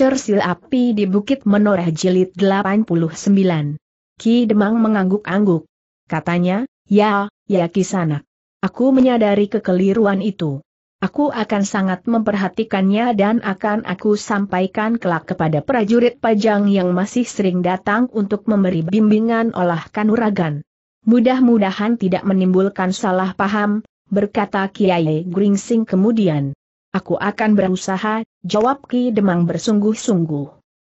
Cersil api di Bukit Menoreh Jilid 89. Ki Demang mengangguk-angguk. Katanya, ya, ya Kisanak. Aku menyadari kekeliruan itu. Aku akan sangat memperhatikannya dan akan aku sampaikan kelak kepada prajurit pajang yang masih sering datang untuk memberi bimbingan olah kanuragan. Mudah-mudahan tidak menimbulkan salah paham, berkata Kiai Gringsing kemudian. Aku akan berusaha, jawab Ki Demang bersungguh-sungguh.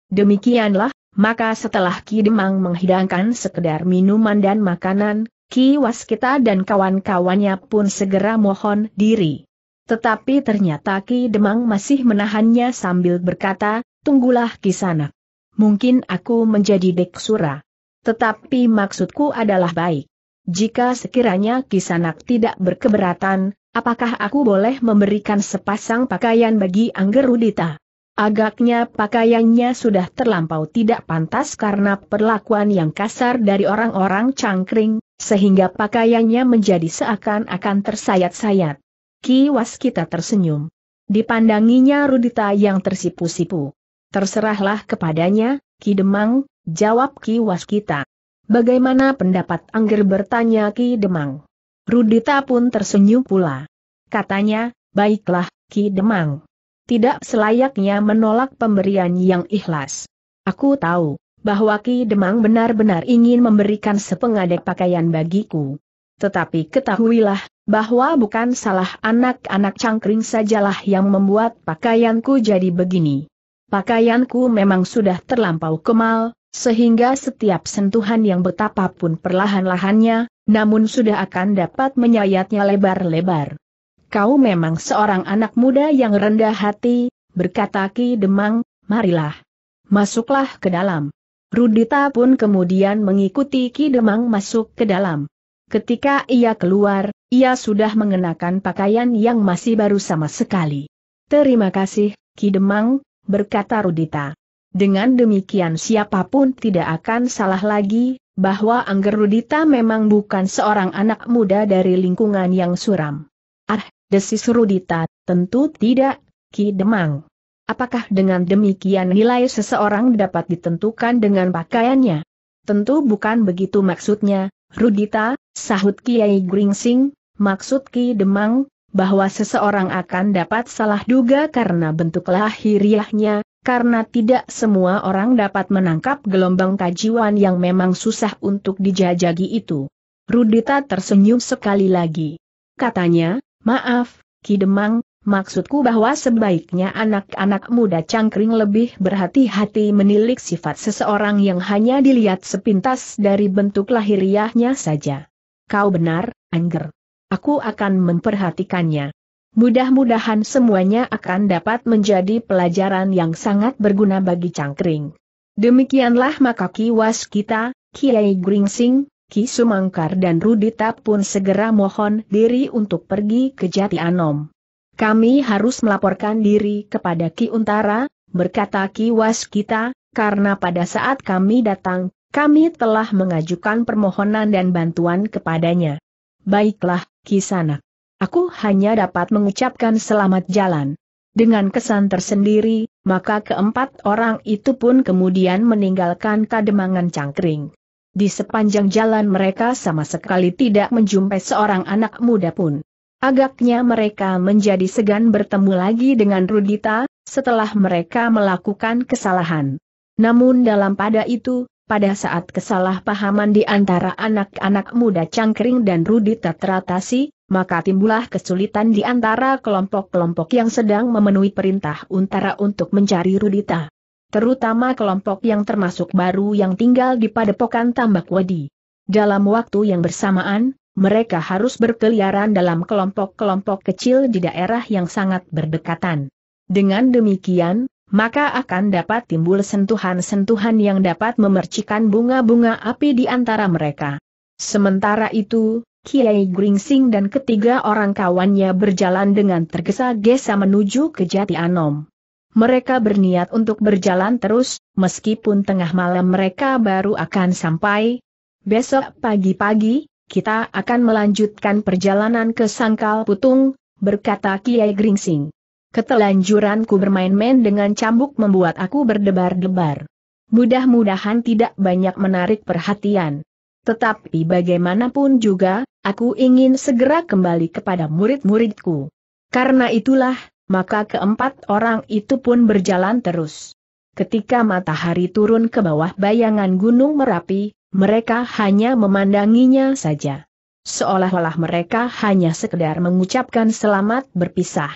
Demikianlah, maka setelah Ki Demang menghidangkan sekedar minuman dan makanan, Ki Waskita dan kawan-kawannya pun segera mohon diri. Tetapi ternyata Ki Demang masih menahannya sambil berkata, Tunggulah Ki Sanak. Mungkin aku menjadi deksura. Tetapi maksudku adalah baik. Jika sekiranya Kisanak tidak berkeberatan, apakah aku boleh memberikan sepasang pakaian bagi Angger Anggerudita? Agaknya pakaiannya sudah terlampau tidak pantas karena perlakuan yang kasar dari orang-orang cangkring, sehingga pakaiannya menjadi seakan-akan tersayat-sayat. Ki Waskita tersenyum. Dipandanginya Rudita yang tersipu-sipu. Terserahlah kepadanya, Ki Demang, jawab Ki Waskita. Bagaimana pendapat Angger bertanya Ki Demang? Rudita pun tersenyum pula. Katanya, baiklah, Ki Demang. Tidak selayaknya menolak pemberian yang ikhlas. Aku tahu, bahwa Ki Demang benar-benar ingin memberikan sepengadek pakaian bagiku. Tetapi ketahuilah, bahwa bukan salah anak-anak cangkring sajalah yang membuat pakaianku jadi begini. Pakaianku memang sudah terlampau kemal, sehingga setiap sentuhan yang betapapun perlahan-lahannya, namun sudah akan dapat menyayatnya lebar-lebar kau memang seorang anak muda yang rendah hati, berkata Ki Demang, marilah. Masuklah ke dalam. Rudita pun kemudian mengikuti Ki Demang masuk ke dalam. Ketika ia keluar, ia sudah mengenakan pakaian yang masih baru sama sekali. Terima kasih, Ki Demang, berkata Rudita. Dengan demikian siapapun tidak akan salah lagi, bahwa Angger Rudita memang bukan seorang anak muda dari lingkungan yang suram. Ah, Desis Rudita, tentu tidak, Ki Demang. Apakah dengan demikian nilai seseorang dapat ditentukan dengan pakaiannya? Tentu bukan begitu maksudnya, Rudita, sahut Kiai Gringsing, maksud Ki Demang, bahwa seseorang akan dapat salah duga karena bentuk lahiriahnya, karena tidak semua orang dapat menangkap gelombang kajiwan yang memang susah untuk dijajagi itu. Rudita tersenyum sekali lagi. Katanya, Maaf, Ki Demang, maksudku bahwa sebaiknya anak-anak muda cangkring lebih berhati-hati menilik sifat seseorang yang hanya dilihat sepintas dari bentuk lahiriahnya saja. Kau benar, Angger. Aku akan memperhatikannya. Mudah-mudahan semuanya akan dapat menjadi pelajaran yang sangat berguna bagi cangkring. Demikianlah maka kiwas kita, Kiai Gringsing, Ki Sumangkar dan Rudita pun segera mohon diri untuk pergi ke Jati Anom. Kami harus melaporkan diri kepada Ki Untara, berkata Ki Waskita, karena pada saat kami datang, kami telah mengajukan permohonan dan bantuan kepadanya. Baiklah, Ki Sanak. Aku hanya dapat mengucapkan selamat jalan. Dengan kesan tersendiri, maka keempat orang itu pun kemudian meninggalkan kademangan cangkring. Di sepanjang jalan mereka sama sekali tidak menjumpai seorang anak muda pun. Agaknya mereka menjadi segan bertemu lagi dengan Rudita, setelah mereka melakukan kesalahan. Namun dalam pada itu, pada saat kesalahpahaman di antara anak-anak muda cangkring dan Rudita teratasi, maka timbullah kesulitan di antara kelompok-kelompok yang sedang memenuhi perintah Untara untuk mencari Rudita terutama kelompok yang termasuk baru yang tinggal di padepokan tambak wedi. Dalam waktu yang bersamaan, mereka harus berkeliaran dalam kelompok-kelompok kecil di daerah yang sangat berdekatan. Dengan demikian, maka akan dapat timbul sentuhan-sentuhan yang dapat memercikan bunga-bunga api di antara mereka. Sementara itu, Kiai Gringsing dan ketiga orang kawannya berjalan dengan tergesa-gesa menuju ke Jati Anom. Mereka berniat untuk berjalan terus, meskipun tengah malam mereka baru akan sampai. Besok pagi-pagi, kita akan melanjutkan perjalanan ke Sangkal Putung, berkata Kiai Gringsing. Ketelanjuranku bermain-main dengan cambuk membuat aku berdebar-debar. Mudah-mudahan tidak banyak menarik perhatian. Tetapi bagaimanapun juga, aku ingin segera kembali kepada murid-muridku. Karena itulah, maka keempat orang itu pun berjalan terus. Ketika matahari turun ke bawah bayangan Gunung Merapi, mereka hanya memandanginya saja. Seolah-olah mereka hanya sekedar mengucapkan selamat berpisah.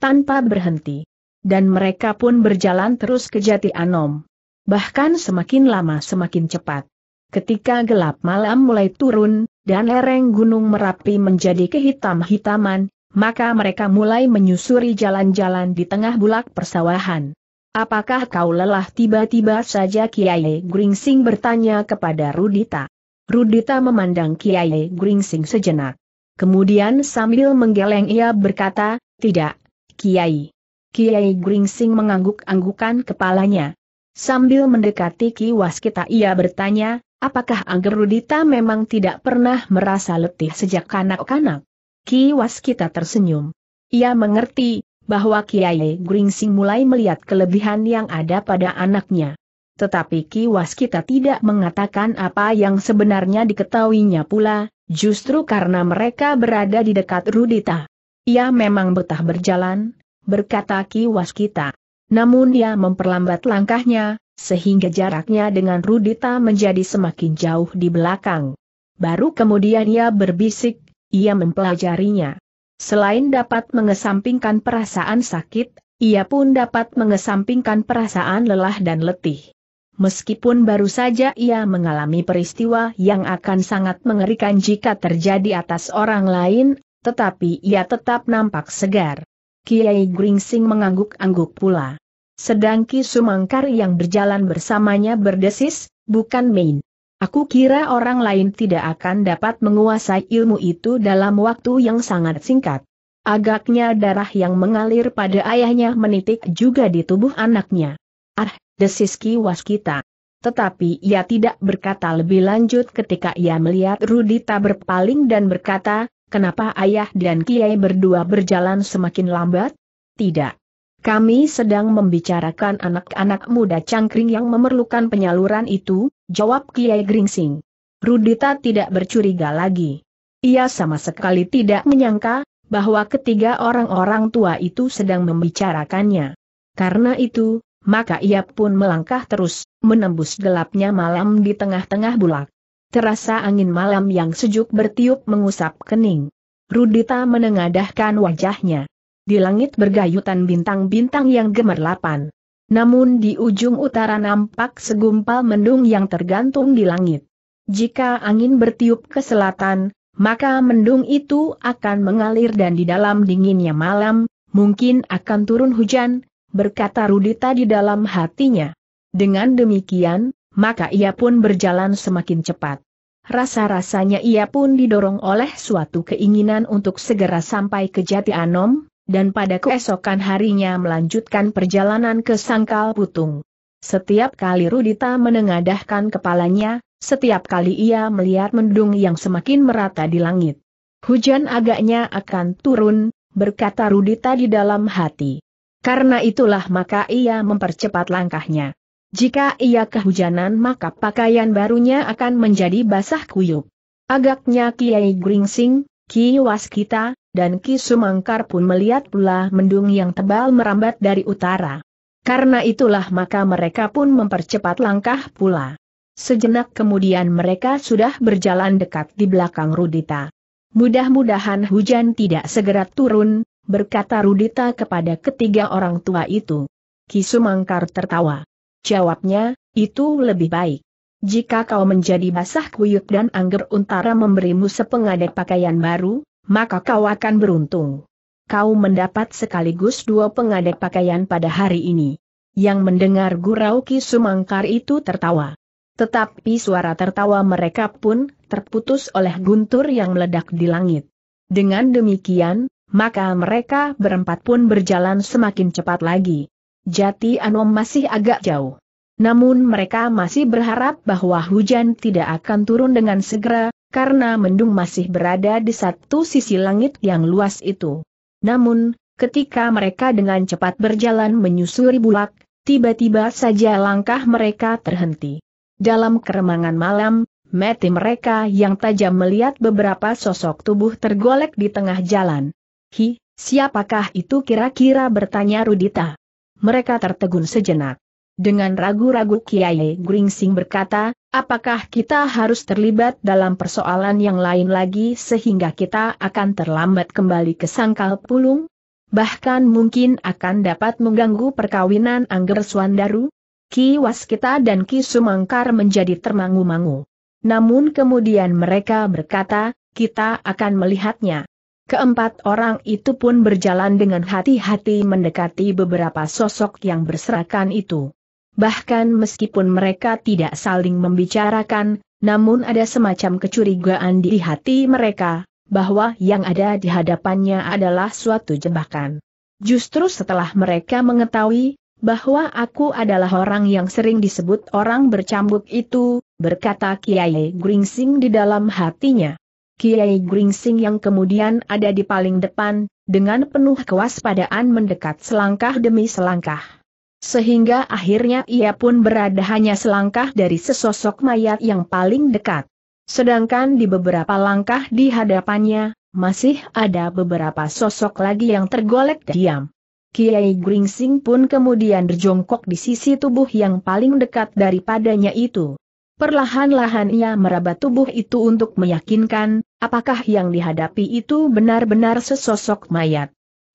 Tanpa berhenti. Dan mereka pun berjalan terus ke Jati Anom. Bahkan semakin lama semakin cepat. Ketika gelap malam mulai turun, dan lereng Gunung Merapi menjadi kehitam-hitaman, maka mereka mulai menyusuri jalan-jalan di tengah bulak persawahan. Apakah kau lelah tiba-tiba saja Kiai Gringsing bertanya kepada Rudita. Rudita memandang Kiai Gringsing sejenak. Kemudian sambil menggeleng ia berkata, tidak, Kiai. Kiai Gringsing mengangguk-anggukan kepalanya. Sambil mendekati Ki Waskita ia bertanya, apakah Angger Rudita memang tidak pernah merasa letih sejak kanak-kanak? Ki Waskita tersenyum. Ia mengerti bahwa Kiai Gringsing mulai melihat kelebihan yang ada pada anaknya. Tetapi Ki Waskita tidak mengatakan apa yang sebenarnya diketahuinya pula, justru karena mereka berada di dekat Rudita. Ia memang betah berjalan, berkata Ki Waskita. Namun ia memperlambat langkahnya, sehingga jaraknya dengan Rudita menjadi semakin jauh di belakang. Baru kemudian ia berbisik, ia mempelajarinya. Selain dapat mengesampingkan perasaan sakit, ia pun dapat mengesampingkan perasaan lelah dan letih. Meskipun baru saja ia mengalami peristiwa yang akan sangat mengerikan jika terjadi atas orang lain, tetapi ia tetap nampak segar. Kiai Gringsing mengangguk-angguk pula. Sedang Ki Sumangkar yang berjalan bersamanya berdesis, bukan main. Aku kira orang lain tidak akan dapat menguasai ilmu itu dalam waktu yang sangat singkat. Agaknya darah yang mengalir pada ayahnya menitik juga di tubuh anaknya. Ah, desis Waskita. Tetapi ia tidak berkata lebih lanjut ketika ia melihat Rudita berpaling dan berkata, kenapa ayah dan Kiai berdua berjalan semakin lambat? Tidak. Kami sedang membicarakan anak-anak muda cangkring yang memerlukan penyaluran itu, jawab Kiai Gringsing. Rudita tidak bercuriga lagi. Ia sama sekali tidak menyangka, bahwa ketiga orang-orang tua itu sedang membicarakannya. Karena itu, maka ia pun melangkah terus, menembus gelapnya malam di tengah-tengah bulak. Terasa angin malam yang sejuk bertiup mengusap kening. Rudita menengadahkan wajahnya. Di langit bergayutan bintang-bintang yang gemerlapan. Namun di ujung utara nampak segumpal mendung yang tergantung di langit. Jika angin bertiup ke selatan, maka mendung itu akan mengalir dan di dalam dinginnya malam, mungkin akan turun hujan, berkata Rudita di dalam hatinya. Dengan demikian, maka ia pun berjalan semakin cepat. Rasa-rasanya ia pun didorong oleh suatu keinginan untuk segera sampai ke Jati Anom, dan pada keesokan harinya melanjutkan perjalanan ke Sangkal Putung. Setiap kali Rudita menengadahkan kepalanya, setiap kali ia melihat mendung yang semakin merata di langit. Hujan agaknya akan turun, berkata Rudita di dalam hati. Karena itulah maka ia mempercepat langkahnya. Jika ia kehujanan maka pakaian barunya akan menjadi basah kuyup. Agaknya Kiai Gringsing, Ki Waskita, dan Ki Sumangkar pun melihat pula mendung yang tebal merambat dari utara. Karena itulah maka mereka pun mempercepat langkah pula. Sejenak kemudian mereka sudah berjalan dekat di belakang Rudita. Mudah-mudahan hujan tidak segera turun, berkata Rudita kepada ketiga orang tua itu. Ki Sumangkar tertawa. Jawabnya, itu lebih baik. Jika kau menjadi basah kuyup dan angger untara memberimu sepengadai pakaian baru, maka kau akan beruntung. Kau mendapat sekaligus dua pengadai pakaian pada hari ini. Yang mendengar gurau Ki Sumangkar itu tertawa. Tetapi suara tertawa mereka pun terputus oleh guntur yang meledak di langit. Dengan demikian, maka mereka berempat pun berjalan semakin cepat lagi. Jati Anom masih agak jauh. Namun mereka masih berharap bahwa hujan tidak akan turun dengan segera, karena mendung masih berada di satu sisi langit yang luas itu. Namun, ketika mereka dengan cepat berjalan menyusuri bulak, tiba-tiba saja langkah mereka terhenti. Dalam keremangan malam, mati mereka yang tajam melihat beberapa sosok tubuh tergolek di tengah jalan. Hi, siapakah itu kira-kira bertanya Rudita? Mereka tertegun sejenak. Dengan ragu-ragu Kiai Gringsing berkata, apakah kita harus terlibat dalam persoalan yang lain lagi sehingga kita akan terlambat kembali ke sangkal pulung? Bahkan mungkin akan dapat mengganggu perkawinan Angger Swandaru? Ki Waskita dan Ki Sumangkar menjadi termangu-mangu. Namun kemudian mereka berkata, kita akan melihatnya. Keempat orang itu pun berjalan dengan hati-hati mendekati beberapa sosok yang berserakan itu bahkan meskipun mereka tidak saling membicarakan, namun ada semacam kecurigaan di hati mereka, bahwa yang ada di hadapannya adalah suatu jebakan. Justru setelah mereka mengetahui bahwa aku adalah orang yang sering disebut orang bercambuk itu, berkata Kiai Gringsing di dalam hatinya. Kiai Gringsing yang kemudian ada di paling depan, dengan penuh kewaspadaan mendekat selangkah demi selangkah. Sehingga akhirnya ia pun berada hanya selangkah dari sesosok mayat yang paling dekat. Sedangkan di beberapa langkah di hadapannya, masih ada beberapa sosok lagi yang tergolek diam. Kiai Gringsing pun kemudian berjongkok di sisi tubuh yang paling dekat daripadanya itu. Perlahan-lahan ia meraba tubuh itu untuk meyakinkan, apakah yang dihadapi itu benar-benar sesosok mayat.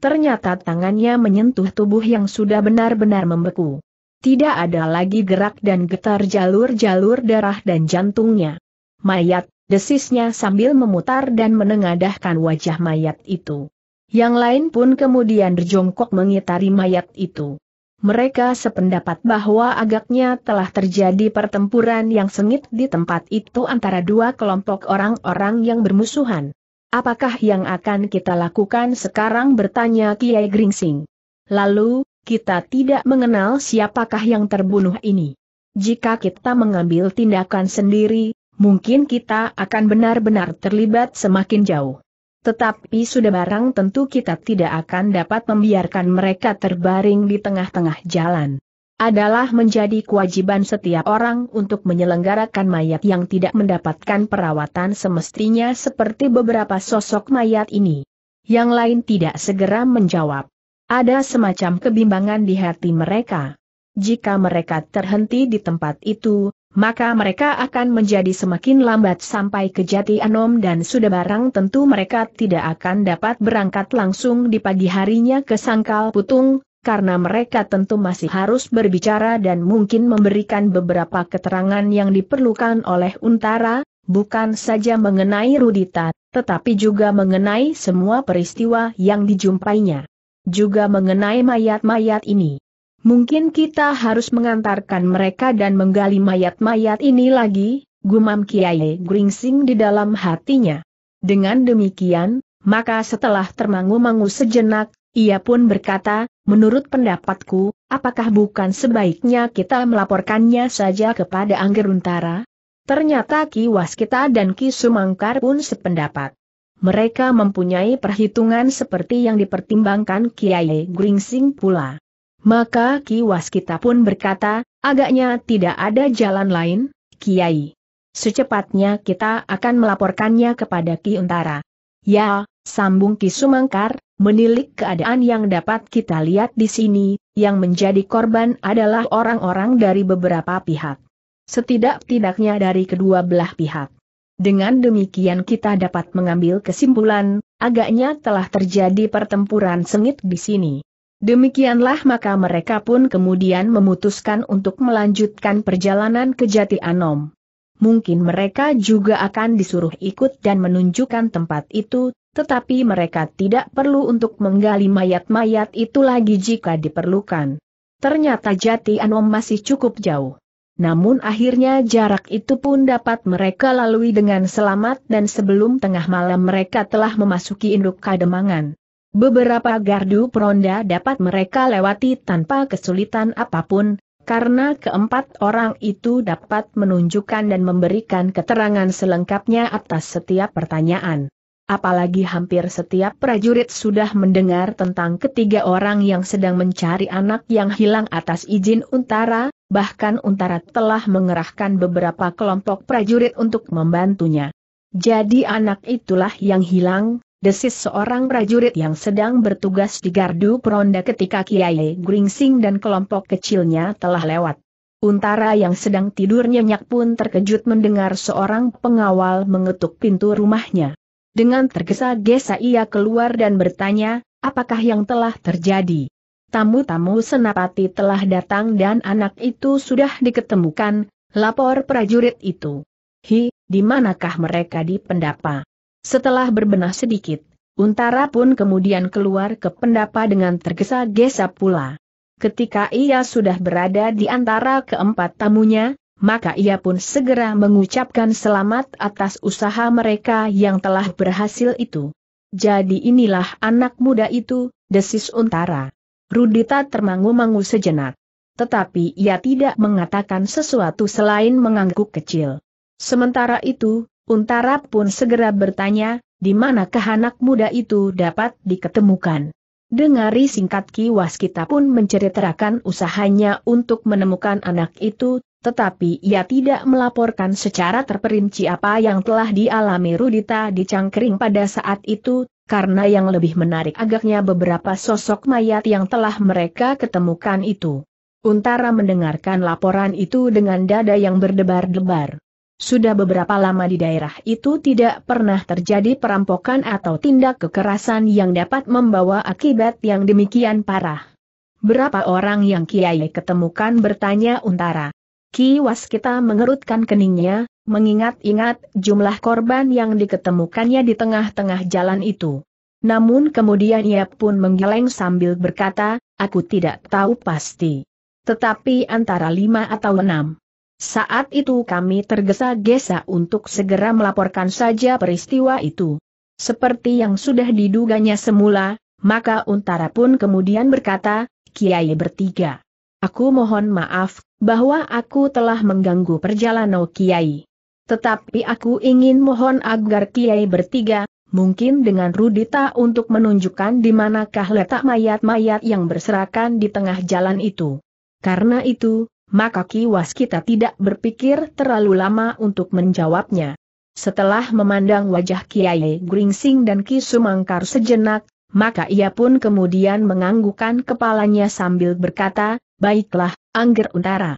Ternyata tangannya menyentuh tubuh yang sudah benar-benar membeku. Tidak ada lagi gerak dan getar jalur-jalur darah dan jantungnya. Mayat, desisnya sambil memutar dan menengadahkan wajah mayat itu. Yang lain pun kemudian berjongkok mengitari mayat itu. Mereka sependapat bahwa agaknya telah terjadi pertempuran yang sengit di tempat itu antara dua kelompok orang-orang yang bermusuhan. Apakah yang akan kita lakukan sekarang bertanya Kiai Gringsing. Lalu, kita tidak mengenal siapakah yang terbunuh ini. Jika kita mengambil tindakan sendiri, mungkin kita akan benar-benar terlibat semakin jauh. Tetapi sudah barang tentu kita tidak akan dapat membiarkan mereka terbaring di tengah-tengah jalan adalah menjadi kewajiban setiap orang untuk menyelenggarakan mayat yang tidak mendapatkan perawatan semestinya seperti beberapa sosok mayat ini. Yang lain tidak segera menjawab. Ada semacam kebimbangan di hati mereka. Jika mereka terhenti di tempat itu, maka mereka akan menjadi semakin lambat sampai ke Jati Anom dan sudah barang tentu mereka tidak akan dapat berangkat langsung di pagi harinya ke Sangkal Putung, karena mereka tentu masih harus berbicara dan mungkin memberikan beberapa keterangan yang diperlukan oleh Untara, bukan saja mengenai Rudita, tetapi juga mengenai semua peristiwa yang dijumpainya. Juga mengenai mayat-mayat ini. Mungkin kita harus mengantarkan mereka dan menggali mayat-mayat ini lagi, gumam Kiai Gringsing di dalam hatinya. Dengan demikian, maka setelah termangu-mangu sejenak, ia pun berkata, menurut pendapatku, apakah bukan sebaiknya kita melaporkannya saja kepada Anggeruntara? Ternyata Ki Waskita dan Ki Sumangkar pun sependapat. Mereka mempunyai perhitungan seperti yang dipertimbangkan Kiai Gringsing pula. Maka Ki Waskita pun berkata, agaknya tidak ada jalan lain, Kiai. Secepatnya kita akan melaporkannya kepada Ki Untara. Ya, sambung Ki Sumangkar, Menilik keadaan yang dapat kita lihat di sini, yang menjadi korban adalah orang-orang dari beberapa pihak. Setidak-tidaknya dari kedua belah pihak. Dengan demikian kita dapat mengambil kesimpulan, agaknya telah terjadi pertempuran sengit di sini. Demikianlah maka mereka pun kemudian memutuskan untuk melanjutkan perjalanan ke Jati Anom. Mungkin mereka juga akan disuruh ikut dan menunjukkan tempat itu, tetapi mereka tidak perlu untuk menggali mayat-mayat itu lagi jika diperlukan. Ternyata jati Anom masih cukup jauh. Namun akhirnya jarak itu pun dapat mereka lalui dengan selamat dan sebelum tengah malam mereka telah memasuki induk kademangan. Beberapa gardu peronda dapat mereka lewati tanpa kesulitan apapun, karena keempat orang itu dapat menunjukkan dan memberikan keterangan selengkapnya atas setiap pertanyaan. Apalagi hampir setiap prajurit sudah mendengar tentang ketiga orang yang sedang mencari anak yang hilang atas izin Untara, bahkan Untara telah mengerahkan beberapa kelompok prajurit untuk membantunya. Jadi anak itulah yang hilang, desis seorang prajurit yang sedang bertugas di gardu peronda ketika Kiai Gringsing dan kelompok kecilnya telah lewat. Untara yang sedang tidur nyenyak pun terkejut mendengar seorang pengawal mengetuk pintu rumahnya. Dengan tergesa-gesa ia keluar dan bertanya, apakah yang telah terjadi? Tamu-tamu senapati telah datang dan anak itu sudah diketemukan, lapor prajurit itu. Hi, di manakah mereka di pendapa? Setelah berbenah sedikit, Untara pun kemudian keluar ke pendapa dengan tergesa-gesa pula. Ketika ia sudah berada di antara keempat tamunya, maka ia pun segera mengucapkan selamat atas usaha mereka yang telah berhasil itu. Jadi inilah anak muda itu, desis Untara. Rudita termangu-mangu sejenak. Tetapi ia tidak mengatakan sesuatu selain mengangguk kecil. Sementara itu, Untara pun segera bertanya, di manakah anak muda itu dapat diketemukan? Dengari singkat Ki Waskita pun menceritakan usahanya untuk menemukan anak itu, tetapi ia tidak melaporkan secara terperinci apa yang telah dialami Rudita di Cangkering pada saat itu, karena yang lebih menarik agaknya beberapa sosok mayat yang telah mereka ketemukan itu. Untara mendengarkan laporan itu dengan dada yang berdebar-debar. Sudah beberapa lama di daerah itu tidak pernah terjadi perampokan atau tindak kekerasan yang dapat membawa akibat yang demikian parah. Berapa orang yang Kiai ketemukan bertanya Untara. Ki Waskita mengerutkan keningnya, mengingat-ingat jumlah korban yang diketemukannya di tengah-tengah jalan itu. Namun kemudian ia pun menggeleng sambil berkata, aku tidak tahu pasti. Tetapi antara lima atau enam. Saat itu kami tergesa-gesa untuk segera melaporkan saja peristiwa itu. Seperti yang sudah diduganya semula, maka Untara pun kemudian berkata, Kiai bertiga. Aku mohon maaf, bahwa aku telah mengganggu perjalanan Kiai. Tetapi aku ingin mohon agar Kiai bertiga, mungkin dengan Rudita untuk menunjukkan di manakah letak mayat-mayat yang berserakan di tengah jalan itu. Karena itu, maka kiwas kita tidak berpikir terlalu lama untuk menjawabnya. Setelah memandang wajah Kiai Gringsing dan Ki Sumangkar sejenak, maka ia pun kemudian menganggukkan kepalanya sambil berkata, Baiklah, Angger Untara.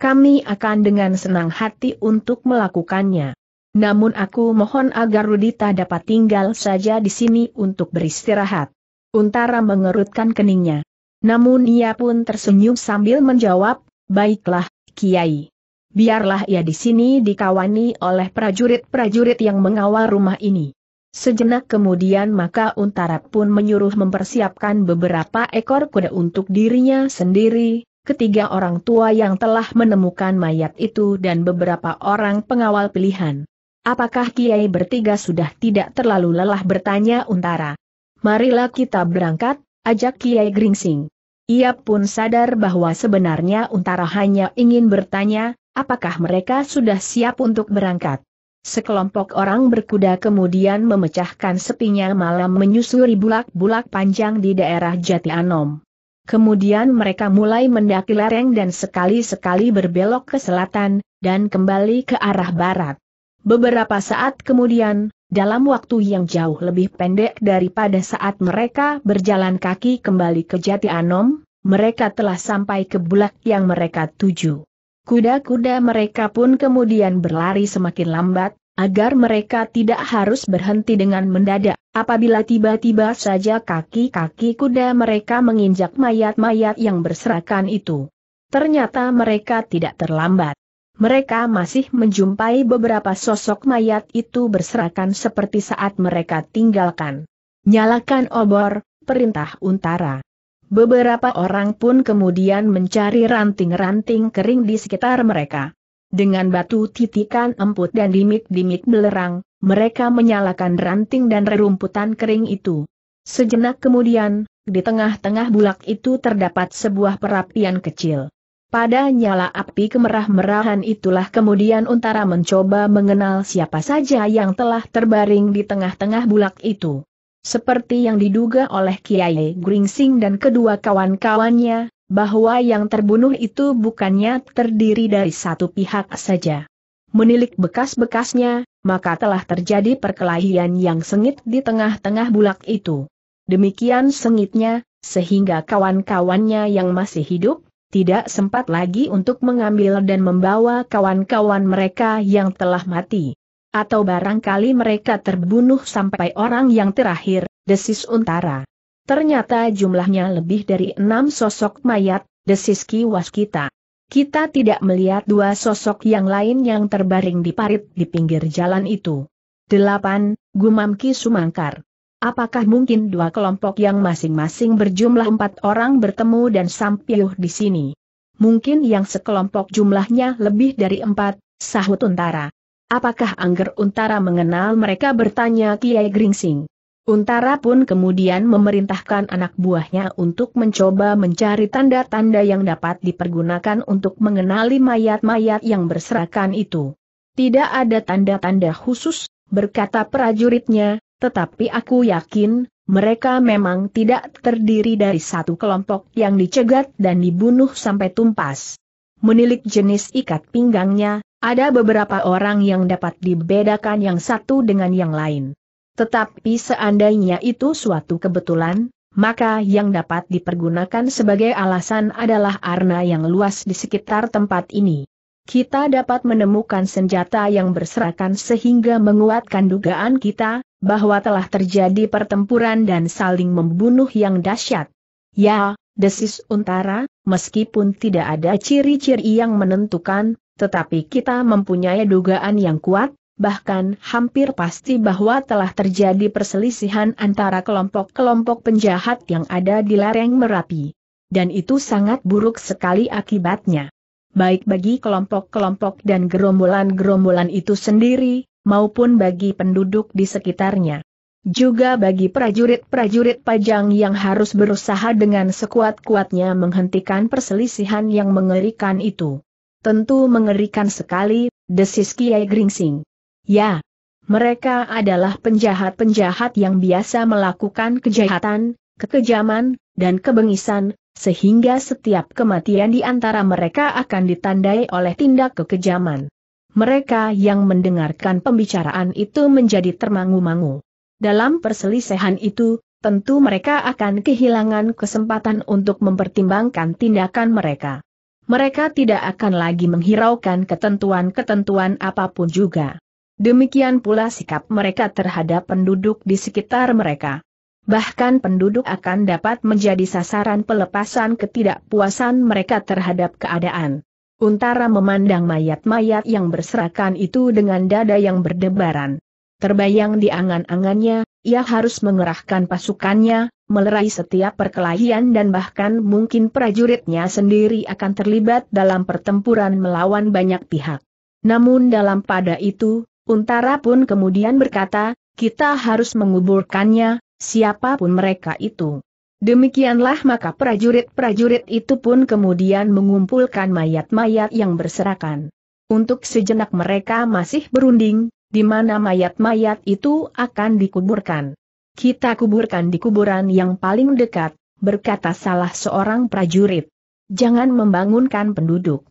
Kami akan dengan senang hati untuk melakukannya. Namun aku mohon agar Rudita dapat tinggal saja di sini untuk beristirahat. Untara mengerutkan keningnya. Namun ia pun tersenyum sambil menjawab, baiklah, Kiai. Biarlah ia di sini dikawani oleh prajurit-prajurit yang mengawal rumah ini. Sejenak kemudian maka Untara pun menyuruh mempersiapkan beberapa ekor kuda untuk dirinya sendiri, ketiga orang tua yang telah menemukan mayat itu dan beberapa orang pengawal pilihan. Apakah Kiai bertiga sudah tidak terlalu lelah bertanya Untara? Marilah kita berangkat, ajak Kiai Gringsing. Ia pun sadar bahwa sebenarnya Untara hanya ingin bertanya, apakah mereka sudah siap untuk berangkat. Sekelompok orang berkuda kemudian memecahkan sepinya malam menyusuri bulak-bulak panjang di daerah Jati Anom. Kemudian mereka mulai mendaki lereng dan sekali-sekali berbelok ke selatan, dan kembali ke arah barat. Beberapa saat kemudian, dalam waktu yang jauh lebih pendek daripada saat mereka berjalan kaki kembali ke Jati Anom, mereka telah sampai ke bulak yang mereka tuju. Kuda-kuda mereka pun kemudian berlari semakin lambat, agar mereka tidak harus berhenti dengan mendadak. Apabila tiba-tiba saja kaki-kaki kuda mereka menginjak mayat-mayat yang berserakan itu. Ternyata mereka tidak terlambat. Mereka masih menjumpai beberapa sosok mayat itu berserakan seperti saat mereka tinggalkan. Nyalakan obor, perintah untara. Beberapa orang pun kemudian mencari ranting-ranting kering di sekitar mereka. Dengan batu titikan emput dan dimik-dimik belerang, mereka menyalakan ranting dan rerumputan kering itu. Sejenak kemudian, di tengah-tengah bulak itu terdapat sebuah perapian kecil. Pada nyala api kemerah-merahan itulah kemudian Untara mencoba mengenal siapa saja yang telah terbaring di tengah-tengah bulak itu. Seperti yang diduga oleh Kiai Gringsing dan kedua kawan-kawannya, bahwa yang terbunuh itu bukannya terdiri dari satu pihak saja. Menilik bekas-bekasnya, maka telah terjadi perkelahian yang sengit di tengah-tengah bulak itu. Demikian sengitnya, sehingga kawan-kawannya yang masih hidup, tidak sempat lagi untuk mengambil dan membawa kawan-kawan mereka yang telah mati. Atau barangkali mereka terbunuh sampai orang yang terakhir, desis Untara. Ternyata jumlahnya lebih dari enam sosok mayat, desis kiwas kita. Kita tidak melihat dua sosok yang lain yang terbaring di parit di pinggir jalan itu. Delapan, Gumam Ki Sumangkar. Apakah mungkin dua kelompok yang masing-masing berjumlah empat orang bertemu dan sampiuh di sini? Mungkin yang sekelompok jumlahnya lebih dari empat, sahut Untara. Apakah Angger Untara mengenal mereka bertanya Kiai Gringsing. Untara pun kemudian memerintahkan anak buahnya untuk mencoba mencari tanda-tanda yang dapat dipergunakan untuk mengenali mayat-mayat yang berserakan itu. Tidak ada tanda-tanda khusus, berkata prajuritnya, tetapi aku yakin, mereka memang tidak terdiri dari satu kelompok yang dicegat dan dibunuh sampai tumpas. Menilik jenis ikat pinggangnya, ada beberapa orang yang dapat dibedakan yang satu dengan yang lain. Tetapi seandainya itu suatu kebetulan, maka yang dapat dipergunakan sebagai alasan adalah arna yang luas di sekitar tempat ini. Kita dapat menemukan senjata yang berserakan sehingga menguatkan dugaan kita, bahwa telah terjadi pertempuran dan saling membunuh yang dahsyat. Ya, desis Untara, meskipun tidak ada ciri-ciri yang menentukan, tetapi kita mempunyai dugaan yang kuat, bahkan hampir pasti bahwa telah terjadi perselisihan antara kelompok-kelompok penjahat yang ada di lereng Merapi. Dan itu sangat buruk sekali akibatnya. Baik bagi kelompok-kelompok dan gerombolan-gerombolan itu sendiri, maupun bagi penduduk di sekitarnya. Juga bagi prajurit-prajurit pajang yang harus berusaha dengan sekuat-kuatnya menghentikan perselisihan yang mengerikan itu. Tentu mengerikan sekali, desis Kiai Gringsing. Ya, mereka adalah penjahat-penjahat yang biasa melakukan kejahatan, kekejaman, dan kebengisan, sehingga setiap kematian di antara mereka akan ditandai oleh tindak kekejaman. Mereka yang mendengarkan pembicaraan itu menjadi termangu-mangu. Dalam perselisihan itu, tentu mereka akan kehilangan kesempatan untuk mempertimbangkan tindakan mereka mereka tidak akan lagi menghiraukan ketentuan-ketentuan apapun juga. Demikian pula sikap mereka terhadap penduduk di sekitar mereka. Bahkan penduduk akan dapat menjadi sasaran pelepasan ketidakpuasan mereka terhadap keadaan. Untara memandang mayat-mayat yang berserakan itu dengan dada yang berdebaran. Terbayang di angan-angannya, ia harus mengerahkan pasukannya, melerai setiap perkelahian dan bahkan mungkin prajuritnya sendiri akan terlibat dalam pertempuran melawan banyak pihak. Namun dalam pada itu, Untara pun kemudian berkata, kita harus menguburkannya, siapapun mereka itu. Demikianlah maka prajurit-prajurit itu pun kemudian mengumpulkan mayat-mayat yang berserakan. Untuk sejenak mereka masih berunding, di mana mayat-mayat itu akan dikuburkan. Kita kuburkan di kuburan yang paling dekat, berkata salah seorang prajurit. Jangan membangunkan penduduk.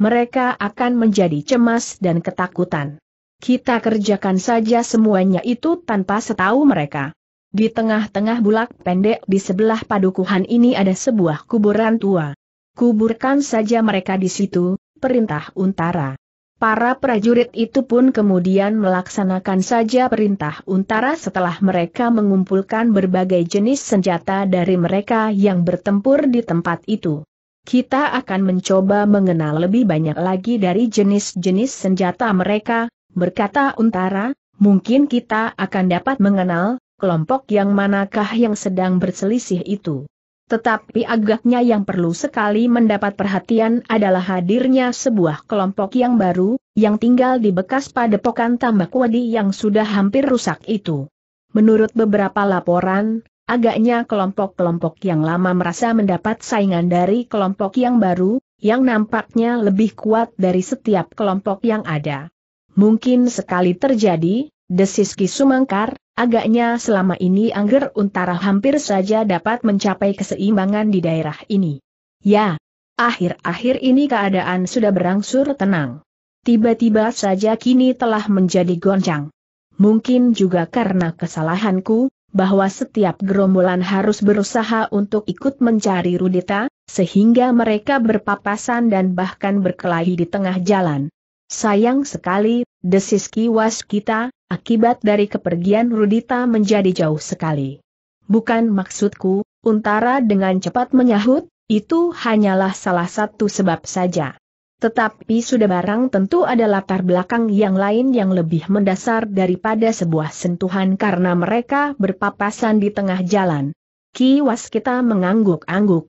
Mereka akan menjadi cemas dan ketakutan. Kita kerjakan saja semuanya itu tanpa setahu mereka. Di tengah-tengah bulak pendek di sebelah padukuhan ini ada sebuah kuburan tua. Kuburkan saja mereka di situ, perintah Untara. Para prajurit itu pun kemudian melaksanakan saja perintah untara setelah mereka mengumpulkan berbagai jenis senjata dari mereka yang bertempur di tempat itu. Kita akan mencoba mengenal lebih banyak lagi dari jenis-jenis senjata mereka, berkata untara, mungkin kita akan dapat mengenal kelompok yang manakah yang sedang berselisih itu tetapi agaknya yang perlu sekali mendapat perhatian adalah hadirnya sebuah kelompok yang baru, yang tinggal di bekas padepokan tambak wadi yang sudah hampir rusak itu. Menurut beberapa laporan, agaknya kelompok-kelompok yang lama merasa mendapat saingan dari kelompok yang baru, yang nampaknya lebih kuat dari setiap kelompok yang ada. Mungkin sekali terjadi, desis Ki Sumangkar, Agaknya selama ini Angger Untara hampir saja dapat mencapai keseimbangan di daerah ini. Ya, akhir-akhir ini keadaan sudah berangsur tenang. Tiba-tiba saja kini telah menjadi goncang. Mungkin juga karena kesalahanku, bahwa setiap gerombolan harus berusaha untuk ikut mencari Rudita, sehingga mereka berpapasan dan bahkan berkelahi di tengah jalan. Sayang sekali, desis kiwas kita, akibat dari kepergian Rudita menjadi jauh sekali. Bukan maksudku, Untara dengan cepat menyahut, itu hanyalah salah satu sebab saja. Tetapi sudah barang tentu ada latar belakang yang lain yang lebih mendasar daripada sebuah sentuhan karena mereka berpapasan di tengah jalan. Kiwas kita mengangguk-angguk.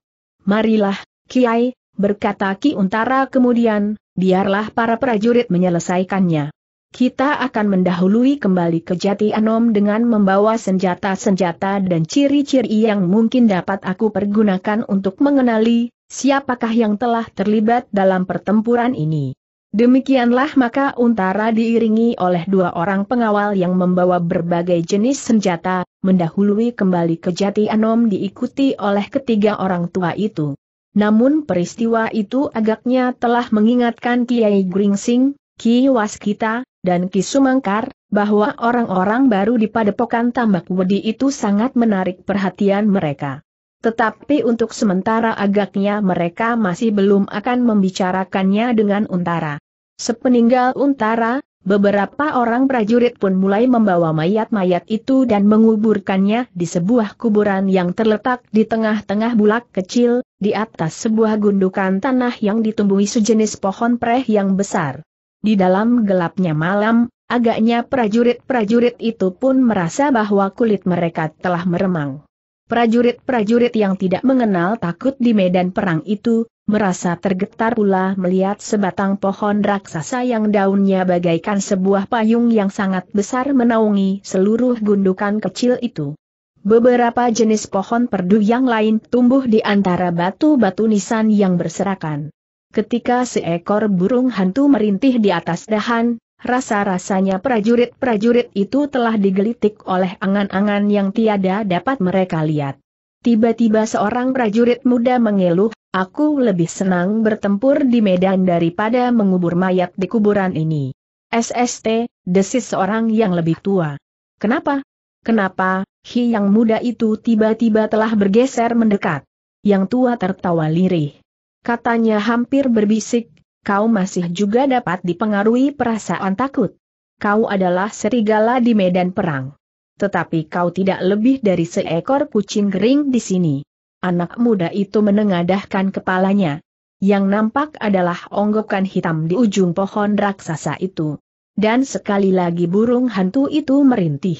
Marilah, Kiai, berkata Ki Untara kemudian, biarlah para prajurit menyelesaikannya. Kita akan mendahului kembali ke Jati Anom dengan membawa senjata-senjata dan ciri-ciri yang mungkin dapat aku pergunakan untuk mengenali siapakah yang telah terlibat dalam pertempuran ini. Demikianlah maka Untara diiringi oleh dua orang pengawal yang membawa berbagai jenis senjata, mendahului kembali ke Jati Anom diikuti oleh ketiga orang tua itu. Namun peristiwa itu agaknya telah mengingatkan Kiai Gringsing, Ki Waskita, dan Ki Sumangkar, bahwa orang-orang baru di padepokan tambak wedi itu sangat menarik perhatian mereka. Tetapi untuk sementara agaknya mereka masih belum akan membicarakannya dengan Untara. Sepeninggal Untara, Beberapa orang prajurit pun mulai membawa mayat-mayat itu dan menguburkannya di sebuah kuburan yang terletak di tengah-tengah bulak kecil, di atas sebuah gundukan tanah yang ditumbuhi sejenis pohon preh yang besar. Di dalam gelapnya malam, agaknya prajurit-prajurit itu pun merasa bahwa kulit mereka telah meremang. Prajurit-prajurit yang tidak mengenal takut di medan perang itu, merasa tergetar pula melihat sebatang pohon raksasa yang daunnya bagaikan sebuah payung yang sangat besar menaungi seluruh gundukan kecil itu. Beberapa jenis pohon perdu yang lain tumbuh di antara batu-batu nisan yang berserakan. Ketika seekor burung hantu merintih di atas dahan, rasa-rasanya prajurit-prajurit itu telah digelitik oleh angan-angan yang tiada dapat mereka lihat. Tiba-tiba seorang prajurit muda mengeluh, aku lebih senang bertempur di medan daripada mengubur mayat di kuburan ini. SST, desis seorang yang lebih tua. Kenapa? Kenapa, Hi yang muda itu tiba-tiba telah bergeser mendekat. Yang tua tertawa lirih. Katanya hampir berbisik, kau masih juga dapat dipengaruhi perasaan takut. Kau adalah serigala di medan perang tetapi kau tidak lebih dari seekor kucing kering di sini. Anak muda itu menengadahkan kepalanya. Yang nampak adalah onggokan hitam di ujung pohon raksasa itu. Dan sekali lagi burung hantu itu merintih.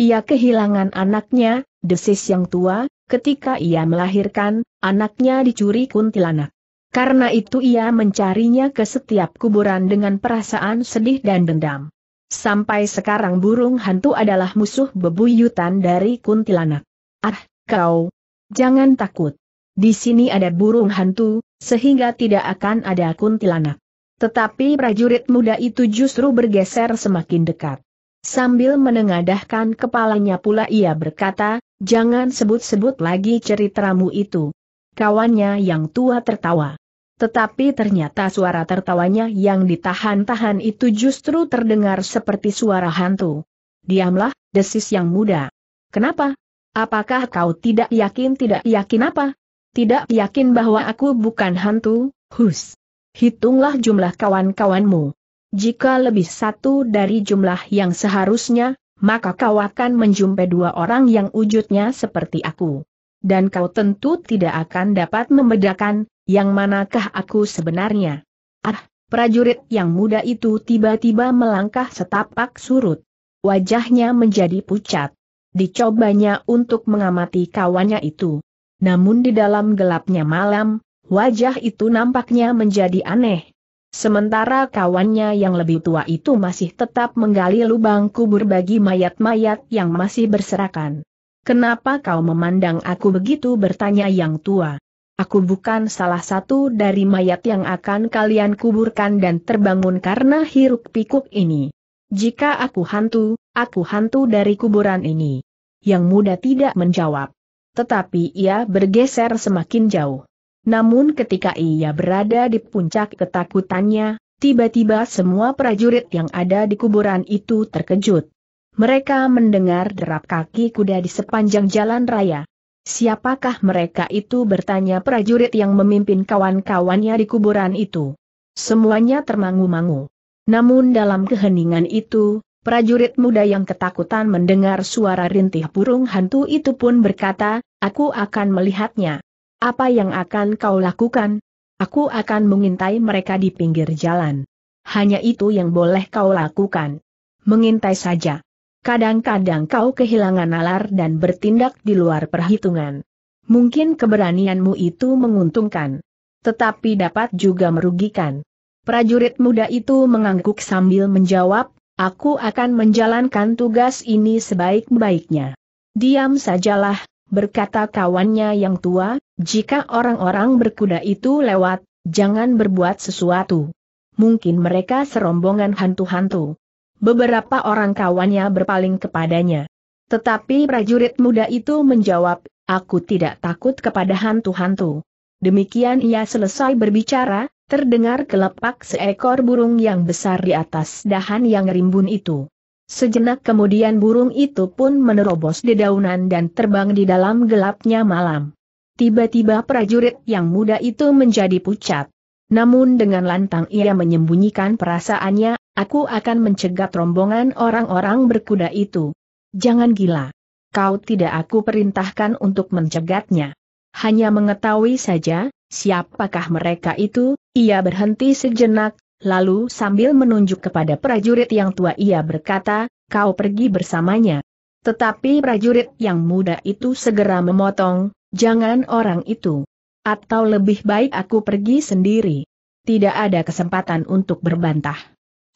Ia kehilangan anaknya, desis yang tua, ketika ia melahirkan, anaknya dicuri kuntilanak. Karena itu ia mencarinya ke setiap kuburan dengan perasaan sedih dan dendam. Sampai sekarang burung hantu adalah musuh bebuyutan dari kuntilanak. Ah, kau. Jangan takut. Di sini ada burung hantu, sehingga tidak akan ada kuntilanak. Tetapi prajurit muda itu justru bergeser semakin dekat. Sambil menengadahkan kepalanya pula ia berkata, jangan sebut-sebut lagi ceritamu itu. Kawannya yang tua tertawa. Tetapi ternyata suara tertawanya yang ditahan-tahan itu justru terdengar seperti suara hantu. Diamlah, desis yang muda. Kenapa? Apakah kau tidak yakin tidak yakin apa? Tidak yakin bahwa aku bukan hantu, hus. Hitunglah jumlah kawan-kawanmu. Jika lebih satu dari jumlah yang seharusnya, maka kau akan menjumpai dua orang yang wujudnya seperti aku. Dan kau tentu tidak akan dapat membedakan yang manakah aku sebenarnya? Ah, prajurit yang muda itu tiba-tiba melangkah setapak surut. Wajahnya menjadi pucat. Dicobanya untuk mengamati kawannya itu. Namun di dalam gelapnya malam, wajah itu nampaknya menjadi aneh. Sementara kawannya yang lebih tua itu masih tetap menggali lubang kubur bagi mayat-mayat yang masih berserakan. Kenapa kau memandang aku begitu bertanya yang tua? Aku bukan salah satu dari mayat yang akan kalian kuburkan dan terbangun karena hiruk pikuk ini. Jika aku hantu, aku hantu dari kuburan ini. Yang muda tidak menjawab. Tetapi ia bergeser semakin jauh. Namun ketika ia berada di puncak ketakutannya, tiba-tiba semua prajurit yang ada di kuburan itu terkejut. Mereka mendengar derap kaki kuda di sepanjang jalan raya. Siapakah mereka itu bertanya prajurit yang memimpin kawan-kawannya di kuburan itu. Semuanya termangu-mangu. Namun dalam keheningan itu, prajurit muda yang ketakutan mendengar suara rintih burung hantu itu pun berkata, aku akan melihatnya. Apa yang akan kau lakukan? Aku akan mengintai mereka di pinggir jalan. Hanya itu yang boleh kau lakukan. Mengintai saja. Kadang-kadang kau kehilangan nalar dan bertindak di luar perhitungan. Mungkin keberanianmu itu menguntungkan. Tetapi dapat juga merugikan. Prajurit muda itu mengangguk sambil menjawab, aku akan menjalankan tugas ini sebaik-baiknya. Diam sajalah, berkata kawannya yang tua, jika orang-orang berkuda itu lewat, jangan berbuat sesuatu. Mungkin mereka serombongan hantu-hantu. Beberapa orang kawannya berpaling kepadanya. Tetapi prajurit muda itu menjawab, aku tidak takut kepada hantu-hantu. Demikian ia selesai berbicara, terdengar kelepak seekor burung yang besar di atas dahan yang rimbun itu. Sejenak kemudian burung itu pun menerobos dedaunan dan terbang di dalam gelapnya malam. Tiba-tiba prajurit yang muda itu menjadi pucat. Namun dengan lantang ia menyembunyikan perasaannya, Aku akan mencegat rombongan orang-orang berkuda itu. Jangan gila. Kau tidak aku perintahkan untuk mencegatnya. Hanya mengetahui saja, siapakah mereka itu, ia berhenti sejenak, lalu sambil menunjuk kepada prajurit yang tua ia berkata, kau pergi bersamanya. Tetapi prajurit yang muda itu segera memotong, jangan orang itu. Atau lebih baik aku pergi sendiri. Tidak ada kesempatan untuk berbantah.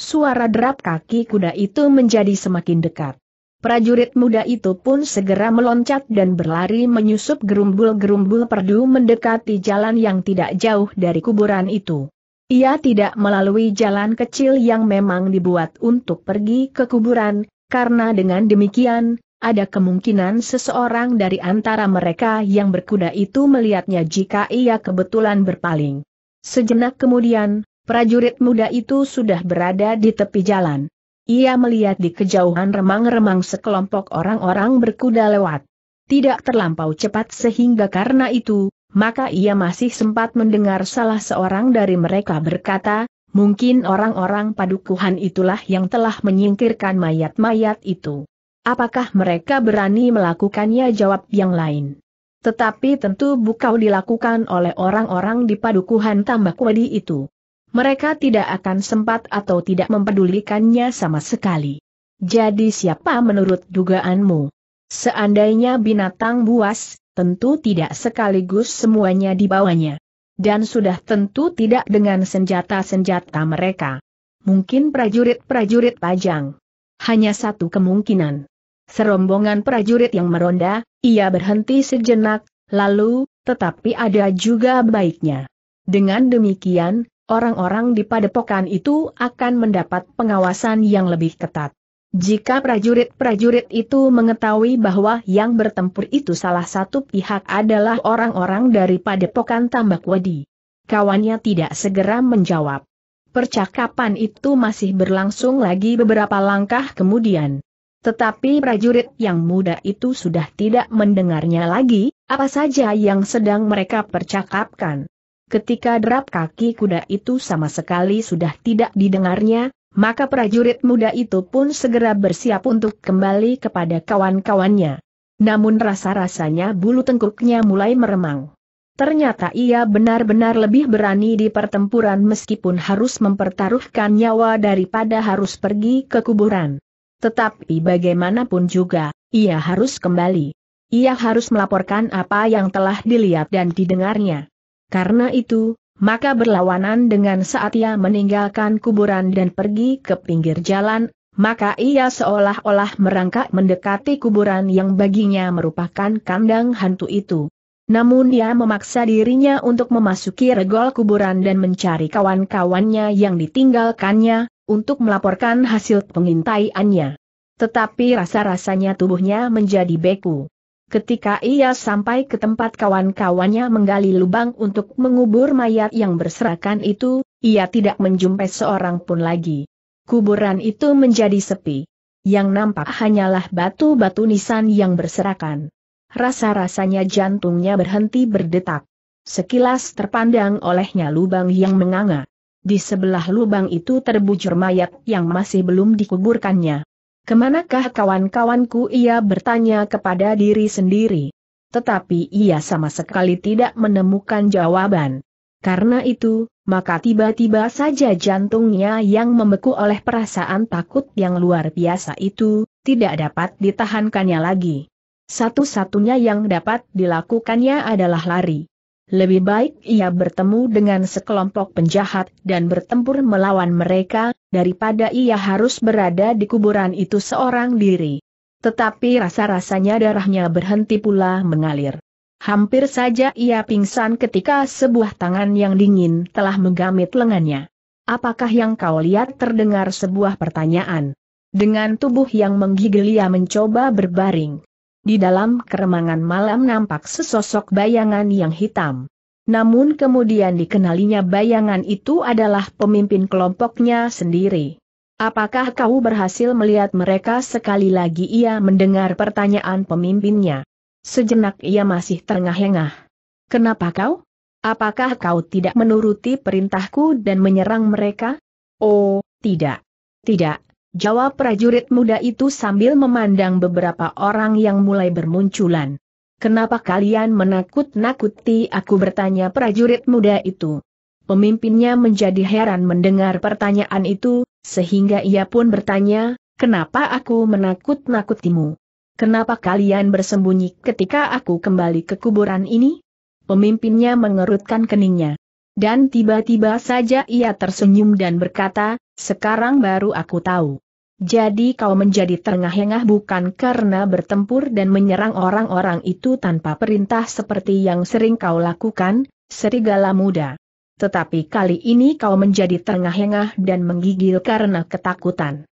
Suara derap kaki kuda itu menjadi semakin dekat. Prajurit muda itu pun segera meloncat dan berlari menyusup gerumbul-gerumbul perdu mendekati jalan yang tidak jauh dari kuburan itu. Ia tidak melalui jalan kecil yang memang dibuat untuk pergi ke kuburan, karena dengan demikian, ada kemungkinan seseorang dari antara mereka yang berkuda itu melihatnya jika ia kebetulan berpaling. Sejenak kemudian, Prajurit muda itu sudah berada di tepi jalan. Ia melihat di kejauhan remang-remang sekelompok orang-orang berkuda lewat. Tidak terlampau cepat sehingga karena itu, maka ia masih sempat mendengar salah seorang dari mereka berkata, mungkin orang-orang padukuhan itulah yang telah menyingkirkan mayat-mayat itu. Apakah mereka berani melakukannya jawab yang lain? Tetapi tentu bukau dilakukan oleh orang-orang di padukuhan tambak wadi itu mereka tidak akan sempat atau tidak mempedulikannya sama sekali. Jadi siapa menurut dugaanmu? Seandainya binatang buas, tentu tidak sekaligus semuanya dibawanya. Dan sudah tentu tidak dengan senjata-senjata mereka. Mungkin prajurit-prajurit pajang. Hanya satu kemungkinan. Serombongan prajurit yang meronda, ia berhenti sejenak, lalu, tetapi ada juga baiknya. Dengan demikian, orang-orang di padepokan itu akan mendapat pengawasan yang lebih ketat. Jika prajurit-prajurit itu mengetahui bahwa yang bertempur itu salah satu pihak adalah orang-orang dari padepokan tambak wadi. Kawannya tidak segera menjawab. Percakapan itu masih berlangsung lagi beberapa langkah kemudian. Tetapi prajurit yang muda itu sudah tidak mendengarnya lagi, apa saja yang sedang mereka percakapkan. Ketika derap kaki kuda itu sama sekali sudah tidak didengarnya, maka prajurit muda itu pun segera bersiap untuk kembali kepada kawan-kawannya. Namun rasa-rasanya bulu tengkuknya mulai meremang. Ternyata ia benar-benar lebih berani di pertempuran meskipun harus mempertaruhkan nyawa daripada harus pergi ke kuburan. Tetapi bagaimanapun juga, ia harus kembali. Ia harus melaporkan apa yang telah dilihat dan didengarnya. Karena itu, maka berlawanan dengan saat ia meninggalkan kuburan dan pergi ke pinggir jalan, maka ia seolah-olah merangkak mendekati kuburan yang baginya merupakan kandang hantu itu. Namun ia memaksa dirinya untuk memasuki regol kuburan dan mencari kawan-kawannya yang ditinggalkannya, untuk melaporkan hasil pengintaiannya. Tetapi rasa-rasanya tubuhnya menjadi beku. Ketika ia sampai ke tempat kawan-kawannya menggali lubang untuk mengubur mayat yang berserakan itu, ia tidak menjumpai seorang pun lagi. Kuburan itu menjadi sepi. Yang nampak hanyalah batu-batu nisan yang berserakan. Rasa-rasanya jantungnya berhenti berdetak. Sekilas terpandang olehnya lubang yang menganga. Di sebelah lubang itu terbujur mayat yang masih belum dikuburkannya. Kemanakah kawan-kawanku ia bertanya kepada diri sendiri. Tetapi ia sama sekali tidak menemukan jawaban. Karena itu, maka tiba-tiba saja jantungnya yang membeku oleh perasaan takut yang luar biasa itu, tidak dapat ditahankannya lagi. Satu-satunya yang dapat dilakukannya adalah lari. Lebih baik ia bertemu dengan sekelompok penjahat dan bertempur melawan mereka, daripada ia harus berada di kuburan itu seorang diri. Tetapi rasa-rasanya darahnya berhenti pula mengalir. Hampir saja ia pingsan ketika sebuah tangan yang dingin telah menggamit lengannya. Apakah yang kau lihat terdengar sebuah pertanyaan? Dengan tubuh yang menggigil ia mencoba berbaring. Di dalam keremangan malam nampak sesosok bayangan yang hitam. Namun kemudian dikenalinya bayangan itu adalah pemimpin kelompoknya sendiri. Apakah kau berhasil melihat mereka sekali lagi ia mendengar pertanyaan pemimpinnya? Sejenak ia masih terengah-engah. Kenapa kau? Apakah kau tidak menuruti perintahku dan menyerang mereka? Oh, tidak. Tidak, Jawab prajurit muda itu sambil memandang beberapa orang yang mulai bermunculan. Kenapa kalian menakut-nakuti aku bertanya prajurit muda itu. Pemimpinnya menjadi heran mendengar pertanyaan itu, sehingga ia pun bertanya, kenapa aku menakut-nakutimu? Kenapa kalian bersembunyi ketika aku kembali ke kuburan ini? Pemimpinnya mengerutkan keningnya. Dan tiba-tiba saja ia tersenyum dan berkata, sekarang baru aku tahu. Jadi kau menjadi terengah-engah bukan karena bertempur dan menyerang orang-orang itu tanpa perintah seperti yang sering kau lakukan, serigala muda. Tetapi kali ini kau menjadi terengah-engah dan menggigil karena ketakutan.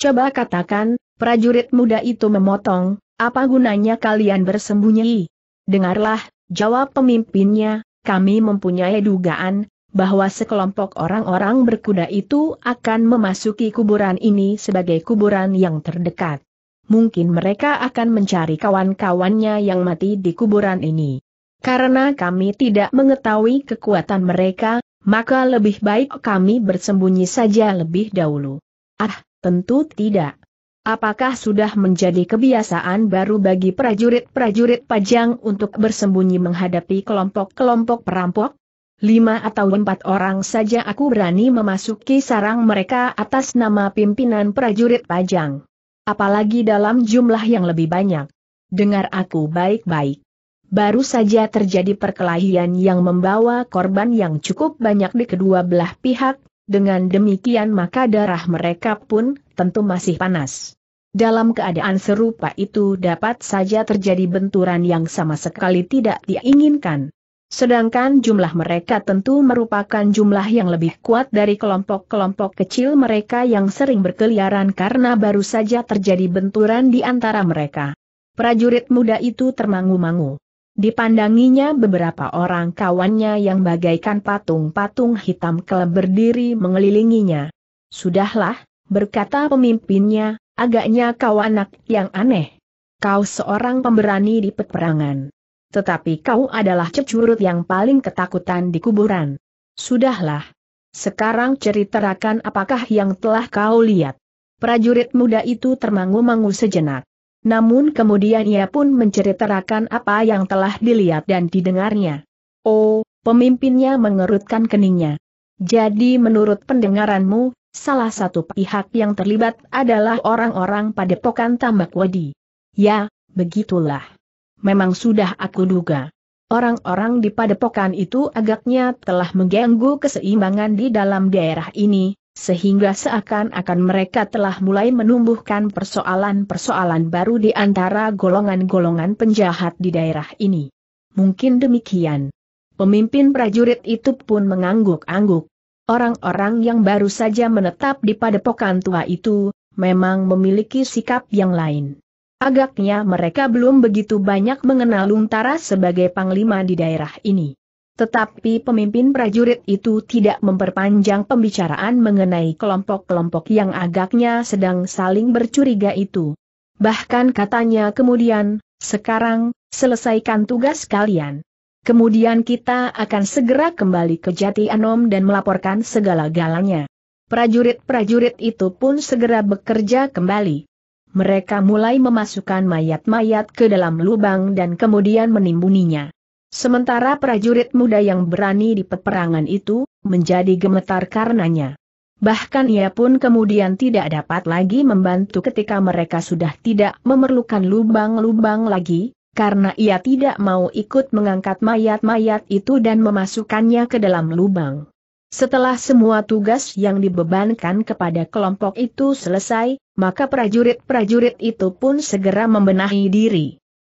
Coba katakan, prajurit muda itu memotong, apa gunanya kalian bersembunyi? Dengarlah, jawab pemimpinnya, kami mempunyai dugaan bahwa sekelompok orang-orang berkuda itu akan memasuki kuburan ini sebagai kuburan yang terdekat. Mungkin mereka akan mencari kawan-kawannya yang mati di kuburan ini. Karena kami tidak mengetahui kekuatan mereka, maka lebih baik kami bersembunyi saja lebih dahulu. Ah, tentu tidak. Apakah sudah menjadi kebiasaan baru bagi prajurit-prajurit pajang untuk bersembunyi menghadapi kelompok-kelompok perampok? Lima atau empat orang saja aku berani memasuki sarang mereka atas nama pimpinan prajurit pajang. Apalagi dalam jumlah yang lebih banyak. Dengar aku baik-baik. Baru saja terjadi perkelahian yang membawa korban yang cukup banyak di kedua belah pihak, dengan demikian maka darah mereka pun tentu masih panas. Dalam keadaan serupa itu dapat saja terjadi benturan yang sama sekali tidak diinginkan. Sedangkan jumlah mereka tentu merupakan jumlah yang lebih kuat dari kelompok-kelompok kecil mereka yang sering berkeliaran karena baru saja terjadi benturan di antara mereka. Prajurit muda itu termangu-mangu. Dipandanginya beberapa orang kawannya yang bagaikan patung-patung hitam keleber berdiri mengelilinginya. Sudahlah, berkata pemimpinnya, agaknya kau anak yang aneh. Kau seorang pemberani di peperangan. Tetapi kau adalah cecurut yang paling ketakutan di kuburan. Sudahlah. Sekarang ceritakan apakah yang telah kau lihat. Prajurit muda itu termangu-mangu sejenak. Namun kemudian ia pun menceritakan apa yang telah dilihat dan didengarnya. Oh, pemimpinnya mengerutkan keningnya. Jadi menurut pendengaranmu, Salah satu pihak yang terlibat adalah orang-orang padepokan tambak wadi. Ya, begitulah. Memang sudah aku duga. Orang-orang di padepokan itu agaknya telah mengganggu keseimbangan di dalam daerah ini, sehingga seakan-akan mereka telah mulai menumbuhkan persoalan-persoalan baru di antara golongan-golongan penjahat di daerah ini. Mungkin demikian. Pemimpin prajurit itu pun mengangguk-angguk orang-orang yang baru saja menetap di padepokan tua itu, memang memiliki sikap yang lain. Agaknya mereka belum begitu banyak mengenal Luntara sebagai panglima di daerah ini. Tetapi pemimpin prajurit itu tidak memperpanjang pembicaraan mengenai kelompok-kelompok yang agaknya sedang saling bercuriga itu. Bahkan katanya kemudian, sekarang, selesaikan tugas kalian. Kemudian kita akan segera kembali ke Jati Anom dan melaporkan segala galanya. Prajurit-prajurit itu pun segera bekerja kembali. Mereka mulai memasukkan mayat-mayat ke dalam lubang dan kemudian menimbuninya. Sementara prajurit muda yang berani di peperangan itu, menjadi gemetar karenanya. Bahkan ia pun kemudian tidak dapat lagi membantu ketika mereka sudah tidak memerlukan lubang-lubang lagi, karena ia tidak mau ikut mengangkat mayat-mayat itu dan memasukkannya ke dalam lubang. Setelah semua tugas yang dibebankan kepada kelompok itu selesai, maka prajurit-prajurit itu pun segera membenahi diri.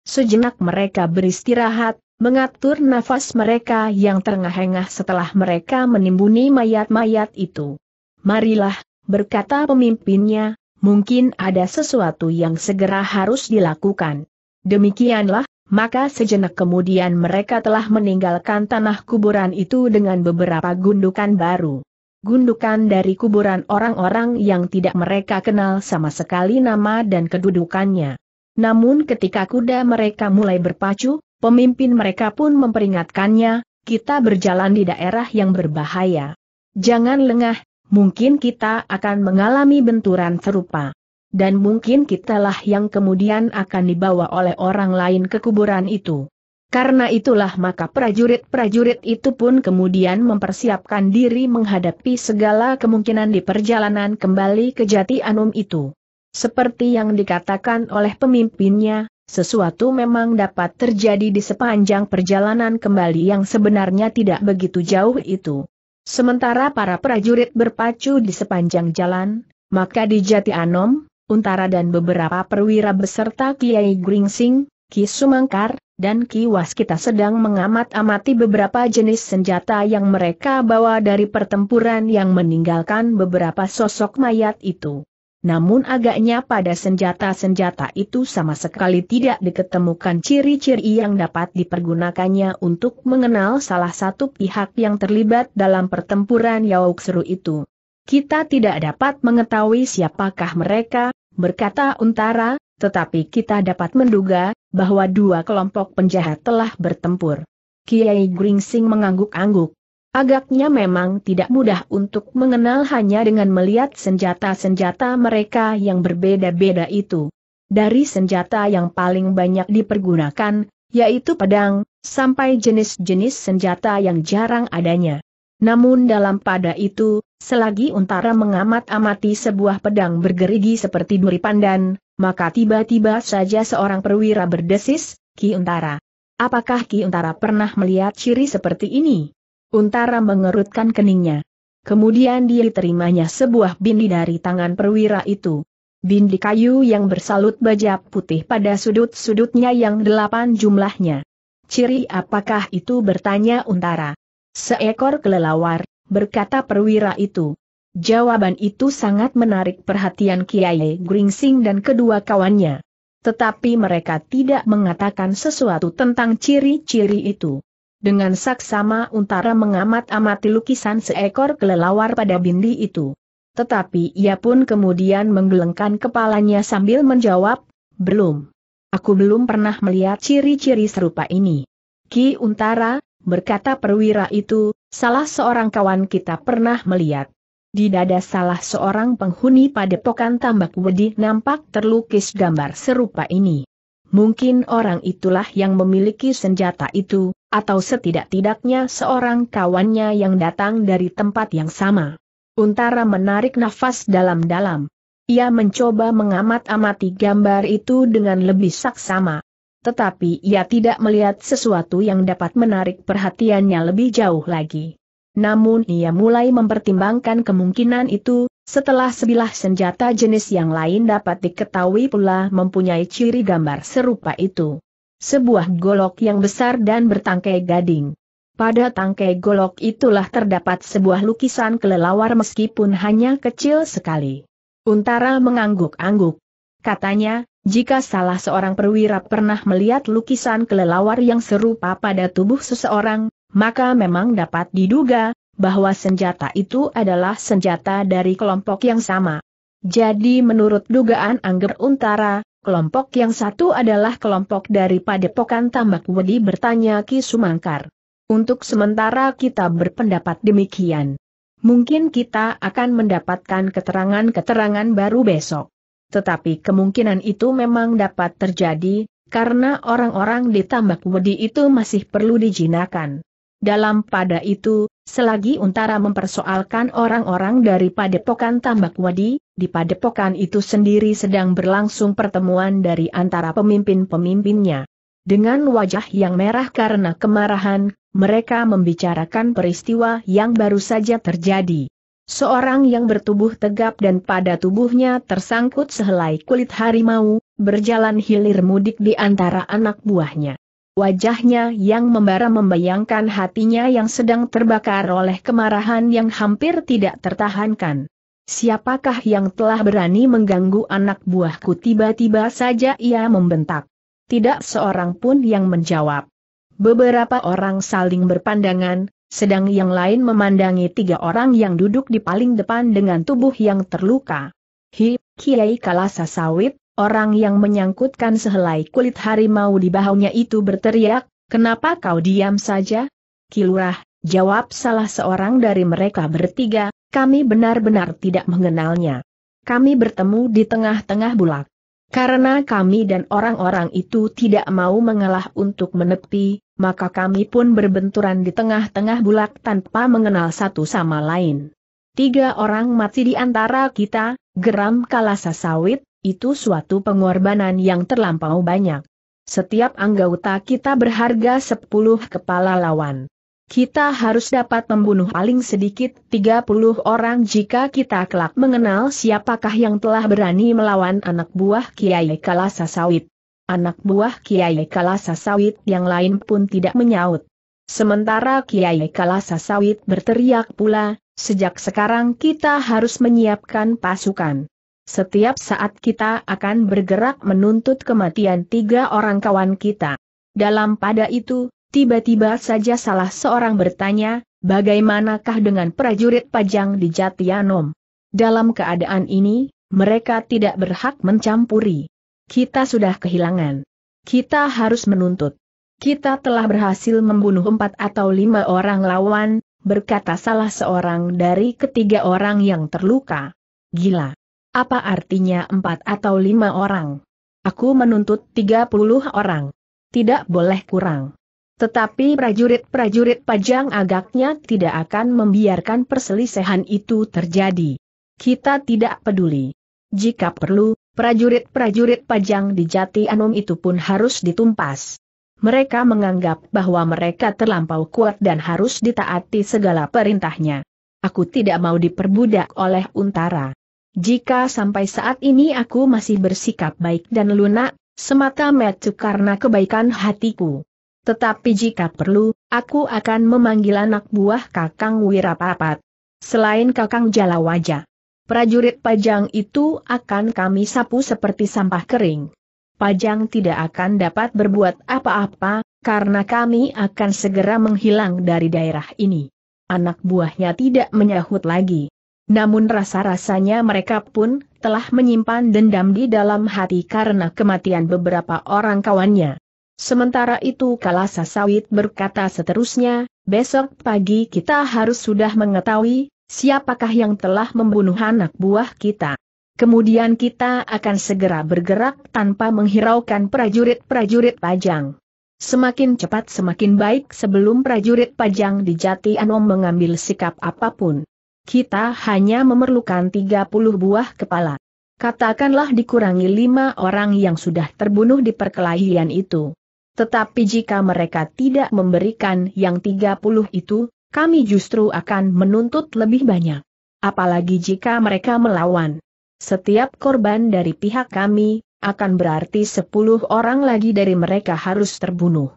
Sejenak mereka beristirahat, mengatur nafas mereka yang terengah-engah setelah mereka menimbuni mayat-mayat itu. Marilah, berkata pemimpinnya, mungkin ada sesuatu yang segera harus dilakukan. Demikianlah, maka sejenak kemudian mereka telah meninggalkan tanah kuburan itu dengan beberapa gundukan baru. Gundukan dari kuburan orang-orang yang tidak mereka kenal sama sekali nama dan kedudukannya. Namun ketika kuda mereka mulai berpacu, pemimpin mereka pun memperingatkannya, kita berjalan di daerah yang berbahaya. Jangan lengah, mungkin kita akan mengalami benturan serupa dan mungkin kitalah yang kemudian akan dibawa oleh orang lain ke kuburan itu. Karena itulah maka prajurit-prajurit itu pun kemudian mempersiapkan diri menghadapi segala kemungkinan di perjalanan kembali ke jati anum itu. Seperti yang dikatakan oleh pemimpinnya, sesuatu memang dapat terjadi di sepanjang perjalanan kembali yang sebenarnya tidak begitu jauh itu. Sementara para prajurit berpacu di sepanjang jalan, maka di Jati Anom, Untara dan beberapa perwira beserta Kiai Gringsing, Ki Sumangkar, dan Ki Waskita sedang mengamat-amati beberapa jenis senjata yang mereka bawa dari pertempuran yang meninggalkan beberapa sosok mayat itu. Namun agaknya pada senjata-senjata itu sama sekali tidak diketemukan ciri-ciri yang dapat dipergunakannya untuk mengenal salah satu pihak yang terlibat dalam pertempuran Yauk Seru itu. Kita tidak dapat mengetahui siapakah mereka, berkata Untara, tetapi kita dapat menduga, bahwa dua kelompok penjahat telah bertempur. Kiai Gringsing mengangguk-angguk. Agaknya memang tidak mudah untuk mengenal hanya dengan melihat senjata-senjata mereka yang berbeda-beda itu. Dari senjata yang paling banyak dipergunakan, yaitu pedang, sampai jenis-jenis senjata yang jarang adanya. Namun dalam pada itu, selagi Untara mengamat-amati sebuah pedang bergerigi seperti duri pandan, maka tiba-tiba saja seorang perwira berdesis, Ki Untara. Apakah Ki Untara pernah melihat ciri seperti ini? Untara mengerutkan keningnya. Kemudian dia diterimanya sebuah bindi dari tangan perwira itu. Bindi kayu yang bersalut baja putih pada sudut-sudutnya yang delapan jumlahnya. Ciri apakah itu bertanya Untara. Seekor kelelawar, berkata perwira itu. Jawaban itu sangat menarik perhatian Kiai Gringsing dan kedua kawannya. Tetapi mereka tidak mengatakan sesuatu tentang ciri-ciri itu. Dengan saksama Untara mengamat-amati lukisan seekor kelelawar pada bindi itu. Tetapi ia pun kemudian menggelengkan kepalanya sambil menjawab, belum. Aku belum pernah melihat ciri-ciri serupa ini. Ki Untara, berkata perwira itu, salah seorang kawan kita pernah melihat. Di dada salah seorang penghuni padepokan tambak wedi nampak terlukis gambar serupa ini. Mungkin orang itulah yang memiliki senjata itu, atau setidak-tidaknya seorang kawannya yang datang dari tempat yang sama. Untara menarik nafas dalam-dalam. Ia mencoba mengamat-amati gambar itu dengan lebih saksama. Tetapi ia tidak melihat sesuatu yang dapat menarik perhatiannya lebih jauh lagi. Namun ia mulai mempertimbangkan kemungkinan itu, setelah sebilah senjata jenis yang lain dapat diketahui pula mempunyai ciri gambar serupa itu. Sebuah golok yang besar dan bertangkai gading. Pada tangkai golok itulah terdapat sebuah lukisan kelelawar meskipun hanya kecil sekali. Untara mengangguk-angguk. Katanya, jika salah seorang perwira pernah melihat lukisan kelelawar yang serupa pada tubuh seseorang, maka memang dapat diduga bahwa senjata itu adalah senjata dari kelompok yang sama. Jadi menurut dugaan Angger Untara, kelompok yang satu adalah kelompok dari Padepokan Tambak Wedi bertanya Ki Sumangkar. Untuk sementara kita berpendapat demikian. Mungkin kita akan mendapatkan keterangan-keterangan baru besok tetapi kemungkinan itu memang dapat terjadi, karena orang-orang di tambak wedi itu masih perlu dijinakan. Dalam pada itu, selagi Untara mempersoalkan orang-orang dari padepokan tambak wedi, di padepokan itu sendiri sedang berlangsung pertemuan dari antara pemimpin-pemimpinnya. Dengan wajah yang merah karena kemarahan, mereka membicarakan peristiwa yang baru saja terjadi. Seorang yang bertubuh tegap dan pada tubuhnya tersangkut sehelai kulit harimau, berjalan hilir mudik di antara anak buahnya. Wajahnya yang membara membayangkan hatinya yang sedang terbakar oleh kemarahan yang hampir tidak tertahankan. Siapakah yang telah berani mengganggu anak buahku tiba-tiba saja ia membentak. Tidak seorang pun yang menjawab. Beberapa orang saling berpandangan, sedang yang lain memandangi tiga orang yang duduk di paling depan dengan tubuh yang terluka. Hi, Kiai Kalasa Sawit, orang yang menyangkutkan sehelai kulit harimau di bahunya itu berteriak, kenapa kau diam saja? Kilurah, jawab salah seorang dari mereka bertiga, kami benar-benar tidak mengenalnya. Kami bertemu di tengah-tengah bulak. Karena kami dan orang-orang itu tidak mau mengalah untuk menepi, maka kami pun berbenturan di tengah-tengah bulak tanpa mengenal satu sama lain. Tiga orang mati di antara kita, geram kalasa sawit, itu suatu pengorbanan yang terlampau banyak. Setiap anggota kita berharga sepuluh kepala lawan. Kita harus dapat membunuh paling sedikit 30 orang jika kita kelak mengenal siapakah yang telah berani melawan anak buah Kiai Kalasa Sawit. Anak buah Kiai Kalasa Sawit yang lain pun tidak menyaut. Sementara Kiai Kalasa Sawit berteriak pula, sejak sekarang kita harus menyiapkan pasukan. Setiap saat kita akan bergerak menuntut kematian tiga orang kawan kita. Dalam pada itu, Tiba-tiba saja salah seorang bertanya, bagaimanakah dengan prajurit pajang di Jatianom? Dalam keadaan ini, mereka tidak berhak mencampuri. Kita sudah kehilangan. Kita harus menuntut. Kita telah berhasil membunuh empat atau lima orang lawan, berkata salah seorang dari ketiga orang yang terluka. Gila. Apa artinya empat atau lima orang? Aku menuntut tiga puluh orang. Tidak boleh kurang. Tetapi prajurit-prajurit Pajang agaknya tidak akan membiarkan perselisihan itu terjadi. Kita tidak peduli. Jika perlu, prajurit-prajurit Pajang di Jati Anum itu pun harus ditumpas. Mereka menganggap bahwa mereka terlampau kuat dan harus ditaati segala perintahnya. Aku tidak mau diperbudak oleh Untara. Jika sampai saat ini aku masih bersikap baik dan lunak, semata-mata karena kebaikan hatiku tetapi jika perlu, aku akan memanggil anak buah Kakang Wirapapat. Selain Kakang Jalawaja. Prajurit pajang itu akan kami sapu seperti sampah kering. Pajang tidak akan dapat berbuat apa-apa, karena kami akan segera menghilang dari daerah ini. Anak buahnya tidak menyahut lagi. Namun rasa-rasanya mereka pun telah menyimpan dendam di dalam hati karena kematian beberapa orang kawannya. Sementara itu Kalasa Sawit berkata seterusnya, besok pagi kita harus sudah mengetahui, siapakah yang telah membunuh anak buah kita. Kemudian kita akan segera bergerak tanpa menghiraukan prajurit-prajurit Pajang. Semakin cepat semakin baik sebelum prajurit Pajang di Jati Anom mengambil sikap apapun. Kita hanya memerlukan 30 buah kepala. Katakanlah dikurangi lima orang yang sudah terbunuh di perkelahian itu. Tetapi jika mereka tidak memberikan yang 30 itu, kami justru akan menuntut lebih banyak. Apalagi jika mereka melawan. Setiap korban dari pihak kami, akan berarti 10 orang lagi dari mereka harus terbunuh.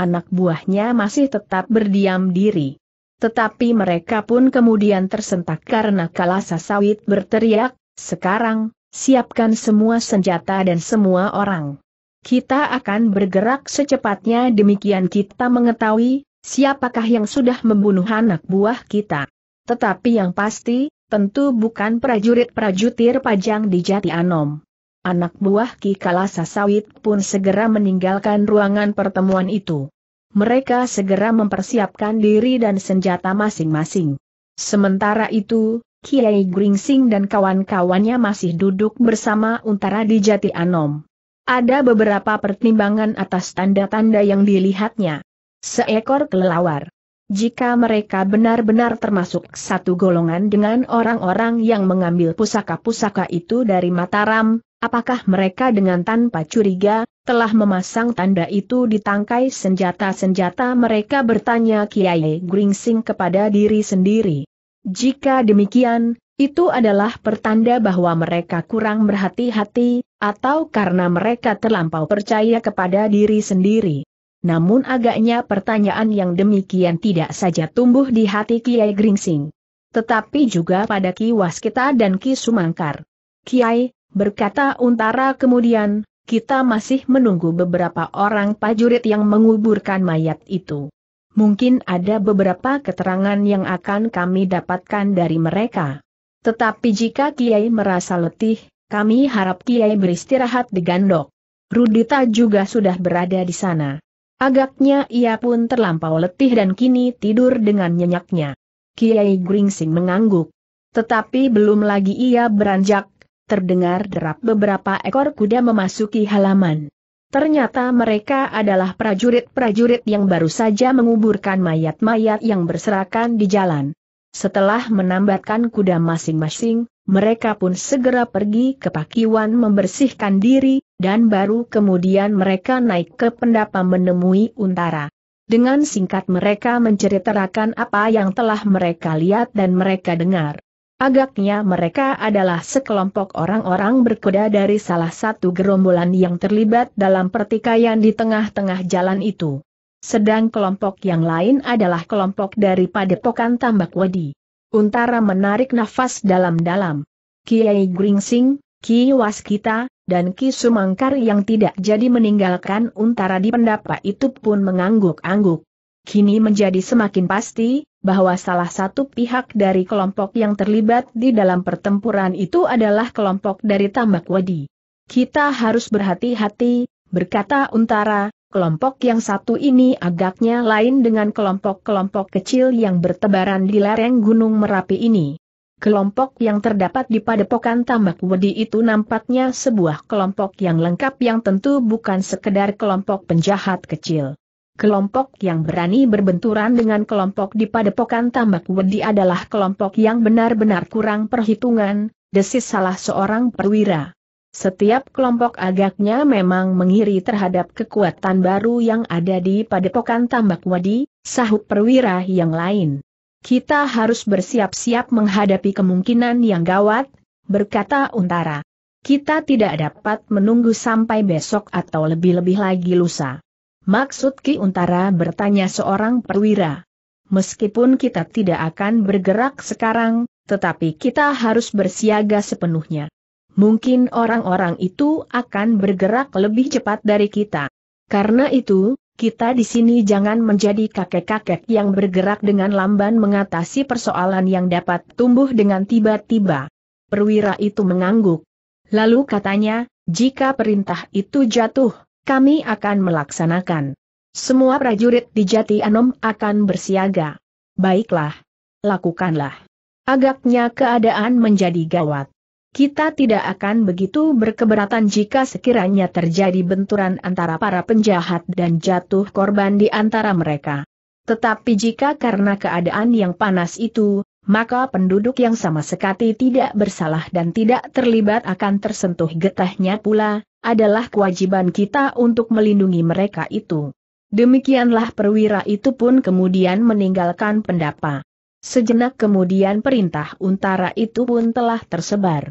Anak buahnya masih tetap berdiam diri. Tetapi mereka pun kemudian tersentak karena Kalasa Sawit berteriak, sekarang, siapkan semua senjata dan semua orang. Kita akan bergerak secepatnya demikian kita mengetahui, siapakah yang sudah membunuh anak buah kita. Tetapi yang pasti, tentu bukan prajurit-prajutir pajang di Jati Anom. Anak buah Ki Kalasa Sawit pun segera meninggalkan ruangan pertemuan itu. Mereka segera mempersiapkan diri dan senjata masing-masing. Sementara itu, Kiai Gringsing dan kawan-kawannya masih duduk bersama untara di Jati Anom. Ada beberapa pertimbangan atas tanda-tanda yang dilihatnya. Seekor kelelawar. Jika mereka benar-benar termasuk satu golongan dengan orang-orang yang mengambil pusaka-pusaka itu dari Mataram, apakah mereka dengan tanpa curiga, telah memasang tanda itu di tangkai senjata-senjata mereka bertanya Kiai Gringsing kepada diri sendiri. Jika demikian, itu adalah pertanda bahwa mereka kurang berhati-hati, atau karena mereka terlampau percaya kepada diri sendiri. Namun agaknya pertanyaan yang demikian tidak saja tumbuh di hati Kiai Gringsing. Tetapi juga pada Ki Waskita dan Ki Sumangkar. Kiai, berkata Untara kemudian, kita masih menunggu beberapa orang pajurit yang menguburkan mayat itu. Mungkin ada beberapa keterangan yang akan kami dapatkan dari mereka. Tetapi jika Kiai merasa letih, kami harap Kiai beristirahat di Gandok. Rudita juga sudah berada di sana. Agaknya ia pun terlampau letih dan kini tidur dengan nyenyaknya. Kiai Gringsing mengangguk. Tetapi belum lagi ia beranjak, terdengar derap beberapa ekor kuda memasuki halaman. Ternyata mereka adalah prajurit-prajurit yang baru saja menguburkan mayat-mayat yang berserakan di jalan. Setelah menambatkan kuda masing-masing, mereka pun segera pergi ke pakiwan membersihkan diri, dan baru kemudian mereka naik ke pendapa menemui Untara. Dengan singkat mereka menceritakan apa yang telah mereka lihat dan mereka dengar. Agaknya mereka adalah sekelompok orang-orang berkuda dari salah satu gerombolan yang terlibat dalam pertikaian di tengah-tengah jalan itu. Sedang kelompok yang lain adalah kelompok dari padepokan tambak wedi. Untara menarik nafas dalam-dalam. Kiai Gringsing, Ki Waskita, dan Ki Sumangkar yang tidak jadi meninggalkan Untara di pendapa itu pun mengangguk-angguk. Kini menjadi semakin pasti, bahwa salah satu pihak dari kelompok yang terlibat di dalam pertempuran itu adalah kelompok dari Tambak Wadi. Kita harus berhati-hati, berkata Untara, Kelompok yang satu ini agaknya lain dengan kelompok-kelompok kecil yang bertebaran di lereng Gunung Merapi ini. Kelompok yang terdapat di padepokan Tambak Wedi itu nampaknya sebuah kelompok yang lengkap yang tentu bukan sekedar kelompok penjahat kecil. Kelompok yang berani berbenturan dengan kelompok di padepokan Tambak Wedi adalah kelompok yang benar-benar kurang perhitungan, desis salah seorang perwira. Setiap kelompok agaknya memang mengiri terhadap kekuatan baru yang ada di padepokan tambak wadi, sahut perwira yang lain. Kita harus bersiap-siap menghadapi kemungkinan yang gawat, berkata Untara. Kita tidak dapat menunggu sampai besok atau lebih-lebih lagi lusa. Maksud Ki Untara bertanya seorang perwira. Meskipun kita tidak akan bergerak sekarang, tetapi kita harus bersiaga sepenuhnya mungkin orang-orang itu akan bergerak lebih cepat dari kita. Karena itu, kita di sini jangan menjadi kakek-kakek yang bergerak dengan lamban mengatasi persoalan yang dapat tumbuh dengan tiba-tiba. Perwira itu mengangguk. Lalu katanya, jika perintah itu jatuh, kami akan melaksanakan. Semua prajurit di Jati Anom akan bersiaga. Baiklah. Lakukanlah. Agaknya keadaan menjadi gawat. Kita tidak akan begitu berkeberatan jika sekiranya terjadi benturan antara para penjahat dan jatuh korban di antara mereka. Tetapi jika karena keadaan yang panas itu, maka penduduk yang sama sekali tidak bersalah dan tidak terlibat akan tersentuh getahnya pula, adalah kewajiban kita untuk melindungi mereka itu. Demikianlah perwira itu pun kemudian meninggalkan pendapa. Sejenak kemudian perintah untara itu pun telah tersebar.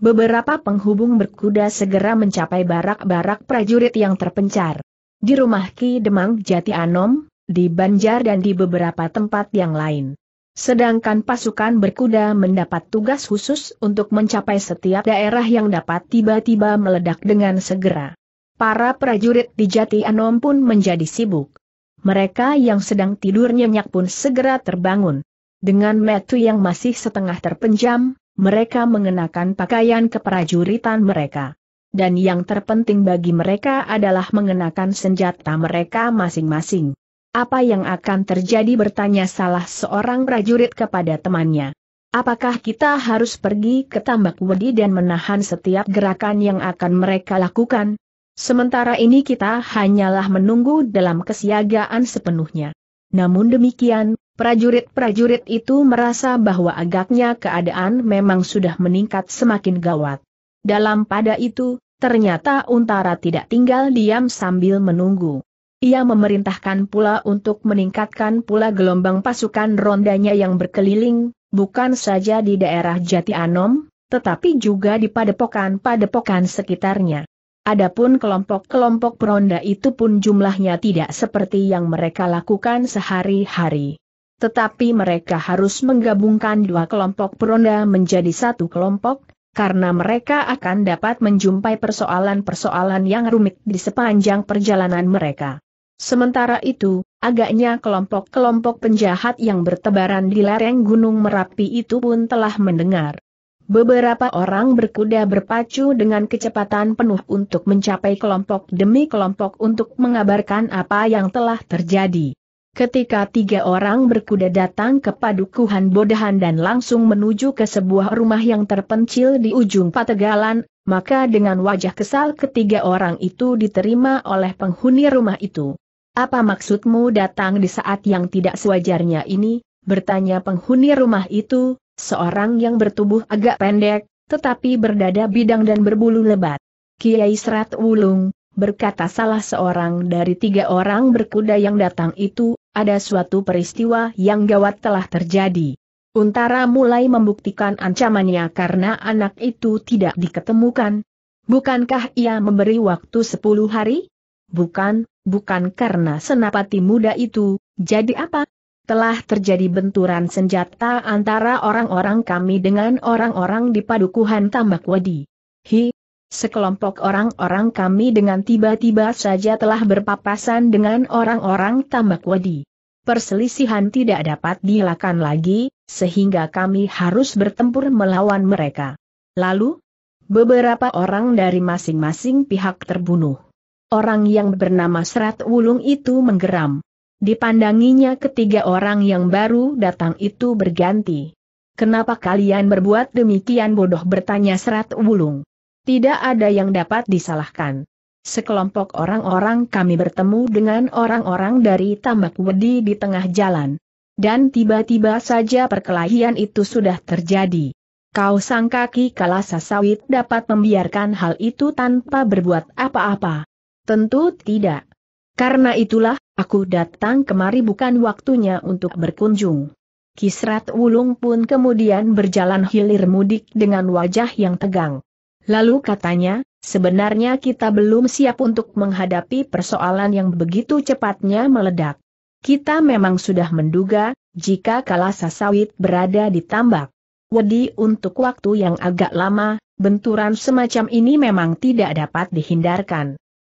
Beberapa penghubung berkuda segera mencapai barak-barak prajurit yang terpencar. Di rumah Ki Demang Jati Anom, di Banjar dan di beberapa tempat yang lain. Sedangkan pasukan berkuda mendapat tugas khusus untuk mencapai setiap daerah yang dapat tiba-tiba meledak dengan segera. Para prajurit di Jati Anom pun menjadi sibuk. Mereka yang sedang tidur nyenyak pun segera terbangun. Dengan metu yang masih setengah terpenjam, mereka mengenakan pakaian keprajuritan mereka. Dan yang terpenting bagi mereka adalah mengenakan senjata mereka masing-masing. Apa yang akan terjadi bertanya salah seorang prajurit kepada temannya. Apakah kita harus pergi ke tambak wedi dan menahan setiap gerakan yang akan mereka lakukan? Sementara ini kita hanyalah menunggu dalam kesiagaan sepenuhnya. Namun demikian, Prajurit-prajurit itu merasa bahwa agaknya keadaan memang sudah meningkat semakin gawat. Dalam pada itu, ternyata Untara tidak tinggal diam sambil menunggu. Ia memerintahkan pula untuk meningkatkan pula gelombang pasukan rondanya yang berkeliling, bukan saja di daerah Jati Anom, tetapi juga di padepokan-padepokan sekitarnya. Adapun kelompok-kelompok peronda itu pun jumlahnya tidak seperti yang mereka lakukan sehari-hari. Tetapi mereka harus menggabungkan dua kelompok peronda menjadi satu kelompok, karena mereka akan dapat menjumpai persoalan-persoalan yang rumit di sepanjang perjalanan mereka. Sementara itu, agaknya kelompok-kelompok penjahat yang bertebaran di lereng Gunung Merapi itu pun telah mendengar. Beberapa orang berkuda berpacu dengan kecepatan penuh untuk mencapai kelompok demi kelompok untuk mengabarkan apa yang telah terjadi. Ketika tiga orang berkuda datang ke padukuhan bodahan dan langsung menuju ke sebuah rumah yang terpencil di ujung pategalan, maka dengan wajah kesal ketiga orang itu diterima oleh penghuni rumah itu. Apa maksudmu datang di saat yang tidak sewajarnya ini? Bertanya penghuni rumah itu, seorang yang bertubuh agak pendek, tetapi berdada bidang dan berbulu lebat. Kiai Serat Wulung, berkata salah seorang dari tiga orang berkuda yang datang itu, ada suatu peristiwa yang gawat telah terjadi. Untara mulai membuktikan ancamannya karena anak itu tidak diketemukan. Bukankah ia memberi waktu 10 hari? Bukan, bukan karena senapati muda itu, jadi apa? Telah terjadi benturan senjata antara orang-orang kami dengan orang-orang di padukuhan Tambak Wadi. Hi, Sekelompok orang-orang kami dengan tiba-tiba saja telah berpapasan dengan orang-orang tambak wadi. Perselisihan tidak dapat dihilangkan lagi, sehingga kami harus bertempur melawan mereka. Lalu, beberapa orang dari masing-masing pihak terbunuh. Orang yang bernama Serat Wulung itu menggeram. Dipandanginya ketiga orang yang baru datang itu berganti. Kenapa kalian berbuat demikian bodoh bertanya Serat Wulung. Tidak ada yang dapat disalahkan. Sekelompok orang-orang kami bertemu dengan orang-orang dari Tambak Wedi di tengah jalan. Dan tiba-tiba saja perkelahian itu sudah terjadi. Kau sangka Ki Kalasa Sawit dapat membiarkan hal itu tanpa berbuat apa-apa? Tentu tidak. Karena itulah, aku datang kemari bukan waktunya untuk berkunjung. Kisrat Wulung pun kemudian berjalan hilir mudik dengan wajah yang tegang. Lalu katanya, sebenarnya kita belum siap untuk menghadapi persoalan yang begitu cepatnya meledak. Kita memang sudah menduga, jika kalah sawit berada di tambak. Wedi untuk waktu yang agak lama, benturan semacam ini memang tidak dapat dihindarkan.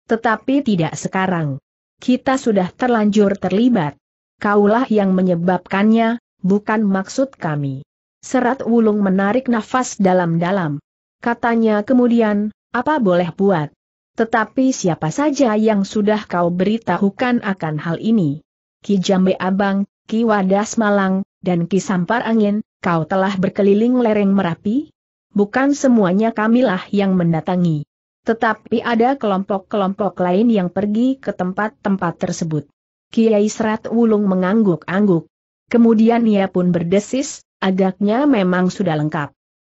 Tetapi tidak sekarang. Kita sudah terlanjur terlibat. Kaulah yang menyebabkannya, bukan maksud kami. Serat Wulung menarik nafas dalam-dalam katanya kemudian, apa boleh buat. Tetapi siapa saja yang sudah kau beritahukan akan hal ini? Ki Jambe Abang, Ki Wadas Malang, dan Ki Sampar Angin, kau telah berkeliling lereng Merapi? Bukan semuanya kamilah yang mendatangi. Tetapi ada kelompok-kelompok lain yang pergi ke tempat-tempat tersebut. Kiai Serat Wulung mengangguk-angguk. Kemudian ia pun berdesis, agaknya memang sudah lengkap.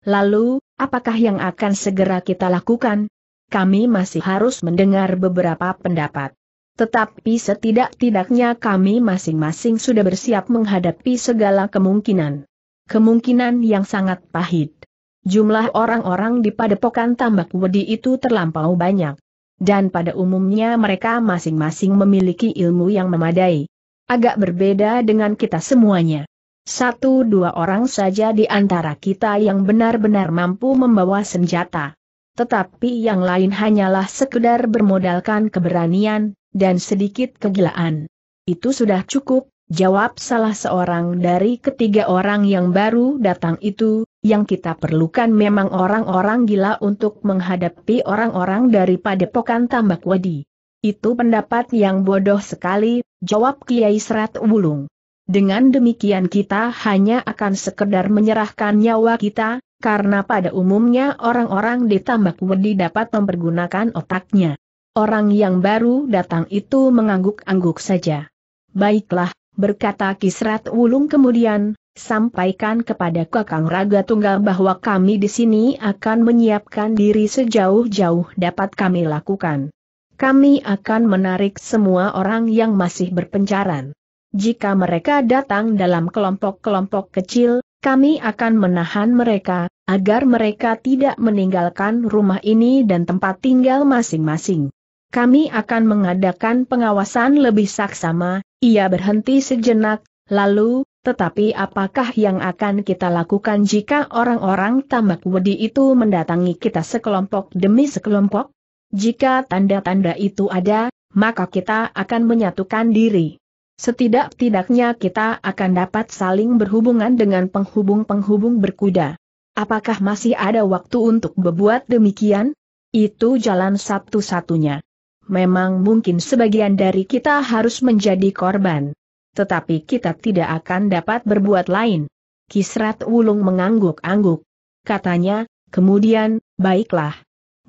Lalu, Apakah yang akan segera kita lakukan? Kami masih harus mendengar beberapa pendapat. Tetapi setidak-tidaknya kami masing-masing sudah bersiap menghadapi segala kemungkinan. Kemungkinan yang sangat pahit. Jumlah orang-orang di padepokan tambak wedi itu terlampau banyak. Dan pada umumnya mereka masing-masing memiliki ilmu yang memadai. Agak berbeda dengan kita semuanya. Satu dua orang saja di antara kita yang benar-benar mampu membawa senjata. Tetapi yang lain hanyalah sekedar bermodalkan keberanian, dan sedikit kegilaan. Itu sudah cukup, jawab salah seorang dari ketiga orang yang baru datang itu, yang kita perlukan memang orang-orang gila untuk menghadapi orang-orang dari padepokan tambak wadi. Itu pendapat yang bodoh sekali, jawab Kiai Serat Wulung. Dengan demikian kita hanya akan sekedar menyerahkan nyawa kita, karena pada umumnya orang-orang di tambak wedi dapat mempergunakan otaknya. Orang yang baru datang itu mengangguk-angguk saja. Baiklah, berkata Kisrat Wulung kemudian, sampaikan kepada Kakang Raga Tunggal bahwa kami di sini akan menyiapkan diri sejauh-jauh dapat kami lakukan. Kami akan menarik semua orang yang masih berpencaran jika mereka datang dalam kelompok-kelompok kecil, kami akan menahan mereka, agar mereka tidak meninggalkan rumah ini dan tempat tinggal masing-masing. Kami akan mengadakan pengawasan lebih saksama, ia berhenti sejenak, lalu, tetapi apakah yang akan kita lakukan jika orang-orang tamak wedi itu mendatangi kita sekelompok demi sekelompok? Jika tanda-tanda itu ada, maka kita akan menyatukan diri. Setidak-tidaknya kita akan dapat saling berhubungan dengan penghubung-penghubung berkuda. Apakah masih ada waktu untuk berbuat demikian? Itu jalan satu-satunya. Memang mungkin sebagian dari kita harus menjadi korban. Tetapi kita tidak akan dapat berbuat lain. Kisrat Wulung mengangguk-angguk. Katanya, kemudian, baiklah.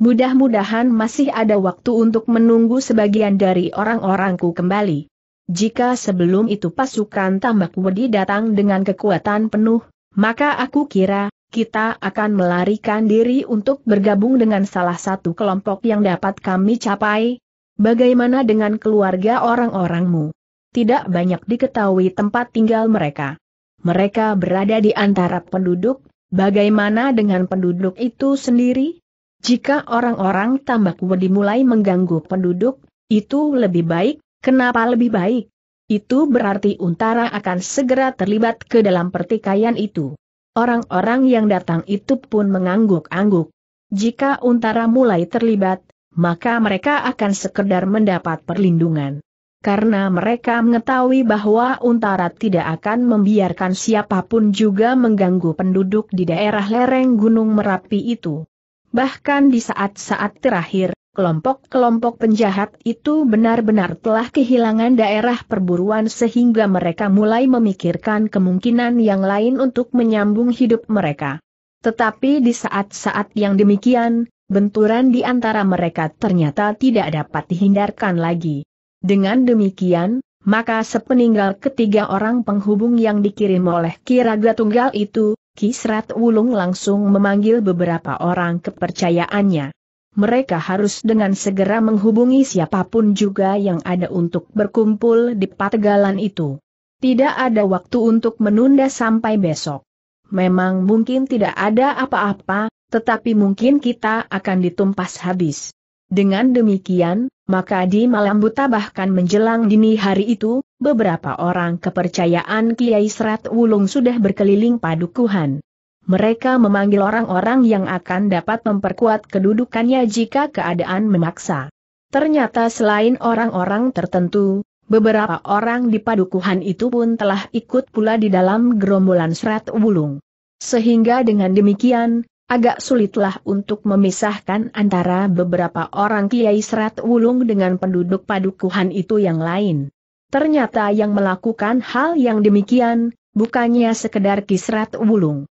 Mudah-mudahan masih ada waktu untuk menunggu sebagian dari orang-orangku kembali. Jika sebelum itu pasukan tambak wedi datang dengan kekuatan penuh, maka aku kira, kita akan melarikan diri untuk bergabung dengan salah satu kelompok yang dapat kami capai. Bagaimana dengan keluarga orang-orangmu? Tidak banyak diketahui tempat tinggal mereka. Mereka berada di antara penduduk, bagaimana dengan penduduk itu sendiri? Jika orang-orang tambak wedi mulai mengganggu penduduk, itu lebih baik Kenapa lebih baik? Itu berarti Untara akan segera terlibat ke dalam pertikaian itu. Orang-orang yang datang itu pun mengangguk-angguk. Jika Untara mulai terlibat, maka mereka akan sekedar mendapat perlindungan. Karena mereka mengetahui bahwa Untara tidak akan membiarkan siapapun juga mengganggu penduduk di daerah lereng Gunung Merapi itu. Bahkan di saat-saat terakhir, Kelompok-kelompok penjahat itu benar-benar telah kehilangan daerah perburuan sehingga mereka mulai memikirkan kemungkinan yang lain untuk menyambung hidup mereka. Tetapi di saat-saat yang demikian, benturan di antara mereka ternyata tidak dapat dihindarkan lagi. Dengan demikian, maka sepeninggal ketiga orang penghubung yang dikirim oleh Kiraga Tunggal itu, Kisrat Wulung langsung memanggil beberapa orang kepercayaannya mereka harus dengan segera menghubungi siapapun juga yang ada untuk berkumpul di pategalan itu. Tidak ada waktu untuk menunda sampai besok. Memang mungkin tidak ada apa-apa, tetapi mungkin kita akan ditumpas habis. Dengan demikian, maka di malam buta bahkan menjelang dini hari itu, beberapa orang kepercayaan Kiai Serat Wulung sudah berkeliling padukuhan mereka memanggil orang-orang yang akan dapat memperkuat kedudukannya jika keadaan memaksa. Ternyata selain orang-orang tertentu, beberapa orang di padukuhan itu pun telah ikut pula di dalam gerombolan serat wulung. Sehingga dengan demikian, agak sulitlah untuk memisahkan antara beberapa orang kiai serat wulung dengan penduduk padukuhan itu yang lain. Ternyata yang melakukan hal yang demikian, bukannya sekedar kisrat wulung.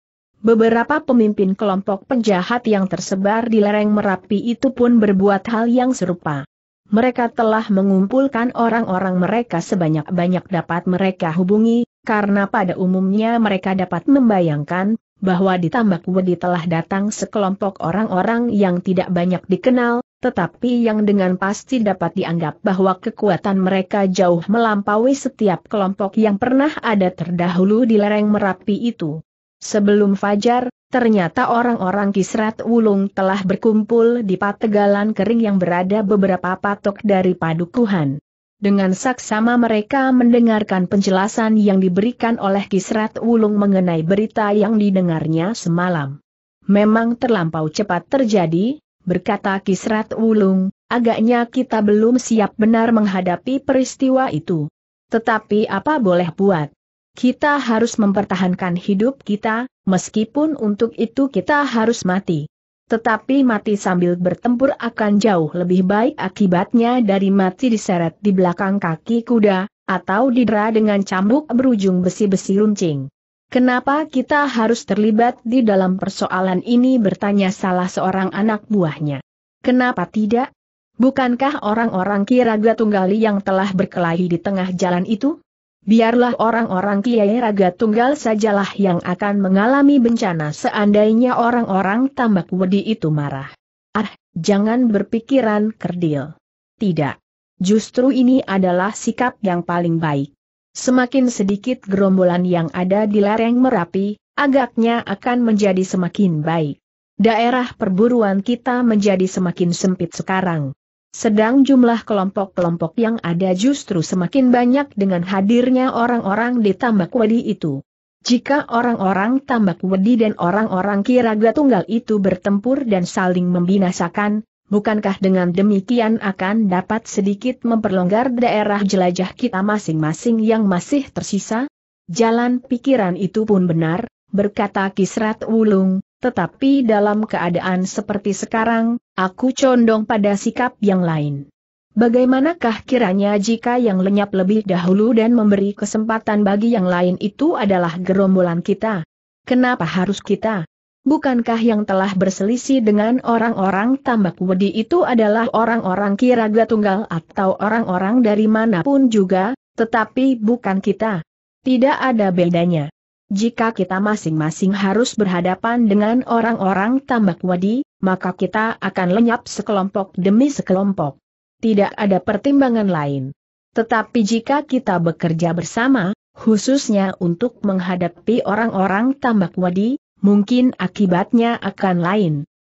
Beberapa pemimpin kelompok penjahat yang tersebar di lereng Merapi itu pun berbuat hal yang serupa. Mereka telah mengumpulkan orang-orang mereka sebanyak-banyak dapat mereka hubungi, karena pada umumnya mereka dapat membayangkan bahwa di Tambak Wedi telah datang sekelompok orang-orang yang tidak banyak dikenal, tetapi yang dengan pasti dapat dianggap bahwa kekuatan mereka jauh melampaui setiap kelompok yang pernah ada terdahulu di lereng Merapi itu. Sebelum fajar, ternyata orang-orang Kisrat Wulung telah berkumpul di pategalan kering yang berada beberapa patok dari padukuhan. Dengan saksama mereka mendengarkan penjelasan yang diberikan oleh Kisrat Wulung mengenai berita yang didengarnya semalam. Memang terlampau cepat terjadi, berkata Kisrat Wulung, agaknya kita belum siap benar menghadapi peristiwa itu. Tetapi apa boleh buat? Kita harus mempertahankan hidup kita, meskipun untuk itu kita harus mati. Tetapi mati sambil bertempur akan jauh lebih baik akibatnya dari mati diseret di belakang kaki kuda, atau didera dengan cambuk berujung besi-besi runcing. Kenapa kita harus terlibat di dalam persoalan ini bertanya salah seorang anak buahnya. Kenapa tidak? Bukankah orang-orang Kiraga Tunggali yang telah berkelahi di tengah jalan itu? Biarlah orang-orang Kiai Raga Tunggal sajalah yang akan mengalami bencana seandainya orang-orang tambak wedi itu marah. Ah, jangan berpikiran kerdil. Tidak. Justru ini adalah sikap yang paling baik. Semakin sedikit gerombolan yang ada di lereng Merapi, agaknya akan menjadi semakin baik. Daerah perburuan kita menjadi semakin sempit sekarang. Sedang jumlah kelompok-kelompok yang ada justru semakin banyak dengan hadirnya orang-orang di tambak wedi itu. Jika orang-orang tambak wedi dan orang-orang kiraga tunggal itu bertempur dan saling membinasakan, bukankah dengan demikian akan dapat sedikit memperlonggar daerah jelajah kita masing-masing yang masih tersisa? Jalan pikiran itu pun benar, berkata Kisrat Wulung, tetapi dalam keadaan seperti sekarang, aku condong pada sikap yang lain. Bagaimanakah kiranya jika yang lenyap lebih dahulu dan memberi kesempatan bagi yang lain itu adalah gerombolan kita? Kenapa harus kita? Bukankah yang telah berselisih dengan orang-orang tambak wedi itu adalah orang-orang kiraga tunggal atau orang-orang dari manapun juga, tetapi bukan kita? Tidak ada bedanya. Jika kita masing-masing harus berhadapan dengan orang-orang tambak wadi, maka kita akan lenyap sekelompok demi sekelompok. Tidak ada pertimbangan lain. Tetapi jika kita bekerja bersama, khususnya untuk menghadapi orang-orang tambak wadi, mungkin akibatnya akan lain.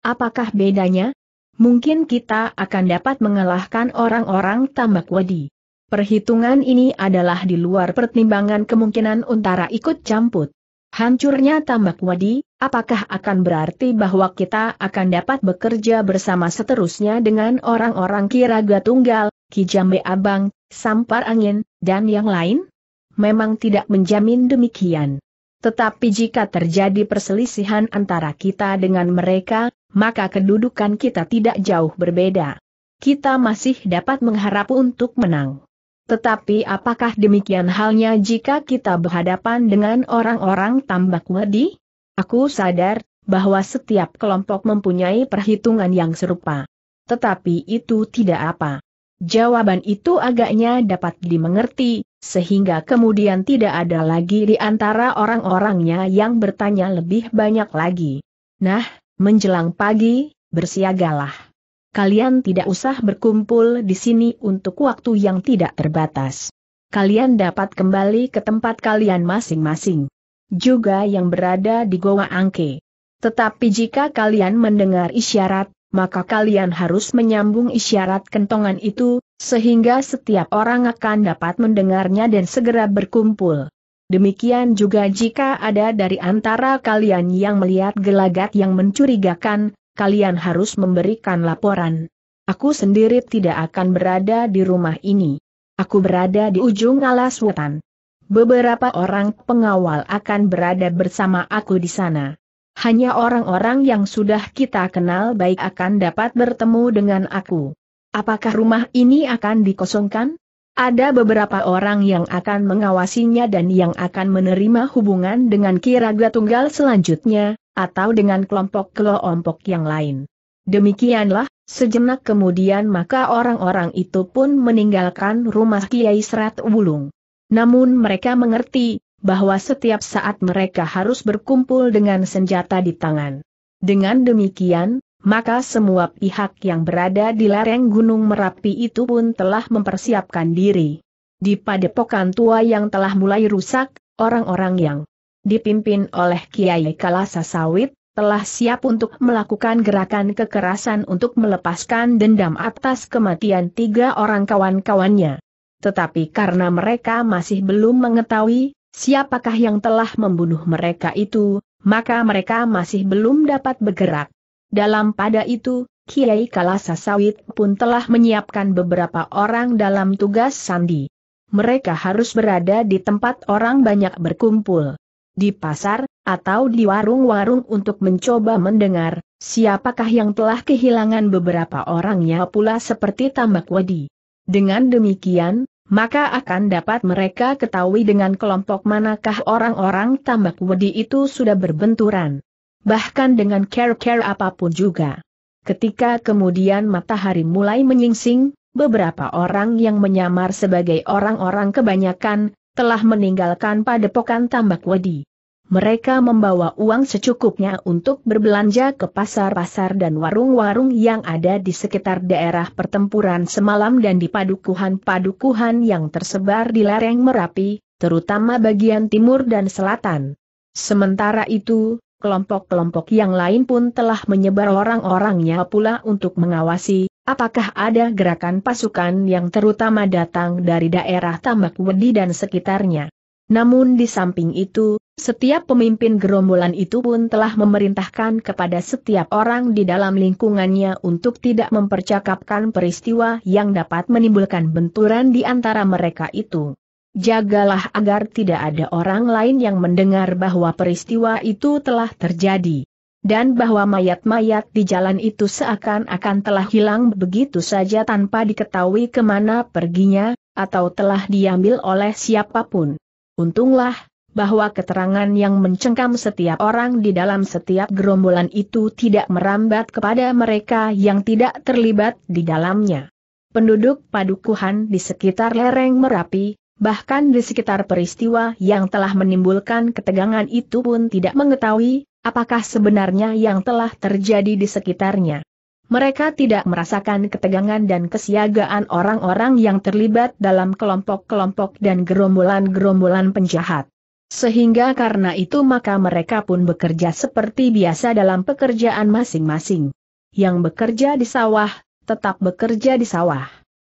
Apakah bedanya? Mungkin kita akan dapat mengalahkan orang-orang tambak wadi. Perhitungan ini adalah di luar pertimbangan kemungkinan Untara ikut campur. Hancurnya tambak wadi, apakah akan berarti bahwa kita akan dapat bekerja bersama seterusnya dengan orang-orang Kiraga Tunggal, Kijambe Abang, Sampar Angin, dan yang lain? Memang tidak menjamin demikian. Tetapi jika terjadi perselisihan antara kita dengan mereka, maka kedudukan kita tidak jauh berbeda. Kita masih dapat mengharap untuk menang. Tetapi apakah demikian halnya jika kita berhadapan dengan orang-orang tambak wedi? Aku sadar bahwa setiap kelompok mempunyai perhitungan yang serupa. Tetapi itu tidak apa. Jawaban itu agaknya dapat dimengerti, sehingga kemudian tidak ada lagi di antara orang-orangnya yang bertanya lebih banyak lagi. Nah, menjelang pagi, bersiagalah kalian tidak usah berkumpul di sini untuk waktu yang tidak terbatas. Kalian dapat kembali ke tempat kalian masing-masing. Juga yang berada di Goa Angke. Tetapi jika kalian mendengar isyarat, maka kalian harus menyambung isyarat kentongan itu, sehingga setiap orang akan dapat mendengarnya dan segera berkumpul. Demikian juga jika ada dari antara kalian yang melihat gelagat yang mencurigakan, kalian harus memberikan laporan. Aku sendiri tidak akan berada di rumah ini. Aku berada di ujung alas hutan. Beberapa orang pengawal akan berada bersama aku di sana. Hanya orang-orang yang sudah kita kenal baik akan dapat bertemu dengan aku. Apakah rumah ini akan dikosongkan? Ada beberapa orang yang akan mengawasinya dan yang akan menerima hubungan dengan Kiraga Tunggal selanjutnya, atau dengan kelompok-kelompok yang lain. Demikianlah, sejenak kemudian maka orang-orang itu pun meninggalkan rumah Kiai Serat Wulung. Namun mereka mengerti, bahwa setiap saat mereka harus berkumpul dengan senjata di tangan. Dengan demikian, maka semua pihak yang berada di lereng Gunung Merapi itu pun telah mempersiapkan diri. Di padepokan tua yang telah mulai rusak, orang-orang yang dipimpin oleh Kiai Kalasa Sawit, telah siap untuk melakukan gerakan kekerasan untuk melepaskan dendam atas kematian tiga orang kawan-kawannya. Tetapi karena mereka masih belum mengetahui siapakah yang telah membunuh mereka itu, maka mereka masih belum dapat bergerak. Dalam pada itu, Kiai Kalasa Sawit pun telah menyiapkan beberapa orang dalam tugas sandi. Mereka harus berada di tempat orang banyak berkumpul. Di pasar, atau di warung-warung untuk mencoba mendengar, siapakah yang telah kehilangan beberapa orangnya pula seperti tambak wadi. Dengan demikian, maka akan dapat mereka ketahui dengan kelompok manakah orang-orang tambak wedi itu sudah berbenturan bahkan dengan care-care apapun juga. Ketika kemudian matahari mulai menyingsing, beberapa orang yang menyamar sebagai orang-orang kebanyakan, telah meninggalkan padepokan tambak wedi. Mereka membawa uang secukupnya untuk berbelanja ke pasar-pasar dan warung-warung yang ada di sekitar daerah pertempuran semalam dan di padukuhan-padukuhan yang tersebar di lereng Merapi, terutama bagian timur dan selatan. Sementara itu, kelompok-kelompok yang lain pun telah menyebar orang-orangnya pula untuk mengawasi, apakah ada gerakan pasukan yang terutama datang dari daerah Tambak Wedi dan sekitarnya. Namun di samping itu, setiap pemimpin gerombolan itu pun telah memerintahkan kepada setiap orang di dalam lingkungannya untuk tidak mempercakapkan peristiwa yang dapat menimbulkan benturan di antara mereka itu. Jagalah agar tidak ada orang lain yang mendengar bahwa peristiwa itu telah terjadi. Dan bahwa mayat-mayat di jalan itu seakan-akan telah hilang begitu saja tanpa diketahui kemana perginya, atau telah diambil oleh siapapun. Untunglah, bahwa keterangan yang mencengkam setiap orang di dalam setiap gerombolan itu tidak merambat kepada mereka yang tidak terlibat di dalamnya. Penduduk padukuhan di sekitar lereng Merapi, Bahkan di sekitar peristiwa yang telah menimbulkan ketegangan itu pun tidak mengetahui, apakah sebenarnya yang telah terjadi di sekitarnya. Mereka tidak merasakan ketegangan dan kesiagaan orang-orang yang terlibat dalam kelompok-kelompok dan gerombolan-gerombolan penjahat. Sehingga karena itu maka mereka pun bekerja seperti biasa dalam pekerjaan masing-masing. Yang bekerja di sawah, tetap bekerja di sawah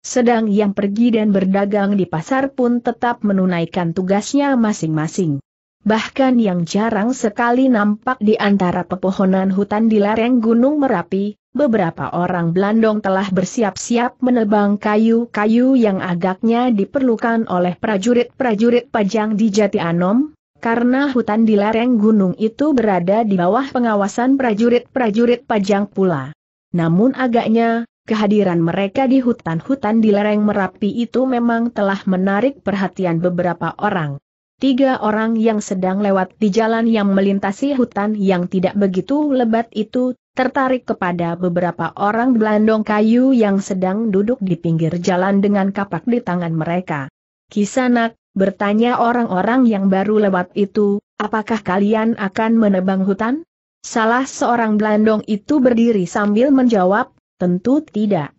sedang yang pergi dan berdagang di pasar pun tetap menunaikan tugasnya masing-masing. Bahkan yang jarang sekali nampak di antara pepohonan hutan di lereng Gunung Merapi, beberapa orang Belandong telah bersiap-siap menebang kayu-kayu yang agaknya diperlukan oleh prajurit-prajurit pajang di Jati Anom, karena hutan di lereng gunung itu berada di bawah pengawasan prajurit-prajurit pajang pula. Namun agaknya, Kehadiran mereka di hutan-hutan di lereng Merapi itu memang telah menarik perhatian beberapa orang. Tiga orang yang sedang lewat di jalan yang melintasi hutan yang tidak begitu lebat itu, tertarik kepada beberapa orang belandong kayu yang sedang duduk di pinggir jalan dengan kapak di tangan mereka. Kisanak, bertanya orang-orang yang baru lewat itu, apakah kalian akan menebang hutan? Salah seorang belandong itu berdiri sambil menjawab, Tentu tidak.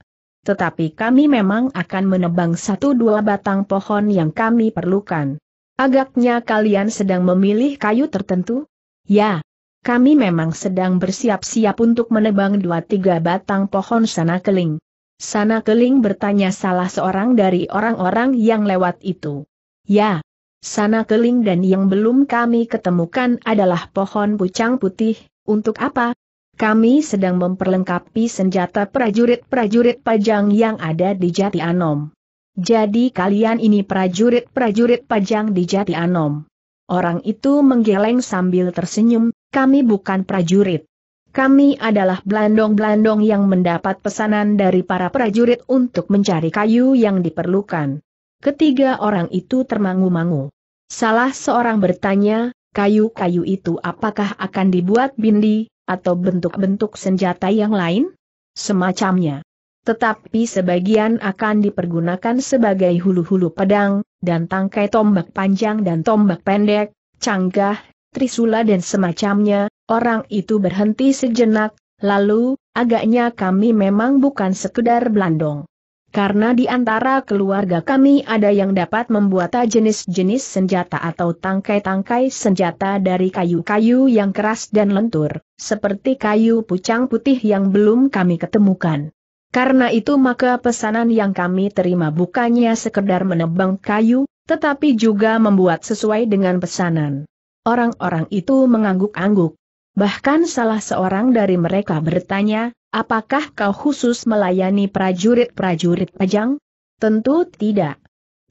Tetapi kami memang akan menebang satu dua batang pohon yang kami perlukan. Agaknya kalian sedang memilih kayu tertentu? Ya. Kami memang sedang bersiap-siap untuk menebang dua tiga batang pohon sana keling. Sana keling bertanya salah seorang dari orang-orang yang lewat itu. Ya. Sana keling dan yang belum kami ketemukan adalah pohon pucang putih, untuk apa? Kami sedang memperlengkapi senjata prajurit-prajurit pajang yang ada di Jati Anom. Jadi kalian ini prajurit-prajurit pajang di Jati Anom. Orang itu menggeleng sambil tersenyum, kami bukan prajurit. Kami adalah belandong-belandong yang mendapat pesanan dari para prajurit untuk mencari kayu yang diperlukan. Ketiga orang itu termangu-mangu. Salah seorang bertanya, kayu-kayu itu apakah akan dibuat bindi, atau bentuk-bentuk senjata yang lain? Semacamnya. Tetapi sebagian akan dipergunakan sebagai hulu-hulu pedang, dan tangkai tombak panjang dan tombak pendek, canggah, trisula dan semacamnya, orang itu berhenti sejenak, lalu, agaknya kami memang bukan sekedar Belandong karena di antara keluarga kami ada yang dapat membuat jenis-jenis senjata atau tangkai-tangkai senjata dari kayu-kayu yang keras dan lentur, seperti kayu pucang putih yang belum kami ketemukan. Karena itu maka pesanan yang kami terima bukannya sekedar menebang kayu, tetapi juga membuat sesuai dengan pesanan. Orang-orang itu mengangguk-angguk, Bahkan salah seorang dari mereka bertanya, apakah kau khusus melayani prajurit-prajurit pajang? Tentu tidak.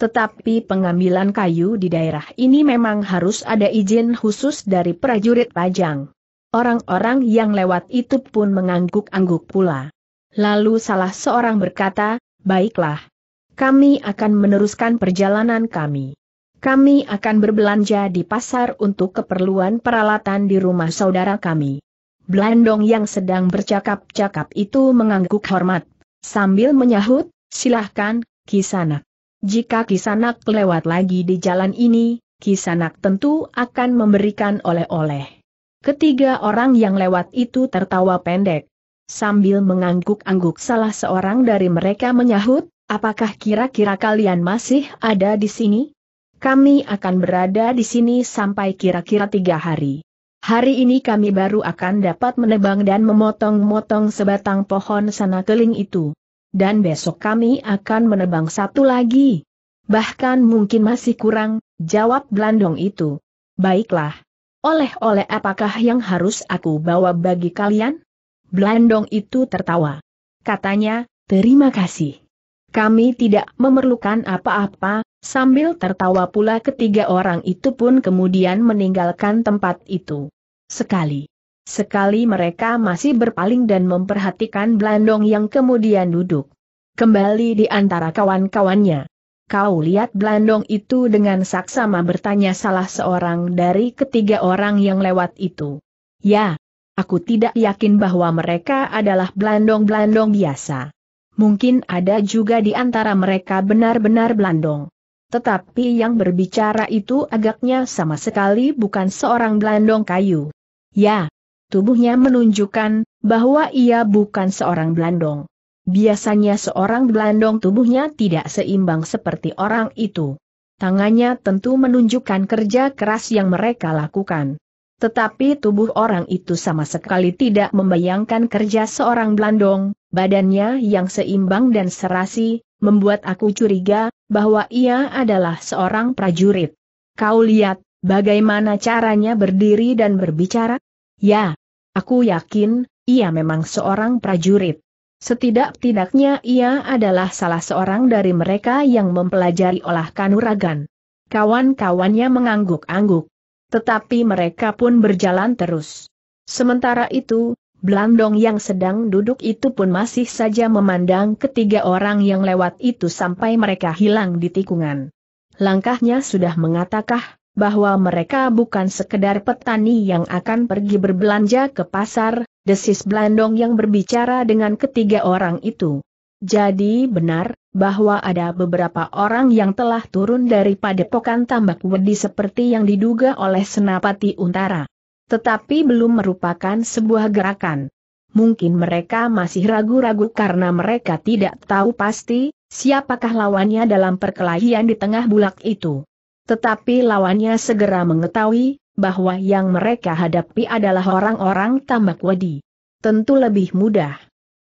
Tetapi pengambilan kayu di daerah ini memang harus ada izin khusus dari prajurit pajang. Orang-orang yang lewat itu pun mengangguk-angguk pula. Lalu salah seorang berkata, baiklah. Kami akan meneruskan perjalanan kami. Kami akan berbelanja di pasar untuk keperluan peralatan di rumah saudara kami. Blandong yang sedang bercakap-cakap itu mengangguk hormat. Sambil menyahut, silahkan, Kisanak. Jika Kisanak lewat lagi di jalan ini, Kisanak tentu akan memberikan oleh-oleh. Ketiga orang yang lewat itu tertawa pendek. Sambil mengangguk-angguk salah seorang dari mereka menyahut, apakah kira-kira kalian masih ada di sini? Kami akan berada di sini sampai kira-kira tiga hari. Hari ini kami baru akan dapat menebang dan memotong-motong sebatang pohon sana keling itu. Dan besok kami akan menebang satu lagi. Bahkan mungkin masih kurang, jawab Blandong itu. Baiklah. Oleh-oleh apakah yang harus aku bawa bagi kalian? Blandong itu tertawa. Katanya, terima kasih. Kami tidak memerlukan apa-apa, Sambil tertawa pula ketiga orang itu pun kemudian meninggalkan tempat itu. Sekali. Sekali mereka masih berpaling dan memperhatikan Blandong yang kemudian duduk. Kembali di antara kawan-kawannya. Kau lihat Blandong itu dengan saksama bertanya salah seorang dari ketiga orang yang lewat itu. Ya, aku tidak yakin bahwa mereka adalah Blandong-Blandong biasa. Mungkin ada juga di antara mereka benar-benar Blandong. Tetapi yang berbicara itu agaknya sama sekali bukan seorang belandong kayu. Ya, tubuhnya menunjukkan bahwa ia bukan seorang belandong. Biasanya seorang belandong tubuhnya tidak seimbang seperti orang itu. Tangannya tentu menunjukkan kerja keras yang mereka lakukan. Tetapi tubuh orang itu sama sekali tidak membayangkan kerja seorang belandong, badannya yang seimbang dan serasi, membuat aku curiga, bahwa ia adalah seorang prajurit. Kau lihat, bagaimana caranya berdiri dan berbicara? Ya, aku yakin, ia memang seorang prajurit. Setidak-tidaknya ia adalah salah seorang dari mereka yang mempelajari olah kanuragan. Kawan-kawannya mengangguk-angguk. Tetapi mereka pun berjalan terus. Sementara itu, Blandong yang sedang duduk itu pun masih saja memandang ketiga orang yang lewat itu sampai mereka hilang di tikungan. Langkahnya sudah mengatakah bahwa mereka bukan sekedar petani yang akan pergi berbelanja ke pasar, desis Blandong yang berbicara dengan ketiga orang itu. Jadi benar, bahwa ada beberapa orang yang telah turun dari padepokan tambak wedi seperti yang diduga oleh Senapati Untara tetapi belum merupakan sebuah gerakan. Mungkin mereka masih ragu-ragu karena mereka tidak tahu pasti siapakah lawannya dalam perkelahian di tengah bulak itu. Tetapi lawannya segera mengetahui bahwa yang mereka hadapi adalah orang-orang tambak wadi. Tentu lebih mudah.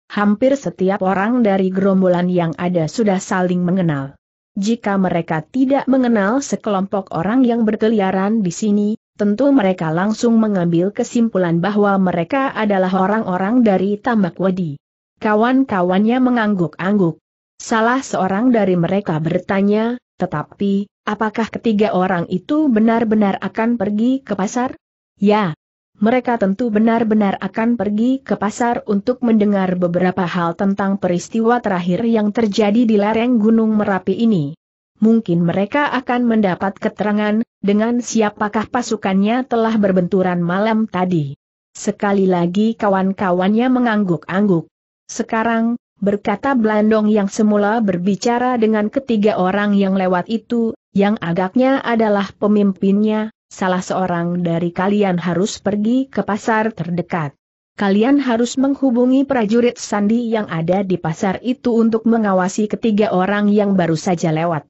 Hampir setiap orang dari gerombolan yang ada sudah saling mengenal. Jika mereka tidak mengenal sekelompok orang yang berkeliaran di sini, tentu mereka langsung mengambil kesimpulan bahwa mereka adalah orang-orang dari Tambak Wadi. Kawan-kawannya mengangguk-angguk. Salah seorang dari mereka bertanya, tetapi, apakah ketiga orang itu benar-benar akan pergi ke pasar? Ya, mereka tentu benar-benar akan pergi ke pasar untuk mendengar beberapa hal tentang peristiwa terakhir yang terjadi di lereng Gunung Merapi ini. Mungkin mereka akan mendapat keterangan, dengan siapakah pasukannya telah berbenturan malam tadi. Sekali lagi kawan-kawannya mengangguk-angguk. Sekarang, berkata Blandong yang semula berbicara dengan ketiga orang yang lewat itu, yang agaknya adalah pemimpinnya, salah seorang dari kalian harus pergi ke pasar terdekat. Kalian harus menghubungi prajurit sandi yang ada di pasar itu untuk mengawasi ketiga orang yang baru saja lewat.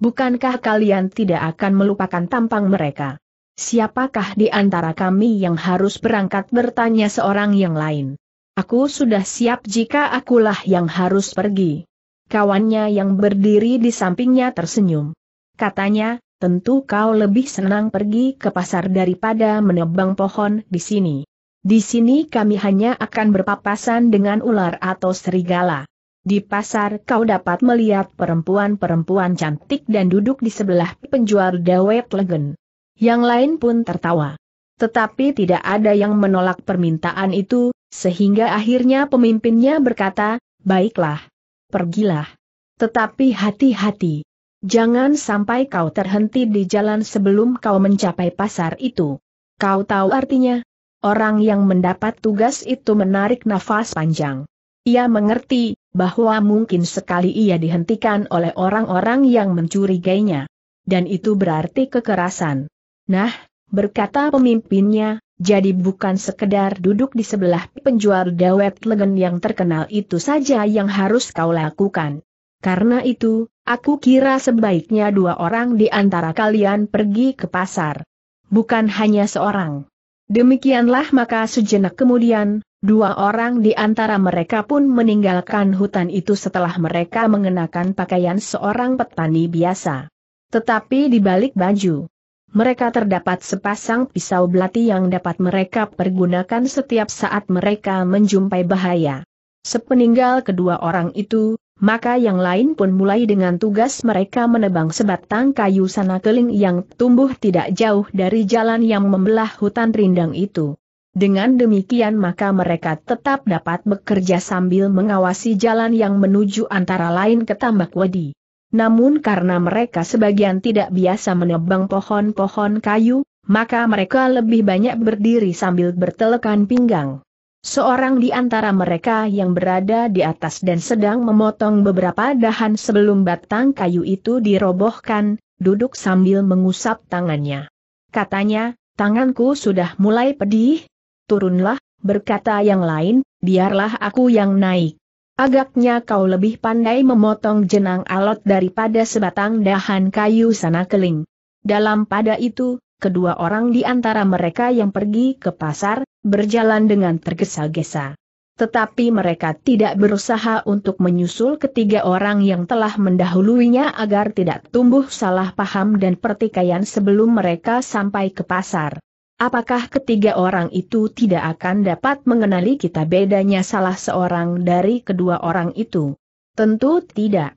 Bukankah kalian tidak akan melupakan tampang mereka? Siapakah di antara kami yang harus berangkat bertanya seorang yang lain? Aku sudah siap jika akulah yang harus pergi. Kawannya yang berdiri di sampingnya tersenyum. Katanya, tentu kau lebih senang pergi ke pasar daripada menebang pohon di sini. Di sini kami hanya akan berpapasan dengan ular atau serigala. Di pasar kau dapat melihat perempuan-perempuan cantik dan duduk di sebelah penjual dawet legen. Yang lain pun tertawa. Tetapi tidak ada yang menolak permintaan itu, sehingga akhirnya pemimpinnya berkata, baiklah, pergilah. Tetapi hati-hati. Jangan sampai kau terhenti di jalan sebelum kau mencapai pasar itu. Kau tahu artinya? Orang yang mendapat tugas itu menarik nafas panjang. Ia mengerti, bahwa mungkin sekali ia dihentikan oleh orang-orang yang mencurigainya. Dan itu berarti kekerasan. Nah, berkata pemimpinnya, jadi bukan sekedar duduk di sebelah penjual dawet legen yang terkenal itu saja yang harus kau lakukan. Karena itu, aku kira sebaiknya dua orang di antara kalian pergi ke pasar. Bukan hanya seorang. Demikianlah maka sejenak kemudian, Dua orang di antara mereka pun meninggalkan hutan itu setelah mereka mengenakan pakaian seorang petani biasa. Tetapi di balik baju, mereka terdapat sepasang pisau belati yang dapat mereka pergunakan setiap saat mereka menjumpai bahaya. Sepeninggal kedua orang itu, maka yang lain pun mulai dengan tugas mereka menebang sebatang kayu sana keling yang tumbuh tidak jauh dari jalan yang membelah hutan rindang itu. Dengan demikian maka mereka tetap dapat bekerja sambil mengawasi jalan yang menuju antara lain ke tambak wedi. Namun karena mereka sebagian tidak biasa menebang pohon-pohon kayu, maka mereka lebih banyak berdiri sambil bertelekan pinggang. Seorang di antara mereka yang berada di atas dan sedang memotong beberapa dahan sebelum batang kayu itu dirobohkan, duduk sambil mengusap tangannya. Katanya, tanganku sudah mulai pedih, turunlah, berkata yang lain, biarlah aku yang naik. Agaknya kau lebih pandai memotong jenang alot daripada sebatang dahan kayu sana keling. Dalam pada itu, kedua orang di antara mereka yang pergi ke pasar, berjalan dengan tergesa-gesa. Tetapi mereka tidak berusaha untuk menyusul ketiga orang yang telah mendahuluinya agar tidak tumbuh salah paham dan pertikaian sebelum mereka sampai ke pasar. Apakah ketiga orang itu tidak akan dapat mengenali kita bedanya salah seorang dari kedua orang itu? Tentu tidak.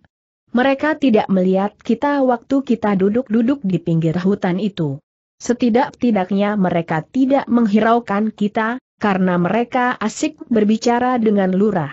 Mereka tidak melihat kita waktu kita duduk-duduk di pinggir hutan itu. Setidak-tidaknya mereka tidak menghiraukan kita, karena mereka asik berbicara dengan lurah.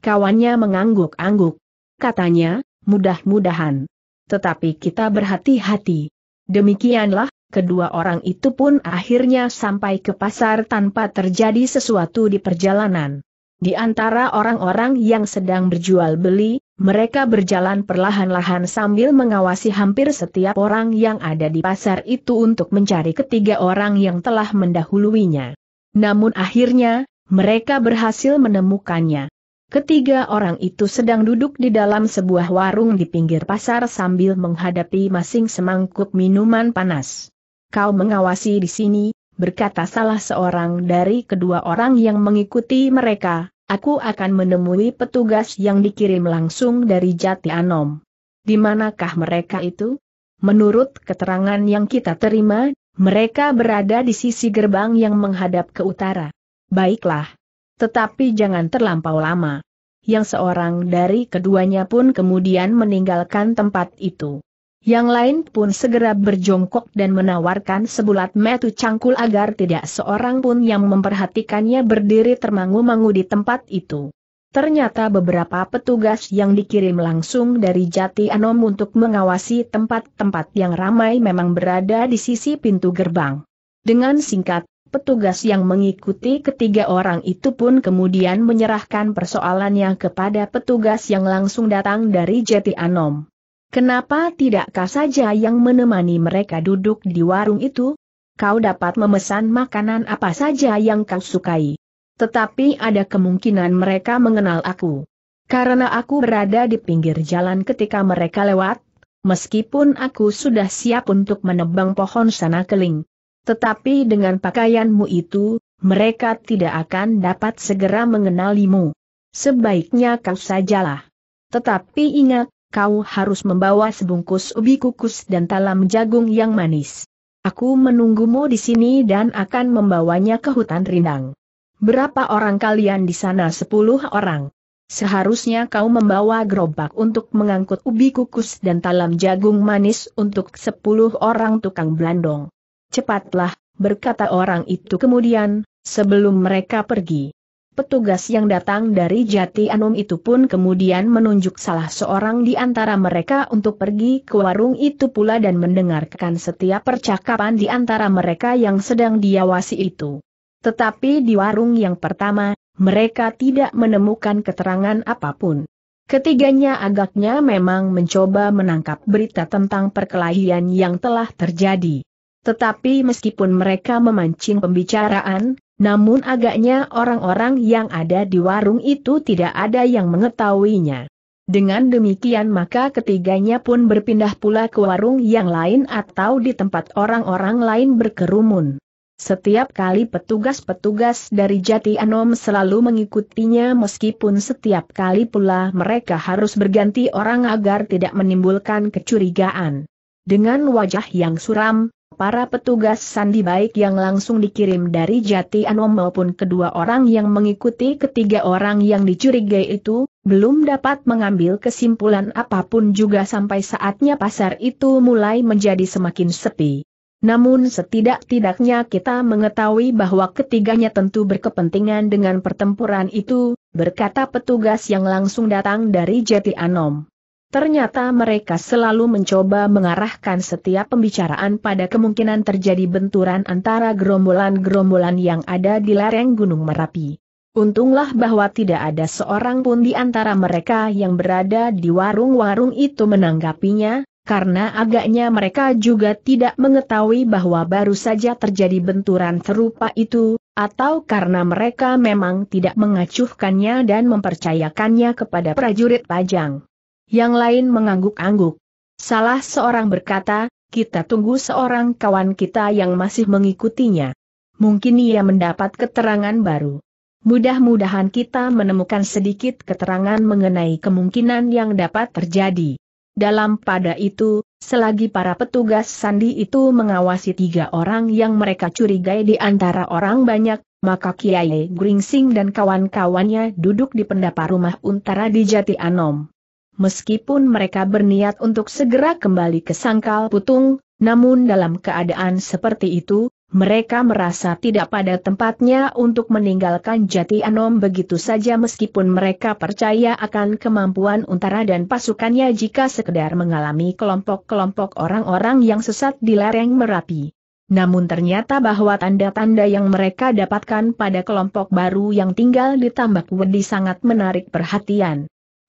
Kawannya mengangguk-angguk. Katanya, mudah-mudahan. Tetapi kita berhati-hati. Demikianlah Kedua orang itu pun akhirnya sampai ke pasar tanpa terjadi sesuatu di perjalanan. Di antara orang-orang yang sedang berjual beli, mereka berjalan perlahan-lahan sambil mengawasi hampir setiap orang yang ada di pasar itu untuk mencari ketiga orang yang telah mendahuluinya. Namun akhirnya, mereka berhasil menemukannya. Ketiga orang itu sedang duduk di dalam sebuah warung di pinggir pasar sambil menghadapi masing semangkuk minuman panas kau mengawasi di sini, berkata salah seorang dari kedua orang yang mengikuti mereka, aku akan menemui petugas yang dikirim langsung dari Jati Anom. Di manakah mereka itu? Menurut keterangan yang kita terima, mereka berada di sisi gerbang yang menghadap ke utara. Baiklah. Tetapi jangan terlampau lama. Yang seorang dari keduanya pun kemudian meninggalkan tempat itu. Yang lain pun segera berjongkok dan menawarkan sebulat metu cangkul agar tidak seorang pun yang memperhatikannya berdiri termangu-mangu di tempat itu. Ternyata beberapa petugas yang dikirim langsung dari Jati Anom untuk mengawasi tempat-tempat yang ramai memang berada di sisi pintu gerbang. Dengan singkat, petugas yang mengikuti ketiga orang itu pun kemudian menyerahkan persoalannya kepada petugas yang langsung datang dari Jati Anom. Kenapa tidakkah saja yang menemani mereka duduk di warung itu? Kau dapat memesan makanan apa saja yang kau sukai. Tetapi ada kemungkinan mereka mengenal aku. Karena aku berada di pinggir jalan ketika mereka lewat, meskipun aku sudah siap untuk menebang pohon sana keling. Tetapi dengan pakaianmu itu, mereka tidak akan dapat segera mengenalimu. Sebaiknya kau sajalah. Tetapi ingat, kau harus membawa sebungkus ubi kukus dan talam jagung yang manis. Aku menunggumu di sini dan akan membawanya ke hutan rindang. Berapa orang kalian di sana? Sepuluh orang. Seharusnya kau membawa gerobak untuk mengangkut ubi kukus dan talam jagung manis untuk sepuluh orang tukang blandong. Cepatlah, berkata orang itu kemudian, sebelum mereka pergi. Petugas yang datang dari Jati Anum itu pun kemudian menunjuk salah seorang di antara mereka untuk pergi ke warung itu pula dan mendengarkan setiap percakapan di antara mereka yang sedang diawasi itu. Tetapi di warung yang pertama, mereka tidak menemukan keterangan apapun. Ketiganya agaknya memang mencoba menangkap berita tentang perkelahian yang telah terjadi. Tetapi meskipun mereka memancing pembicaraan, namun agaknya orang-orang yang ada di warung itu tidak ada yang mengetahuinya. Dengan demikian maka ketiganya pun berpindah pula ke warung yang lain atau di tempat orang-orang lain berkerumun. Setiap kali petugas-petugas dari Jati Anom selalu mengikutinya meskipun setiap kali pula mereka harus berganti orang agar tidak menimbulkan kecurigaan. Dengan wajah yang suram, Para petugas sandi baik yang langsung dikirim dari Jati Anom maupun kedua orang yang mengikuti ketiga orang yang dicurigai itu, belum dapat mengambil kesimpulan apapun juga sampai saatnya pasar itu mulai menjadi semakin sepi. Namun setidak-tidaknya kita mengetahui bahwa ketiganya tentu berkepentingan dengan pertempuran itu, berkata petugas yang langsung datang dari Jati Anom. Ternyata mereka selalu mencoba mengarahkan setiap pembicaraan pada kemungkinan terjadi benturan antara gerombolan-gerombolan yang ada di lereng Gunung Merapi. Untunglah bahwa tidak ada seorang pun di antara mereka yang berada di warung-warung itu menanggapinya, karena agaknya mereka juga tidak mengetahui bahwa baru saja terjadi benturan serupa itu, atau karena mereka memang tidak mengacuhkannya dan mempercayakannya kepada prajurit pajang. Yang lain mengangguk-angguk. Salah seorang berkata, kita tunggu seorang kawan kita yang masih mengikutinya. Mungkin ia mendapat keterangan baru. Mudah-mudahan kita menemukan sedikit keterangan mengenai kemungkinan yang dapat terjadi. Dalam pada itu, selagi para petugas sandi itu mengawasi tiga orang yang mereka curigai di antara orang banyak, maka Kiai Gringsing dan kawan-kawannya duduk di pendapa rumah untara di Jati Anom meskipun mereka berniat untuk segera kembali ke sangkal putung, namun dalam keadaan seperti itu, mereka merasa tidak pada tempatnya untuk meninggalkan Jati Anom begitu saja meskipun mereka percaya akan kemampuan Untara dan pasukannya jika sekedar mengalami kelompok-kelompok orang-orang yang sesat di lereng Merapi. Namun ternyata bahwa tanda-tanda yang mereka dapatkan pada kelompok baru yang tinggal di Tambak Wedi sangat menarik perhatian.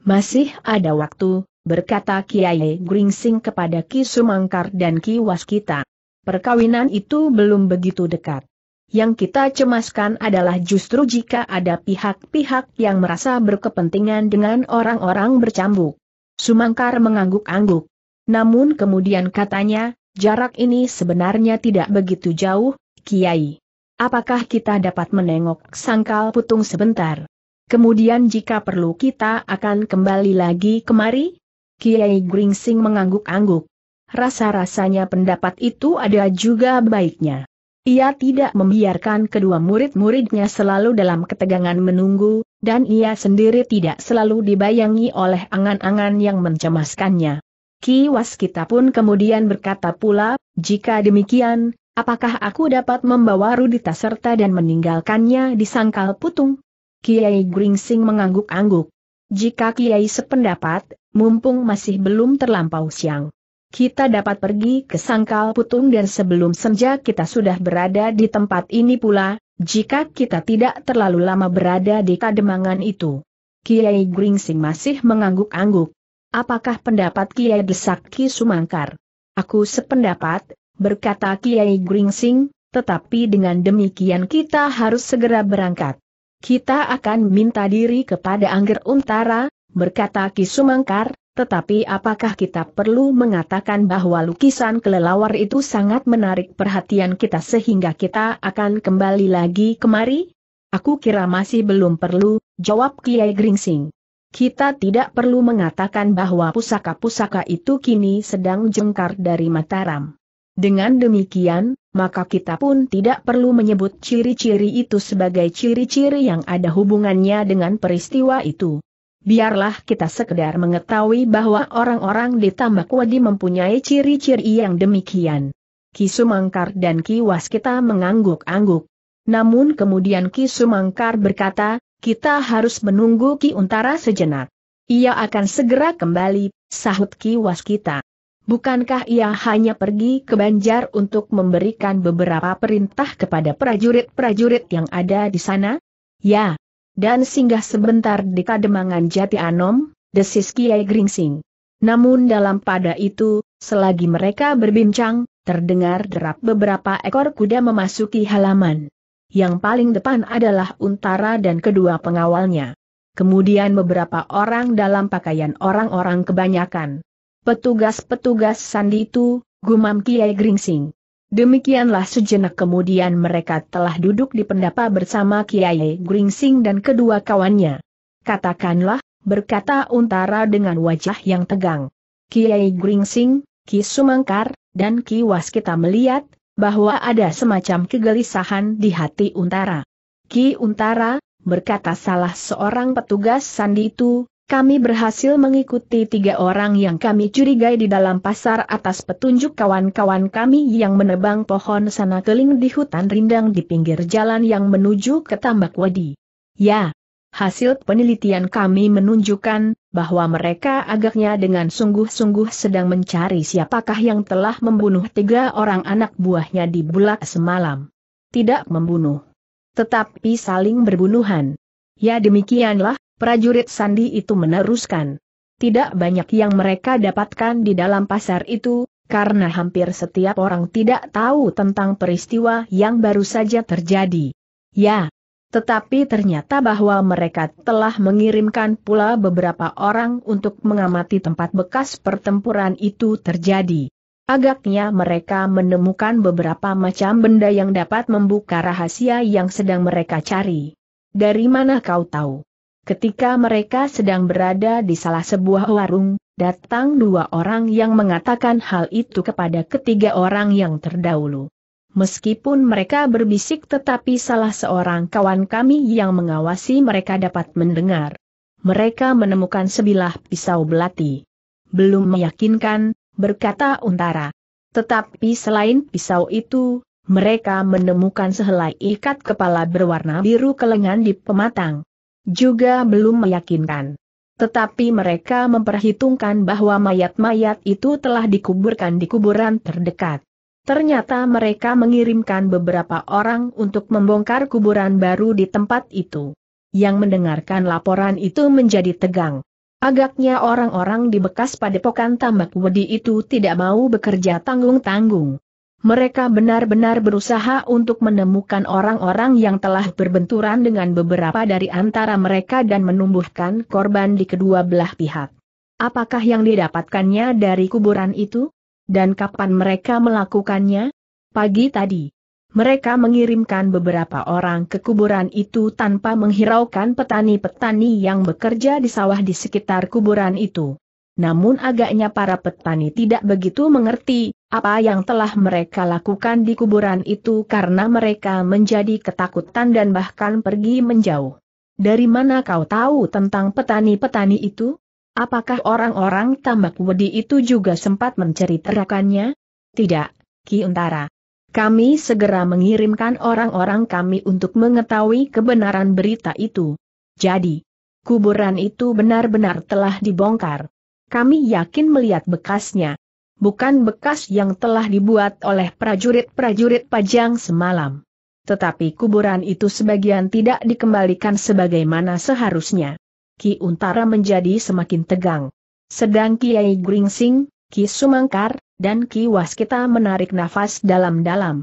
Masih ada waktu, berkata Kiai Gringsing kepada Ki Sumangkar dan Ki Waskita. Perkawinan itu belum begitu dekat. Yang kita cemaskan adalah justru jika ada pihak-pihak yang merasa berkepentingan dengan orang-orang bercambuk. Sumangkar mengangguk-angguk. Namun kemudian katanya, jarak ini sebenarnya tidak begitu jauh, Kiai. Apakah kita dapat menengok sangkal putung sebentar? Kemudian jika perlu kita akan kembali lagi kemari? Kiai Gringsing mengangguk-angguk. Rasa-rasanya pendapat itu ada juga baiknya. Ia tidak membiarkan kedua murid-muridnya selalu dalam ketegangan menunggu, dan ia sendiri tidak selalu dibayangi oleh angan-angan yang mencemaskannya. Ki Waskita pun kemudian berkata pula, jika demikian, apakah aku dapat membawa Rudita serta dan meninggalkannya di sangkal putung? Kiai Gringsing mengangguk-angguk. Jika Kiai sependapat, mumpung masih belum terlampau siang. Kita dapat pergi ke Sangkal Putung dan sebelum senja kita sudah berada di tempat ini pula, jika kita tidak terlalu lama berada di kademangan itu. Kiai Gringsing masih mengangguk-angguk. Apakah pendapat Kiai Desak Ki Sumangkar? Aku sependapat, berkata Kiai Gringsing, tetapi dengan demikian kita harus segera berangkat. Kita akan minta diri kepada Angger Untara, berkata Ki Sumangkar, tetapi apakah kita perlu mengatakan bahwa lukisan kelelawar itu sangat menarik perhatian kita sehingga kita akan kembali lagi kemari? Aku kira masih belum perlu, jawab Kiai Gringsing. Kita tidak perlu mengatakan bahwa pusaka-pusaka itu kini sedang jengkar dari Mataram. Dengan demikian, maka kita pun tidak perlu menyebut ciri-ciri itu sebagai ciri-ciri yang ada hubungannya dengan peristiwa itu. Biarlah kita sekedar mengetahui bahwa orang-orang di Tambakwadi mempunyai ciri-ciri yang demikian. Ki Sumangkar dan Ki Waskita mengangguk-angguk. Namun kemudian Ki Sumangkar berkata, kita harus menunggu Ki Untara sejenak. Ia akan segera kembali, sahut Ki Waskita. Bukankah ia hanya pergi ke Banjar untuk memberikan beberapa perintah kepada prajurit-prajurit yang ada di sana? Ya. Dan singgah sebentar di Kademangan Jati Anom, desis Kiai Gringsing. Namun dalam pada itu, selagi mereka berbincang, terdengar derap beberapa ekor kuda memasuki halaman. Yang paling depan adalah Untara dan kedua pengawalnya. Kemudian beberapa orang dalam pakaian orang-orang kebanyakan petugas-petugas sandi itu, gumam Kiai Gringsing. Demikianlah sejenak kemudian mereka telah duduk di pendapa bersama Kiai Gringsing dan kedua kawannya. Katakanlah, berkata Untara dengan wajah yang tegang. Kiai Gringsing, Ki Sumangkar, dan Ki Waskita melihat, bahwa ada semacam kegelisahan di hati Untara. Ki Untara, berkata salah seorang petugas sandi itu, kami berhasil mengikuti tiga orang yang kami curigai di dalam pasar atas petunjuk kawan-kawan kami yang menebang pohon sana keling di hutan rindang di pinggir jalan yang menuju ke Tambak Wadi. Ya, hasil penelitian kami menunjukkan bahwa mereka agaknya dengan sungguh-sungguh sedang mencari siapakah yang telah membunuh tiga orang anak buahnya di Bulak semalam. Tidak membunuh. Tetapi saling berbunuhan. Ya demikianlah Prajurit Sandi itu meneruskan. Tidak banyak yang mereka dapatkan di dalam pasar itu, karena hampir setiap orang tidak tahu tentang peristiwa yang baru saja terjadi. Ya, tetapi ternyata bahwa mereka telah mengirimkan pula beberapa orang untuk mengamati tempat bekas pertempuran itu terjadi. Agaknya mereka menemukan beberapa macam benda yang dapat membuka rahasia yang sedang mereka cari. Dari mana kau tahu? Ketika mereka sedang berada di salah sebuah warung, datang dua orang yang mengatakan hal itu kepada ketiga orang yang terdahulu. Meskipun mereka berbisik tetapi salah seorang kawan kami yang mengawasi mereka dapat mendengar. Mereka menemukan sebilah pisau belati. Belum meyakinkan, berkata Untara. Tetapi selain pisau itu, mereka menemukan sehelai ikat kepala berwarna biru kelengan di pematang juga belum meyakinkan. Tetapi mereka memperhitungkan bahwa mayat-mayat itu telah dikuburkan di kuburan terdekat. Ternyata mereka mengirimkan beberapa orang untuk membongkar kuburan baru di tempat itu. Yang mendengarkan laporan itu menjadi tegang. Agaknya orang-orang di bekas padepokan tambak wedi itu tidak mau bekerja tanggung-tanggung. Mereka benar-benar berusaha untuk menemukan orang-orang yang telah berbenturan dengan beberapa dari antara mereka dan menumbuhkan korban di kedua belah pihak. Apakah yang didapatkannya dari kuburan itu? Dan kapan mereka melakukannya? Pagi tadi. Mereka mengirimkan beberapa orang ke kuburan itu tanpa menghiraukan petani-petani yang bekerja di sawah di sekitar kuburan itu namun agaknya para petani tidak begitu mengerti apa yang telah mereka lakukan di kuburan itu karena mereka menjadi ketakutan dan bahkan pergi menjauh. Dari mana kau tahu tentang petani-petani itu? Apakah orang-orang tambak wedi itu juga sempat menceritakannya? Tidak, Ki Untara. Kami segera mengirimkan orang-orang kami untuk mengetahui kebenaran berita itu. Jadi, kuburan itu benar-benar telah dibongkar. Kami yakin melihat bekasnya. Bukan bekas yang telah dibuat oleh prajurit-prajurit pajang semalam. Tetapi kuburan itu sebagian tidak dikembalikan sebagaimana seharusnya. Ki Untara menjadi semakin tegang. Sedang Kiai Gringsing, Ki Sumangkar, dan Ki Waskita menarik nafas dalam-dalam.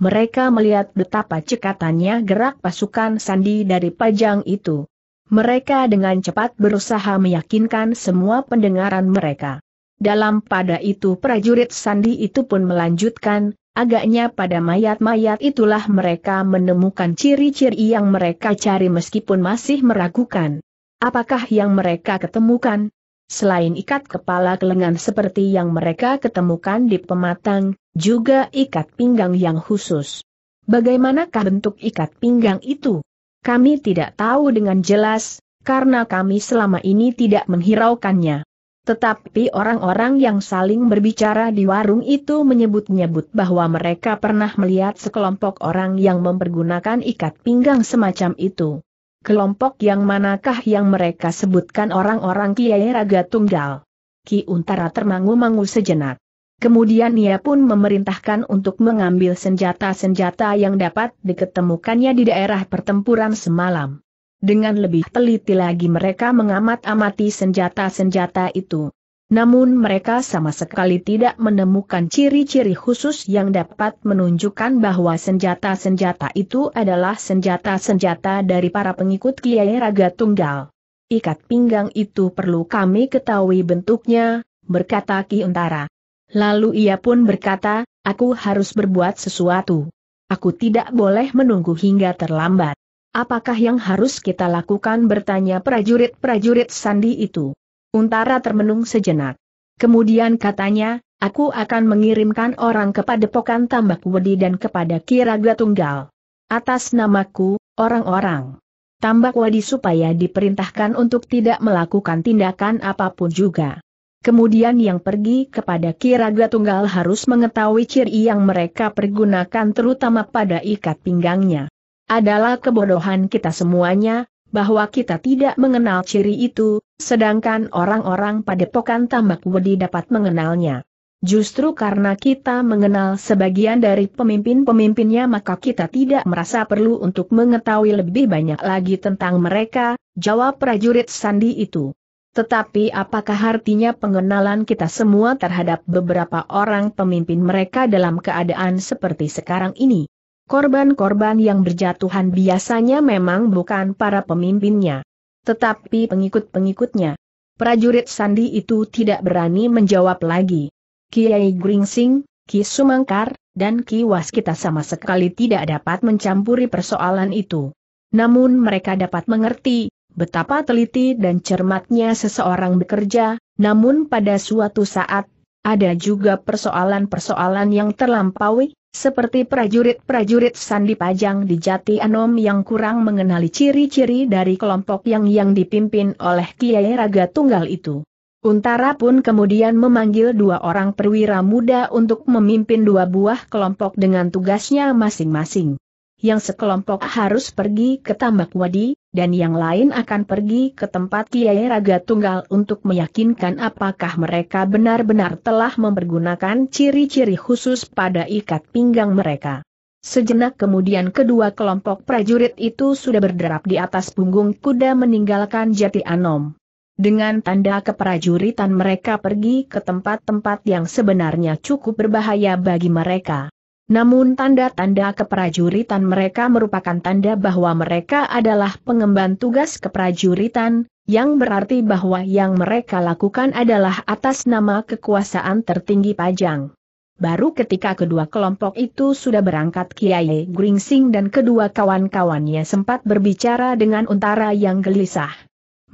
Mereka melihat betapa cekatannya gerak pasukan sandi dari pajang itu. Mereka dengan cepat berusaha meyakinkan semua pendengaran mereka. Dalam pada itu prajurit Sandi itu pun melanjutkan, agaknya pada mayat-mayat itulah mereka menemukan ciri-ciri yang mereka cari meskipun masih meragukan. Apakah yang mereka ketemukan? Selain ikat kepala kelengan seperti yang mereka ketemukan di pematang, juga ikat pinggang yang khusus. Bagaimanakah bentuk ikat pinggang itu? Kami tidak tahu dengan jelas, karena kami selama ini tidak menghiraukannya. Tetapi orang-orang yang saling berbicara di warung itu menyebut-nyebut bahwa mereka pernah melihat sekelompok orang yang mempergunakan ikat pinggang semacam itu. Kelompok yang manakah yang mereka sebutkan orang-orang Kiai Raga Tunggal? Ki Untara termangu-mangu sejenak. Kemudian ia pun memerintahkan untuk mengambil senjata-senjata yang dapat diketemukannya di daerah pertempuran semalam. Dengan lebih teliti lagi mereka mengamat-amati senjata-senjata itu. Namun mereka sama sekali tidak menemukan ciri-ciri khusus yang dapat menunjukkan bahwa senjata-senjata itu adalah senjata-senjata dari para pengikut Kiai Raga Tunggal. Ikat pinggang itu perlu kami ketahui bentuknya, berkata Ki Untara. Lalu ia pun berkata, aku harus berbuat sesuatu. Aku tidak boleh menunggu hingga terlambat. Apakah yang harus kita lakukan bertanya prajurit-prajurit sandi itu. Untara termenung sejenak. Kemudian katanya, aku akan mengirimkan orang kepada Pokan Tambak Wedi dan kepada Kiraga Tunggal. Atas namaku, orang-orang. Tambak Wadi supaya diperintahkan untuk tidak melakukan tindakan apapun juga. Kemudian yang pergi kepada Kiraga Tunggal harus mengetahui ciri yang mereka pergunakan terutama pada ikat pinggangnya. Adalah kebodohan kita semuanya, bahwa kita tidak mengenal ciri itu, sedangkan orang-orang pada pokan tambak wedi dapat mengenalnya. Justru karena kita mengenal sebagian dari pemimpin-pemimpinnya maka kita tidak merasa perlu untuk mengetahui lebih banyak lagi tentang mereka, jawab prajurit Sandi itu. Tetapi apakah artinya pengenalan kita semua terhadap beberapa orang pemimpin mereka dalam keadaan seperti sekarang ini? Korban-korban yang berjatuhan biasanya memang bukan para pemimpinnya, tetapi pengikut-pengikutnya. Prajurit Sandi itu tidak berani menjawab lagi. Kiai Gringsing, Ki Sumangkar, dan Ki kita sama sekali tidak dapat mencampuri persoalan itu. Namun mereka dapat mengerti betapa teliti dan cermatnya seseorang bekerja, namun pada suatu saat, ada juga persoalan-persoalan yang terlampaui, seperti prajurit-prajurit sandi pajang di Jati Anom yang kurang mengenali ciri-ciri dari kelompok yang yang dipimpin oleh Kiai Raga Tunggal itu. Untara pun kemudian memanggil dua orang perwira muda untuk memimpin dua buah kelompok dengan tugasnya masing-masing. Yang sekelompok harus pergi ke tambak wadi, dan yang lain akan pergi ke tempat Kiai Raga Tunggal untuk meyakinkan apakah mereka benar-benar telah mempergunakan ciri-ciri khusus pada ikat pinggang mereka. Sejenak kemudian kedua kelompok prajurit itu sudah berderap di atas punggung kuda meninggalkan Jati Anom. Dengan tanda keprajuritan mereka pergi ke tempat-tempat yang sebenarnya cukup berbahaya bagi mereka. Namun tanda-tanda keprajuritan mereka merupakan tanda bahwa mereka adalah pengemban tugas keprajuritan, yang berarti bahwa yang mereka lakukan adalah atas nama kekuasaan tertinggi Pajang. Baru ketika kedua kelompok itu sudah berangkat Kiai Gringsing dan kedua kawan-kawannya sempat berbicara dengan untara yang gelisah.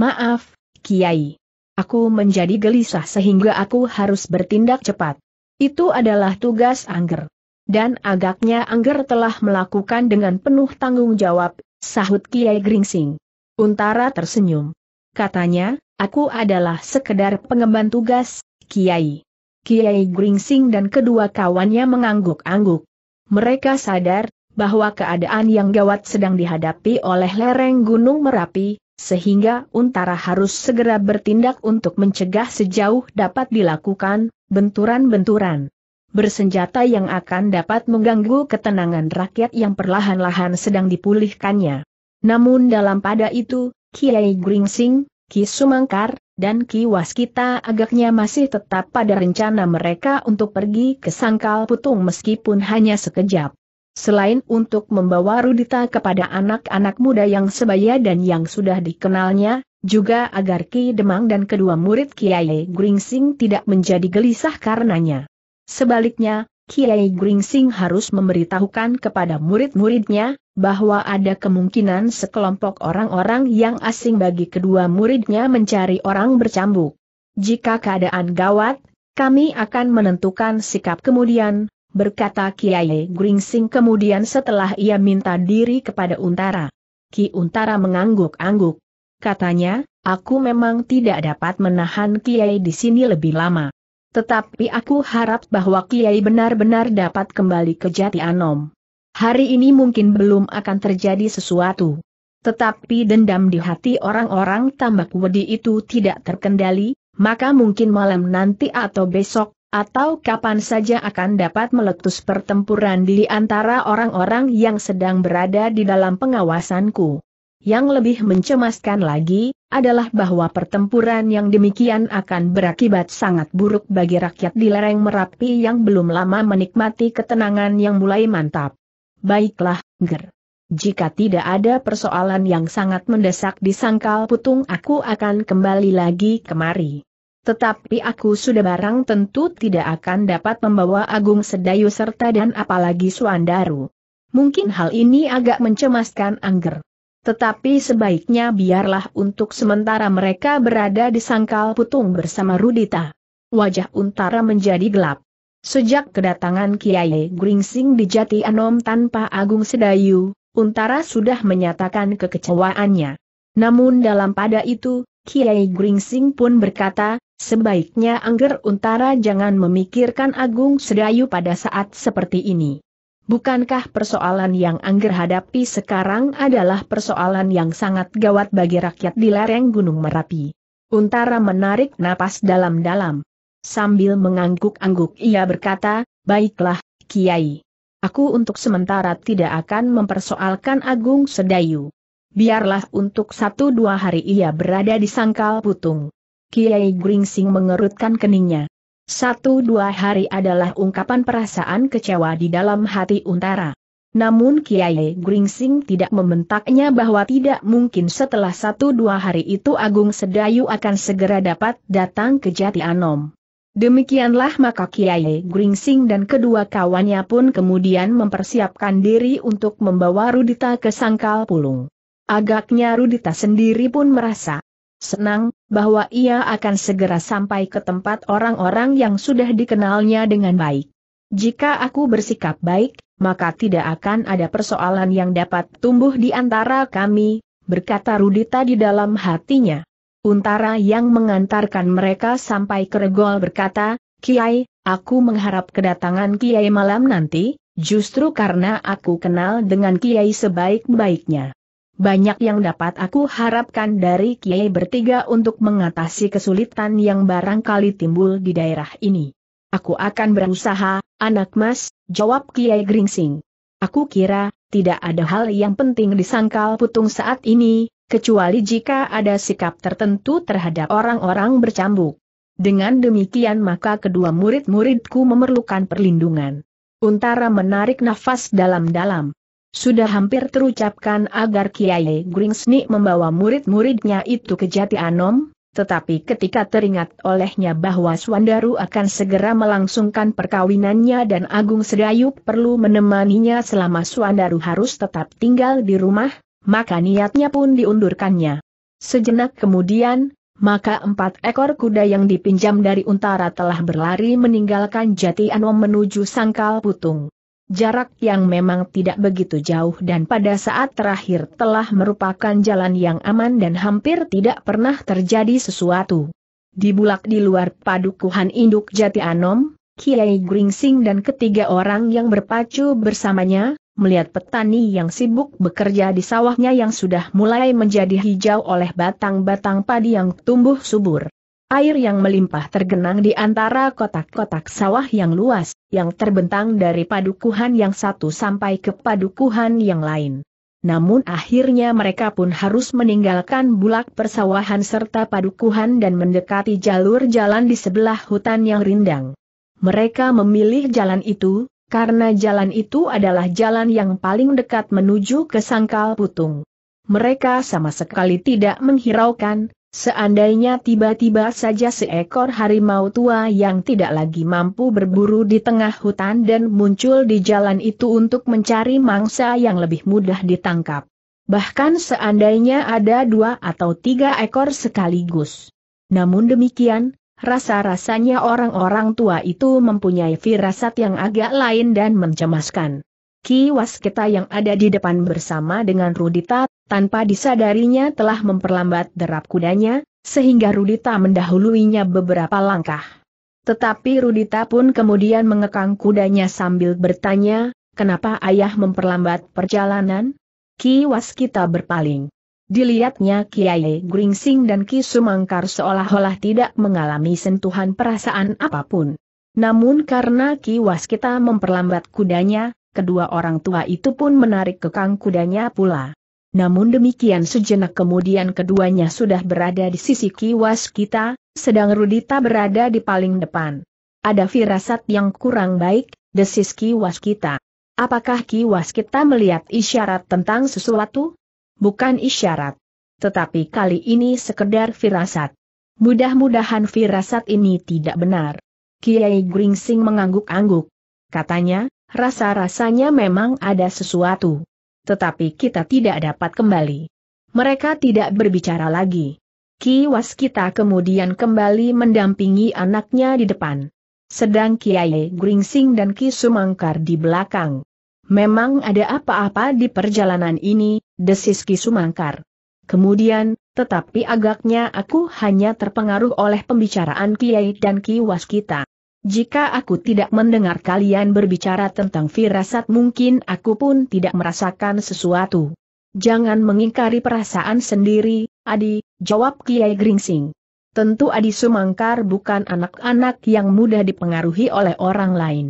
Maaf, Kiai. Aku menjadi gelisah sehingga aku harus bertindak cepat. Itu adalah tugas Angger dan agaknya Angger telah melakukan dengan penuh tanggung jawab, sahut Kiai Gringsing. Untara tersenyum. Katanya, aku adalah sekedar pengemban tugas, Kiai. Kiai Gringsing dan kedua kawannya mengangguk-angguk. Mereka sadar, bahwa keadaan yang gawat sedang dihadapi oleh lereng Gunung Merapi, sehingga Untara harus segera bertindak untuk mencegah sejauh dapat dilakukan benturan-benturan bersenjata yang akan dapat mengganggu ketenangan rakyat yang perlahan-lahan sedang dipulihkannya. Namun dalam pada itu, Kiai Gringsing, Ki Sumangkar, dan Ki Waskita agaknya masih tetap pada rencana mereka untuk pergi ke Sangkal Putung meskipun hanya sekejap. Selain untuk membawa Rudita kepada anak-anak muda yang sebaya dan yang sudah dikenalnya, juga agar Ki Demang dan kedua murid Kiai Gringsing tidak menjadi gelisah karenanya. Sebaliknya, Kiai Gringsing harus memberitahukan kepada murid-muridnya, bahwa ada kemungkinan sekelompok orang-orang yang asing bagi kedua muridnya mencari orang bercambuk. Jika keadaan gawat, kami akan menentukan sikap kemudian, berkata Kiai Gringsing kemudian setelah ia minta diri kepada Untara. Ki Untara mengangguk-angguk. Katanya, aku memang tidak dapat menahan Kiai di sini lebih lama. Tetapi aku harap bahwa Kiai benar-benar dapat kembali ke Jati Anom. Hari ini mungkin belum akan terjadi sesuatu. Tetapi dendam di hati orang-orang tambak wedi itu tidak terkendali, maka mungkin malam nanti atau besok, atau kapan saja akan dapat meletus pertempuran di antara orang-orang yang sedang berada di dalam pengawasanku. Yang lebih mencemaskan lagi, adalah bahwa pertempuran yang demikian akan berakibat sangat buruk bagi rakyat di lereng Merapi yang belum lama menikmati ketenangan yang mulai mantap. Baiklah, Ger. Jika tidak ada persoalan yang sangat mendesak di sangkal putung aku akan kembali lagi kemari. Tetapi aku sudah barang tentu tidak akan dapat membawa Agung Sedayu serta dan apalagi Suandaru. Mungkin hal ini agak mencemaskan Angger. Tetapi sebaiknya biarlah untuk sementara mereka berada di sangkal putung bersama Rudita. Wajah Untara menjadi gelap. Sejak kedatangan Kiai Gringsing di Jati Anom tanpa Agung Sedayu, Untara sudah menyatakan kekecewaannya. Namun dalam pada itu, Kiai Gringsing pun berkata, sebaiknya Angger Untara jangan memikirkan Agung Sedayu pada saat seperti ini. Bukankah persoalan yang Angger hadapi sekarang adalah persoalan yang sangat gawat bagi rakyat di lereng Gunung Merapi? Untara menarik napas dalam-dalam. Sambil mengangguk-angguk ia berkata, Baiklah, Kiai. Aku untuk sementara tidak akan mempersoalkan Agung Sedayu. Biarlah untuk satu dua hari ia berada di sangkal putung. Kiai Gringsing mengerutkan keningnya. Satu dua hari adalah ungkapan perasaan kecewa di dalam hati Untara. Namun Kiai Gringsing tidak membentaknya bahwa tidak mungkin setelah satu dua hari itu Agung Sedayu akan segera dapat datang ke Jati Anom. Demikianlah maka Kiai Gringsing dan kedua kawannya pun kemudian mempersiapkan diri untuk membawa Rudita ke Sangkal Pulung. Agaknya Rudita sendiri pun merasa, senang, bahwa ia akan segera sampai ke tempat orang-orang yang sudah dikenalnya dengan baik. Jika aku bersikap baik, maka tidak akan ada persoalan yang dapat tumbuh di antara kami, berkata Rudita di dalam hatinya. Untara yang mengantarkan mereka sampai ke regol berkata, Kiai, aku mengharap kedatangan Kiai malam nanti, justru karena aku kenal dengan Kiai sebaik-baiknya banyak yang dapat aku harapkan dari Kiai bertiga untuk mengatasi kesulitan yang barangkali timbul di daerah ini. Aku akan berusaha, anak mas, jawab Kiai Gringsing. Aku kira, tidak ada hal yang penting disangkal putung saat ini, kecuali jika ada sikap tertentu terhadap orang-orang bercambuk. Dengan demikian maka kedua murid-muridku memerlukan perlindungan. Untara menarik nafas dalam-dalam. Sudah hampir terucapkan agar Kiai Gringsni membawa murid-muridnya itu ke Jati Anom, tetapi ketika teringat olehnya bahwa Swandaru akan segera melangsungkan perkawinannya dan Agung Sedayu perlu menemaninya selama Swandaru harus tetap tinggal di rumah, maka niatnya pun diundurkannya. Sejenak kemudian, maka empat ekor kuda yang dipinjam dari Untara telah berlari meninggalkan Jati Anom menuju Sangkal Putung jarak yang memang tidak begitu jauh dan pada saat terakhir telah merupakan jalan yang aman dan hampir tidak pernah terjadi sesuatu. Di bulak di luar padukuhan induk Jati Anom, Kiai Gringsing dan ketiga orang yang berpacu bersamanya, melihat petani yang sibuk bekerja di sawahnya yang sudah mulai menjadi hijau oleh batang-batang padi yang tumbuh subur. Air yang melimpah tergenang di antara kotak-kotak sawah yang luas, yang terbentang dari padukuhan yang satu sampai ke padukuhan yang lain. Namun akhirnya mereka pun harus meninggalkan bulak persawahan serta padukuhan dan mendekati jalur jalan di sebelah hutan yang rindang. Mereka memilih jalan itu, karena jalan itu adalah jalan yang paling dekat menuju ke sangkal putung. Mereka sama sekali tidak menghiraukan, Seandainya tiba-tiba saja seekor harimau tua yang tidak lagi mampu berburu di tengah hutan dan muncul di jalan itu untuk mencari mangsa yang lebih mudah ditangkap. Bahkan seandainya ada dua atau tiga ekor sekaligus. Namun demikian, rasa-rasanya orang-orang tua itu mempunyai firasat yang agak lain dan mencemaskan. Kiwas kita yang ada di depan bersama dengan Rudita tanpa disadarinya telah memperlambat derap kudanya, sehingga Rudita mendahuluinya beberapa langkah. Tetapi Rudita pun kemudian mengekang kudanya sambil bertanya, kenapa ayah memperlambat perjalanan? Kiwas kita berpaling. Dilihatnya Kiai Gringsing dan Ki Sumangkar seolah-olah tidak mengalami sentuhan perasaan apapun. Namun karena Ki Waskita memperlambat kudanya, kedua orang tua itu pun menarik kekang kudanya pula. Namun demikian sejenak kemudian keduanya sudah berada di sisi kiwas kita, sedang Rudita berada di paling depan. Ada firasat yang kurang baik, desis kiwas kita. Apakah kiwas kita melihat isyarat tentang sesuatu? Bukan isyarat. Tetapi kali ini sekedar firasat. Mudah-mudahan firasat ini tidak benar. Kiai Gringsing mengangguk-angguk. Katanya, rasa-rasanya memang ada sesuatu tetapi kita tidak dapat kembali. Mereka tidak berbicara lagi. Ki Waskita kemudian kembali mendampingi anaknya di depan. Sedang Kiai Gringsing dan Ki Sumangkar di belakang. Memang ada apa-apa di perjalanan ini, desis Ki Sumangkar. Kemudian, tetapi agaknya aku hanya terpengaruh oleh pembicaraan Kiai dan Ki Waskita. Jika aku tidak mendengar kalian berbicara tentang firasat mungkin aku pun tidak merasakan sesuatu. Jangan mengingkari perasaan sendiri, Adi, jawab Kiai Gringsing. Tentu Adi Sumangkar bukan anak-anak yang mudah dipengaruhi oleh orang lain.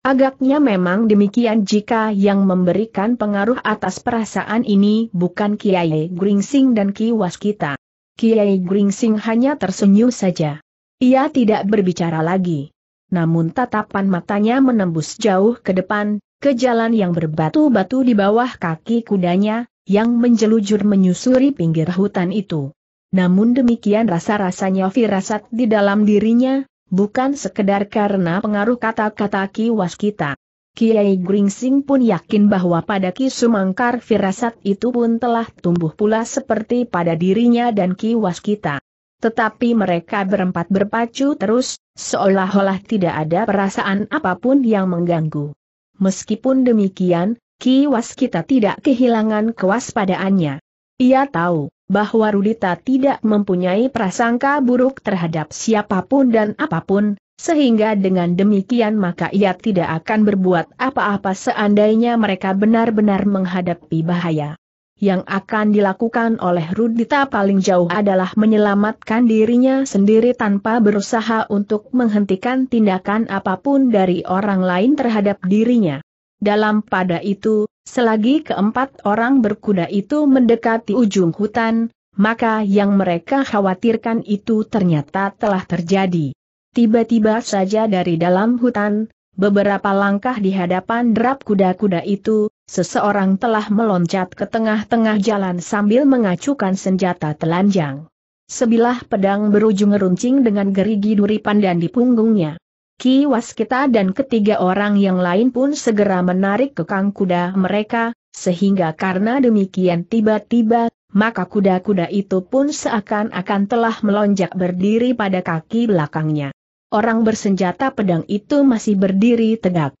Agaknya memang demikian jika yang memberikan pengaruh atas perasaan ini bukan Kiai Gringsing dan Ki Waskita. Kiai Gringsing hanya tersenyum saja. Ia tidak berbicara lagi namun tatapan matanya menembus jauh ke depan, ke jalan yang berbatu-batu di bawah kaki kudanya, yang menjelujur menyusuri pinggir hutan itu. Namun demikian rasa-rasanya firasat di dalam dirinya, bukan sekedar karena pengaruh kata-kata Ki Waskita. Kiai Gringsing pun yakin bahwa pada Ki Sumangkar firasat itu pun telah tumbuh pula seperti pada dirinya dan Ki Waskita. Tetapi mereka berempat berpacu terus, seolah-olah tidak ada perasaan apapun yang mengganggu. Meskipun demikian, Kiwas kita tidak kehilangan kewaspadaannya. Ia tahu bahwa Rudita tidak mempunyai prasangka buruk terhadap siapapun dan apapun, sehingga dengan demikian maka ia tidak akan berbuat apa-apa seandainya mereka benar-benar menghadapi bahaya. Yang akan dilakukan oleh Rudita paling jauh adalah menyelamatkan dirinya sendiri tanpa berusaha untuk menghentikan tindakan apapun dari orang lain terhadap dirinya. Dalam pada itu, selagi keempat orang berkuda itu mendekati ujung hutan, maka yang mereka khawatirkan itu ternyata telah terjadi. Tiba-tiba saja dari dalam hutan, beberapa langkah di hadapan derap kuda-kuda itu, Seseorang telah meloncat ke tengah-tengah jalan sambil mengacukan senjata telanjang. Sebilah pedang berujung runcing dengan gerigi duri pandan di punggungnya. Ki Waskita dan ketiga orang yang lain pun segera menarik kekang kuda mereka, sehingga karena demikian tiba-tiba, maka kuda-kuda itu pun seakan-akan telah melonjak berdiri pada kaki belakangnya. Orang bersenjata pedang itu masih berdiri tegak.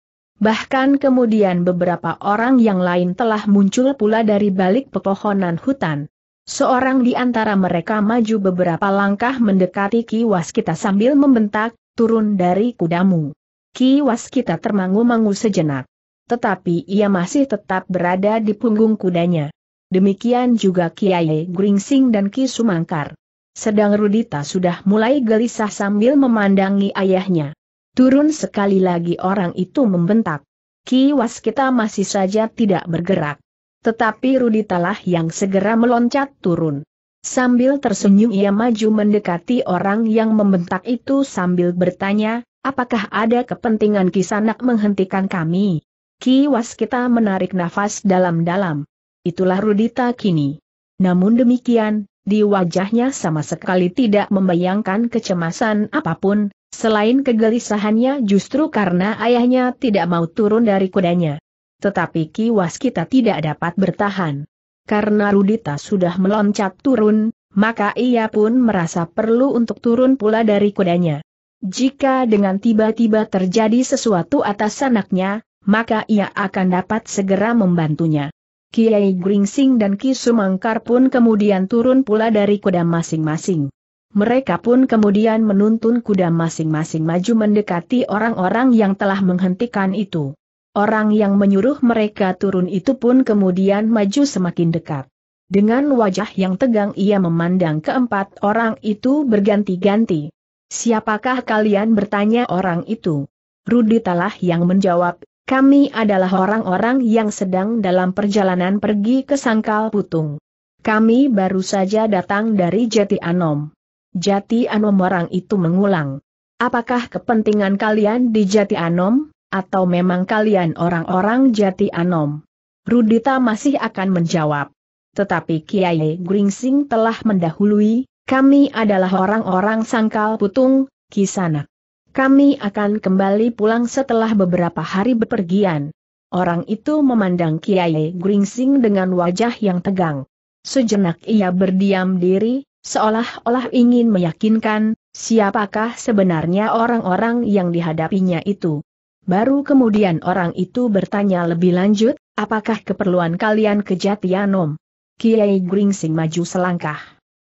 Bahkan kemudian beberapa orang yang lain telah muncul pula dari balik pepohonan hutan. Seorang di antara mereka maju beberapa langkah mendekati Ki Waskita sambil membentak, turun dari kudamu. Ki Waskita termangu-mangu sejenak. Tetapi ia masih tetap berada di punggung kudanya. Demikian juga Kiai Gringsing dan Ki Sumangkar. Sedang Rudita sudah mulai gelisah sambil memandangi ayahnya. Turun sekali lagi orang itu membentak. Kiwas kita masih saja tidak bergerak. Tetapi Ruditalah yang segera meloncat turun. Sambil tersenyum ia maju mendekati orang yang membentak itu sambil bertanya, apakah ada kepentingan kisanak menghentikan kami? Kiwas kita menarik nafas dalam-dalam. Itulah Rudita kini. Namun demikian, di wajahnya sama sekali tidak membayangkan kecemasan apapun, Selain kegelisahannya justru karena ayahnya tidak mau turun dari kudanya. Tetapi kiwas kita tidak dapat bertahan. Karena Rudita sudah meloncat turun, maka ia pun merasa perlu untuk turun pula dari kudanya. Jika dengan tiba-tiba terjadi sesuatu atas anaknya, maka ia akan dapat segera membantunya. Kiai Gringsing dan Ki Sumangkar pun kemudian turun pula dari kuda masing-masing. Mereka pun kemudian menuntun kuda masing-masing maju mendekati orang-orang yang telah menghentikan itu. Orang yang menyuruh mereka turun itu pun kemudian maju semakin dekat. Dengan wajah yang tegang ia memandang keempat orang itu berganti-ganti. Siapakah kalian bertanya orang itu? Ruditalah yang menjawab, kami adalah orang-orang yang sedang dalam perjalanan pergi ke Sangkal Putung. Kami baru saja datang dari Jeti Anom. Jati Anom orang itu mengulang. Apakah kepentingan kalian di Jati Anom, atau memang kalian orang-orang Jati Anom? Rudita masih akan menjawab. Tetapi Kiai Gringsing telah mendahului, kami adalah orang-orang sangkal putung, Kisana. Kami akan kembali pulang setelah beberapa hari bepergian. Orang itu memandang Kiai Gringsing dengan wajah yang tegang. Sejenak ia berdiam diri, Seolah-olah ingin meyakinkan, siapakah sebenarnya orang-orang yang dihadapinya itu. Baru kemudian orang itu bertanya lebih lanjut, apakah keperluan kalian ke Jatianom? Kiai Gringsing maju selangkah.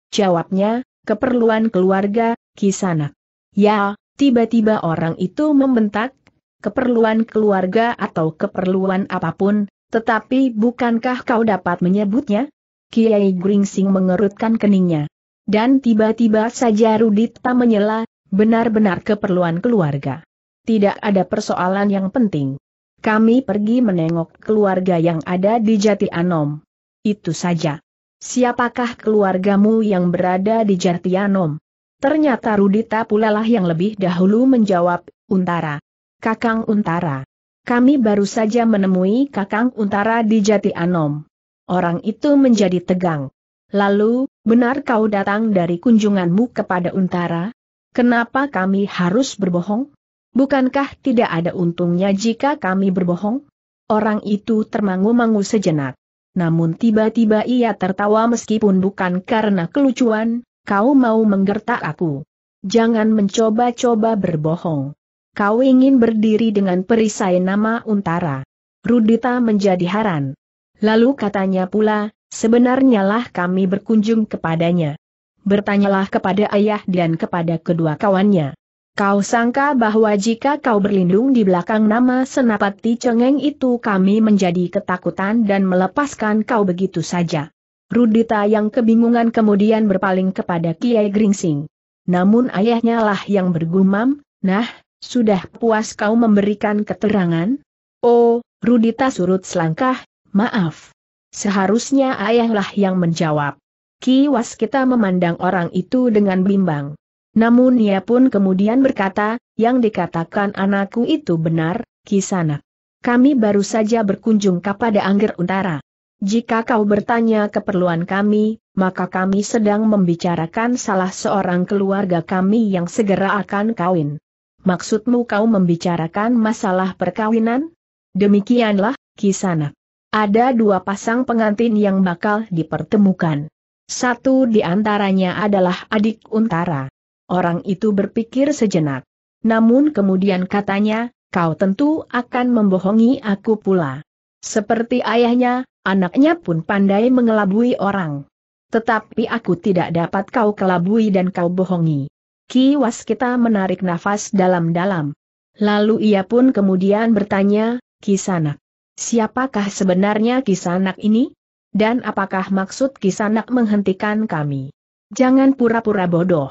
Jawabnya, keperluan keluarga, kisanak. Ya, tiba-tiba orang itu membentak, keperluan keluarga atau keperluan apapun, tetapi bukankah kau dapat menyebutnya? Kiai Gringsing mengerutkan keningnya. Dan tiba-tiba saja Rudita menyela, benar-benar keperluan keluarga. Tidak ada persoalan yang penting. Kami pergi menengok keluarga yang ada di Jati Anom. Itu saja. Siapakah keluargamu yang berada di Jati Anom? Ternyata Rudita pulalah yang lebih dahulu menjawab, Untara. Kakang Untara. Kami baru saja menemui Kakang Untara di Jati Anom. Orang itu menjadi tegang. Lalu, benar kau datang dari kunjunganmu kepada Untara? Kenapa kami harus berbohong? Bukankah tidak ada untungnya jika kami berbohong? Orang itu termangu-mangu sejenak. Namun tiba-tiba ia tertawa meskipun bukan karena kelucuan, kau mau menggertak aku. Jangan mencoba-coba berbohong. Kau ingin berdiri dengan perisai nama Untara. Rudita menjadi haran. Lalu katanya pula, Sebenarnya lah kami berkunjung kepadanya. Bertanyalah kepada ayah dan kepada kedua kawannya. Kau sangka bahwa jika kau berlindung di belakang nama senapati cengeng itu kami menjadi ketakutan dan melepaskan kau begitu saja. Rudita yang kebingungan kemudian berpaling kepada Kiai Gringsing. Namun ayahnya lah yang bergumam, nah, sudah puas kau memberikan keterangan? Oh, Rudita surut selangkah, maaf. Seharusnya ayahlah yang menjawab. Kiwas kita memandang orang itu dengan bimbang. Namun ia pun kemudian berkata, yang dikatakan anakku itu benar, Ki Sana. Kami baru saja berkunjung kepada Angger Utara. Jika kau bertanya keperluan kami, maka kami sedang membicarakan salah seorang keluarga kami yang segera akan kawin. Maksudmu kau membicarakan masalah perkawinan? Demikianlah, Kisanak. Ada dua pasang pengantin yang bakal dipertemukan. Satu di antaranya adalah adik Untara. Orang itu berpikir sejenak. Namun kemudian katanya, kau tentu akan membohongi aku pula. Seperti ayahnya, anaknya pun pandai mengelabui orang. Tetapi aku tidak dapat kau kelabui dan kau bohongi. Kiwas kita menarik nafas dalam-dalam. Lalu ia pun kemudian bertanya, Kisanak, Siapakah sebenarnya Kisanak ini? Dan apakah maksud Kisanak menghentikan kami? Jangan pura-pura bodoh.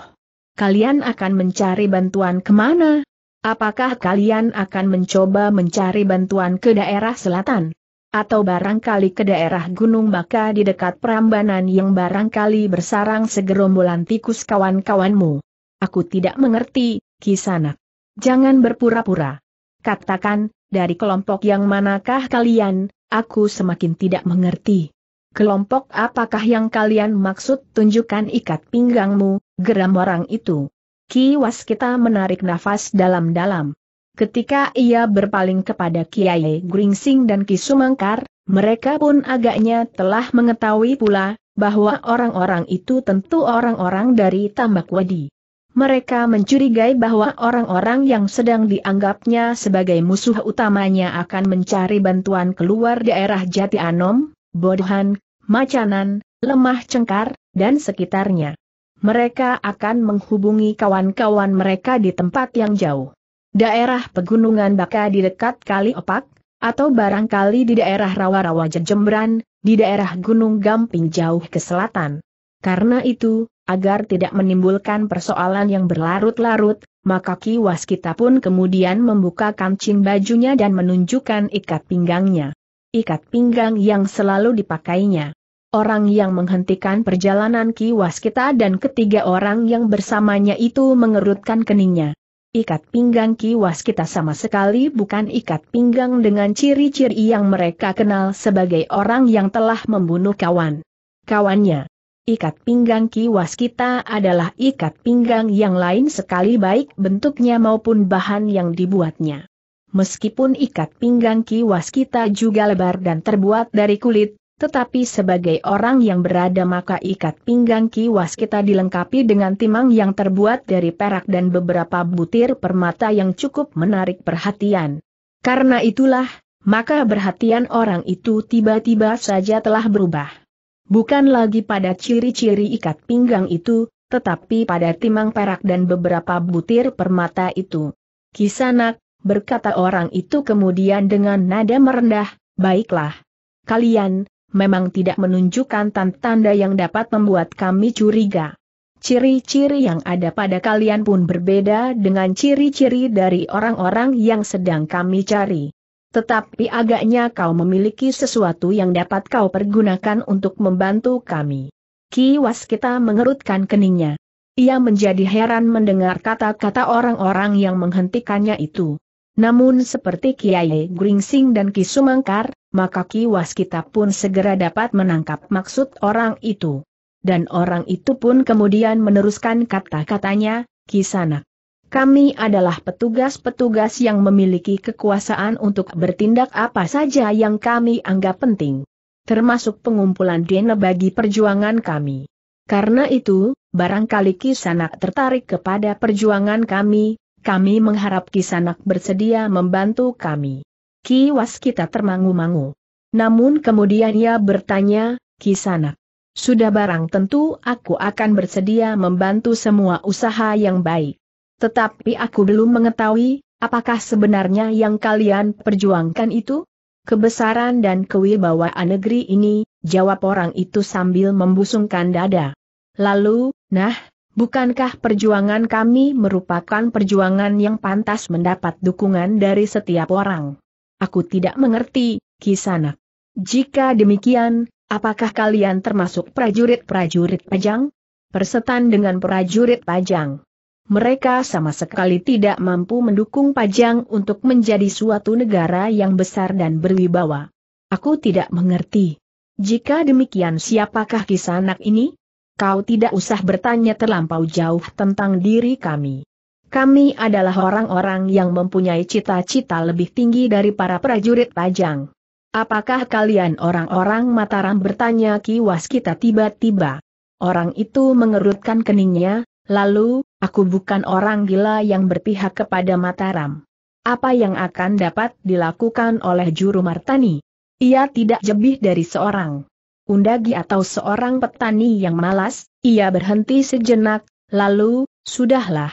Kalian akan mencari bantuan kemana? Apakah kalian akan mencoba mencari bantuan ke daerah selatan? Atau barangkali ke daerah Gunung Baka di dekat Prambanan yang barangkali bersarang segerombolan tikus kawan-kawanmu? Aku tidak mengerti, Kisanak. Jangan berpura-pura. Katakan, dari kelompok yang manakah kalian, aku semakin tidak mengerti. Kelompok apakah yang kalian maksud tunjukkan ikat pinggangmu, geram orang itu. Kiwas kita menarik nafas dalam-dalam. Ketika ia berpaling kepada Kiai Gringsing dan Ki Sumangkar, mereka pun agaknya telah mengetahui pula, bahwa orang-orang itu tentu orang-orang dari Tambak Wadi. Mereka mencurigai bahwa orang-orang yang sedang dianggapnya sebagai musuh utamanya akan mencari bantuan keluar daerah Jati Anom, Bodohan, Macanan, Lemah Cengkar, dan sekitarnya. Mereka akan menghubungi kawan-kawan mereka di tempat yang jauh. Daerah pegunungan Baka di dekat Kali Opak, atau barangkali di daerah Rawa-Rawa Jejembran, di daerah Gunung Gamping jauh ke selatan. Karena itu, agar tidak menimbulkan persoalan yang berlarut-larut, maka Ki Waskita pun kemudian membuka kancing bajunya dan menunjukkan ikat pinggangnya. Ikat pinggang yang selalu dipakainya. Orang yang menghentikan perjalanan Ki Waskita dan ketiga orang yang bersamanya itu mengerutkan keningnya. Ikat pinggang Ki Waskita sama sekali bukan ikat pinggang dengan ciri-ciri yang mereka kenal sebagai orang yang telah membunuh kawan. Kawannya. Ikat pinggang kiwas kita adalah ikat pinggang yang lain sekali baik bentuknya maupun bahan yang dibuatnya. Meskipun ikat pinggang kiwas kita juga lebar dan terbuat dari kulit, tetapi sebagai orang yang berada maka ikat pinggang kiwas kita dilengkapi dengan timang yang terbuat dari perak dan beberapa butir permata yang cukup menarik perhatian. Karena itulah, maka perhatian orang itu tiba-tiba saja telah berubah. Bukan lagi pada ciri-ciri ikat pinggang itu, tetapi pada timang perak dan beberapa butir permata itu. Kisanak, berkata orang itu kemudian dengan nada merendah, baiklah. Kalian, memang tidak menunjukkan tanda-tanda yang dapat membuat kami curiga. Ciri-ciri yang ada pada kalian pun berbeda dengan ciri-ciri dari orang-orang yang sedang kami cari. Tetapi agaknya kau memiliki sesuatu yang dapat kau pergunakan untuk membantu kami. Ki Waskita mengerutkan keningnya. Ia menjadi heran mendengar kata-kata orang-orang yang menghentikannya itu. Namun seperti Kiai Gringsing dan Ki Sumangkar, maka Ki Waskita pun segera dapat menangkap maksud orang itu. Dan orang itu pun kemudian meneruskan kata-katanya, Ki Sanak. Kami adalah petugas-petugas yang memiliki kekuasaan untuk bertindak apa saja yang kami anggap penting. Termasuk pengumpulan dana bagi perjuangan kami. Karena itu, barangkali Kisanak tertarik kepada perjuangan kami, kami mengharap Kisanak bersedia membantu kami. Kiwas kita termangu-mangu. Namun kemudian ia bertanya, Kisanak, sudah barang tentu aku akan bersedia membantu semua usaha yang baik. Tetapi aku belum mengetahui, apakah sebenarnya yang kalian perjuangkan itu? Kebesaran dan kewibawaan negeri ini, jawab orang itu sambil membusungkan dada. Lalu, nah, bukankah perjuangan kami merupakan perjuangan yang pantas mendapat dukungan dari setiap orang? Aku tidak mengerti, Kisana. Jika demikian, apakah kalian termasuk prajurit-prajurit pajang? Persetan dengan prajurit pajang mereka sama sekali tidak mampu mendukung Pajang untuk menjadi suatu negara yang besar dan berwibawa. Aku tidak mengerti. Jika demikian siapakah anak ini? Kau tidak usah bertanya terlampau jauh tentang diri kami. Kami adalah orang-orang yang mempunyai cita-cita lebih tinggi dari para prajurit Pajang. Apakah kalian orang-orang Mataram bertanya kiwas kita tiba-tiba? Orang itu mengerutkan keningnya, Lalu, aku bukan orang gila yang berpihak kepada Mataram. Apa yang akan dapat dilakukan oleh juru martani? Ia tidak jebih dari seorang undagi atau seorang petani yang malas, ia berhenti sejenak, lalu, sudahlah.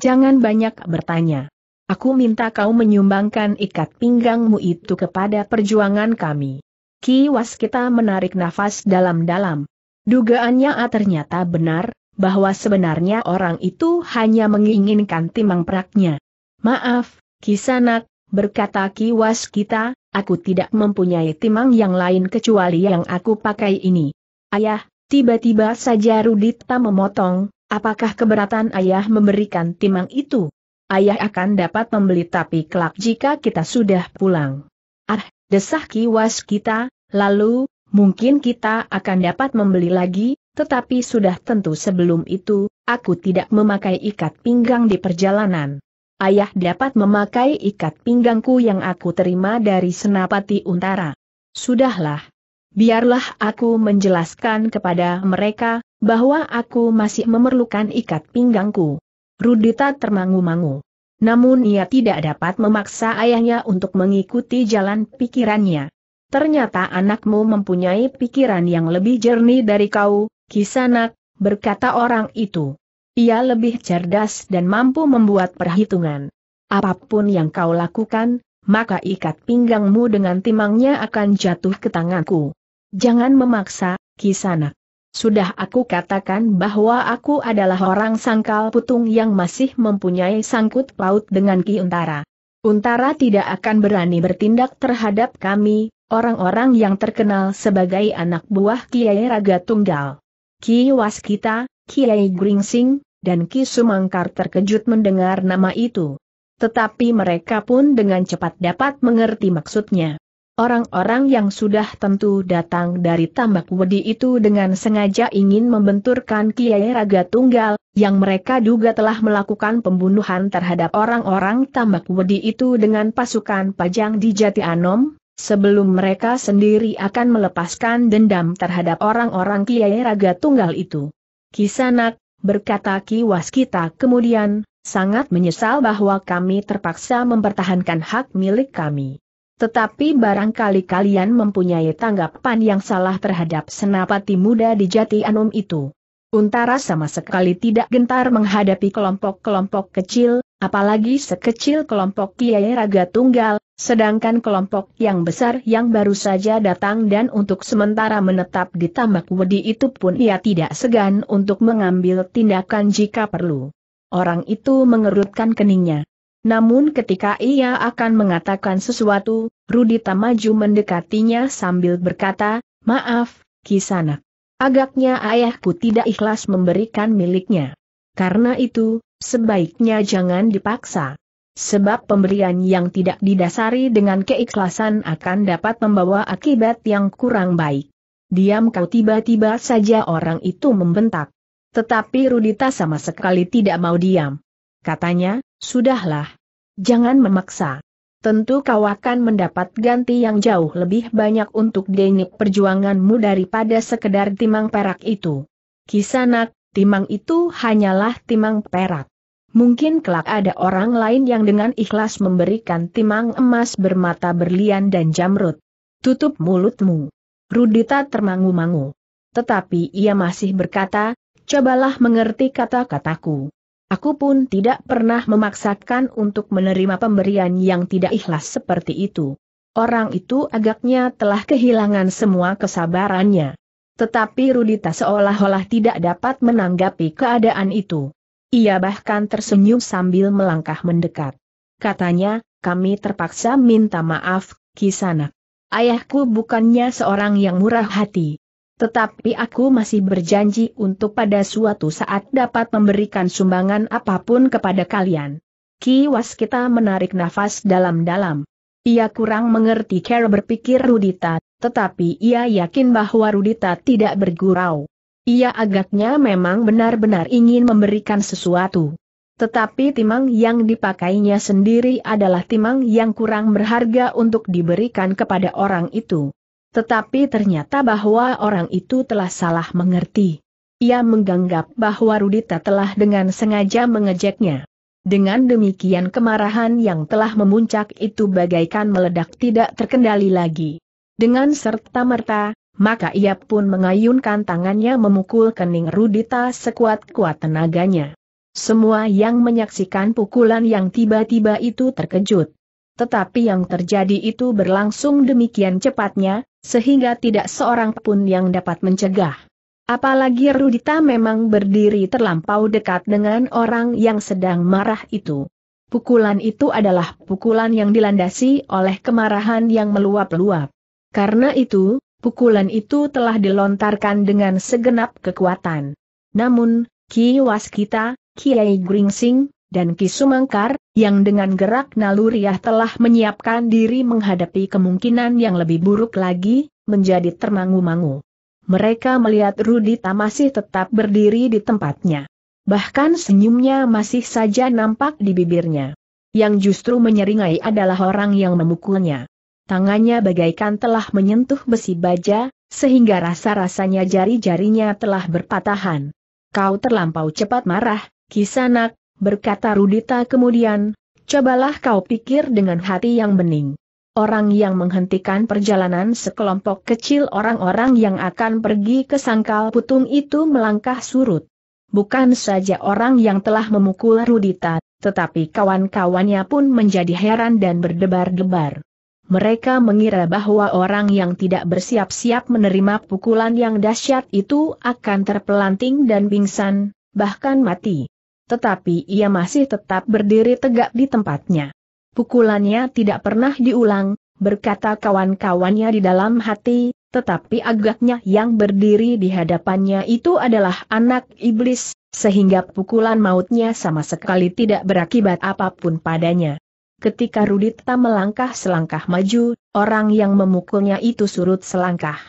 Jangan banyak bertanya. Aku minta kau menyumbangkan ikat pinggangmu itu kepada perjuangan kami. Ki Waskita menarik nafas dalam-dalam. Dugaannya A ternyata benar, bahwa sebenarnya orang itu hanya menginginkan timang peraknya. Maaf, Kisanak, berkata Kiwas kita, aku tidak mempunyai timang yang lain kecuali yang aku pakai ini. Ayah, tiba-tiba saja Rudita memotong, apakah keberatan ayah memberikan timang itu? Ayah akan dapat membeli tapi kelak jika kita sudah pulang. Ah, desah Kiwas kita, lalu, mungkin kita akan dapat membeli lagi, tetapi sudah tentu sebelum itu, aku tidak memakai ikat pinggang di perjalanan. Ayah dapat memakai ikat pinggangku yang aku terima dari Senapati Untara. Sudahlah. Biarlah aku menjelaskan kepada mereka, bahwa aku masih memerlukan ikat pinggangku. Rudita termangu-mangu. Namun ia tidak dapat memaksa ayahnya untuk mengikuti jalan pikirannya. Ternyata anakmu mempunyai pikiran yang lebih jernih dari kau, Kisanak, berkata orang itu. Ia lebih cerdas dan mampu membuat perhitungan. Apapun yang kau lakukan, maka ikat pinggangmu dengan timangnya akan jatuh ke tanganku. Jangan memaksa, Kisanak. Sudah aku katakan bahwa aku adalah orang sangkal putung yang masih mempunyai sangkut paut dengan Ki Untara. Untara tidak akan berani bertindak terhadap kami, orang-orang yang terkenal sebagai anak buah Kiai Raga Tunggal. Ki Waskita, Kiai Gringsing, dan Ki Sumangkar terkejut mendengar nama itu. Tetapi mereka pun dengan cepat dapat mengerti maksudnya. Orang-orang yang sudah tentu datang dari tambak wedi itu dengan sengaja ingin membenturkan Kiai Raga Tunggal, yang mereka duga telah melakukan pembunuhan terhadap orang-orang tambak wedi itu dengan pasukan pajang di Jati Anom, sebelum mereka sendiri akan melepaskan dendam terhadap orang-orang Kiai Raga Tunggal itu. Kisanak, berkata Ki Waskita, kemudian, sangat menyesal bahwa kami terpaksa mempertahankan hak milik kami. Tetapi barangkali kalian mempunyai tanggapan yang salah terhadap senapati muda di Jati Anum itu. Untara sama sekali tidak gentar menghadapi kelompok-kelompok kecil, Apalagi sekecil kelompok Kiai Raga Tunggal, sedangkan kelompok yang besar yang baru saja datang dan untuk sementara menetap di Tambak Wedi itu pun ia tidak segan untuk mengambil tindakan jika perlu. Orang itu mengerutkan keningnya. Namun ketika ia akan mengatakan sesuatu, Rudita maju mendekatinya sambil berkata, Maaf, Kisanak. Agaknya ayahku tidak ikhlas memberikan miliknya. Karena itu, Sebaiknya jangan dipaksa. Sebab pemberian yang tidak didasari dengan keikhlasan akan dapat membawa akibat yang kurang baik. Diam kau tiba-tiba saja orang itu membentak. Tetapi Rudita sama sekali tidak mau diam. Katanya, sudahlah. Jangan memaksa. Tentu kau akan mendapat ganti yang jauh lebih banyak untuk denyut perjuanganmu daripada sekedar timang perak itu. Kisanak, timang itu hanyalah timang perak. Mungkin kelak ada orang lain yang dengan ikhlas memberikan timang emas bermata berlian dan jamrut. Tutup mulutmu. Rudita termangu-mangu. Tetapi ia masih berkata, cobalah mengerti kata-kataku. Aku pun tidak pernah memaksakan untuk menerima pemberian yang tidak ikhlas seperti itu. Orang itu agaknya telah kehilangan semua kesabarannya. Tetapi Rudita seolah-olah tidak dapat menanggapi keadaan itu. Ia bahkan tersenyum sambil melangkah mendekat. Katanya, kami terpaksa minta maaf, Kisana. Ayahku bukannya seorang yang murah hati. Tetapi aku masih berjanji untuk pada suatu saat dapat memberikan sumbangan apapun kepada kalian. Ki kita menarik nafas dalam-dalam. Ia kurang mengerti cara berpikir Rudita, tetapi ia yakin bahwa Rudita tidak bergurau. Ia agaknya memang benar-benar ingin memberikan sesuatu. Tetapi timang yang dipakainya sendiri adalah timang yang kurang berharga untuk diberikan kepada orang itu. Tetapi ternyata bahwa orang itu telah salah mengerti. Ia menganggap bahwa Rudita telah dengan sengaja mengejeknya. Dengan demikian kemarahan yang telah memuncak itu bagaikan meledak tidak terkendali lagi. Dengan serta-merta, maka ia pun mengayunkan tangannya memukul kening Rudita sekuat-kuat tenaganya. Semua yang menyaksikan pukulan yang tiba-tiba itu terkejut. Tetapi yang terjadi itu berlangsung demikian cepatnya, sehingga tidak seorang pun yang dapat mencegah. Apalagi Rudita memang berdiri terlampau dekat dengan orang yang sedang marah itu. Pukulan itu adalah pukulan yang dilandasi oleh kemarahan yang meluap-luap. Karena itu, pukulan itu telah dilontarkan dengan segenap kekuatan. Namun, Ki Waskita, Kiai Gringsing, dan Ki Sumangkar, yang dengan gerak naluriah telah menyiapkan diri menghadapi kemungkinan yang lebih buruk lagi, menjadi termangu-mangu. Mereka melihat Rudita masih tetap berdiri di tempatnya. Bahkan senyumnya masih saja nampak di bibirnya. Yang justru menyeringai adalah orang yang memukulnya tangannya bagaikan telah menyentuh besi baja, sehingga rasa-rasanya jari-jarinya telah berpatahan. Kau terlampau cepat marah, Kisanak, berkata Rudita kemudian, cobalah kau pikir dengan hati yang bening. Orang yang menghentikan perjalanan sekelompok kecil orang-orang yang akan pergi ke sangkal putung itu melangkah surut. Bukan saja orang yang telah memukul Rudita, tetapi kawan-kawannya pun menjadi heran dan berdebar-debar. Mereka mengira bahwa orang yang tidak bersiap-siap menerima pukulan yang dahsyat itu akan terpelanting dan pingsan, bahkan mati. Tetapi ia masih tetap berdiri tegak di tempatnya. Pukulannya tidak pernah diulang, berkata kawan-kawannya di dalam hati, tetapi agaknya yang berdiri di hadapannya itu adalah anak iblis, sehingga pukulan mautnya sama sekali tidak berakibat apapun padanya. Ketika Rudita melangkah selangkah maju, orang yang memukulnya itu surut selangkah.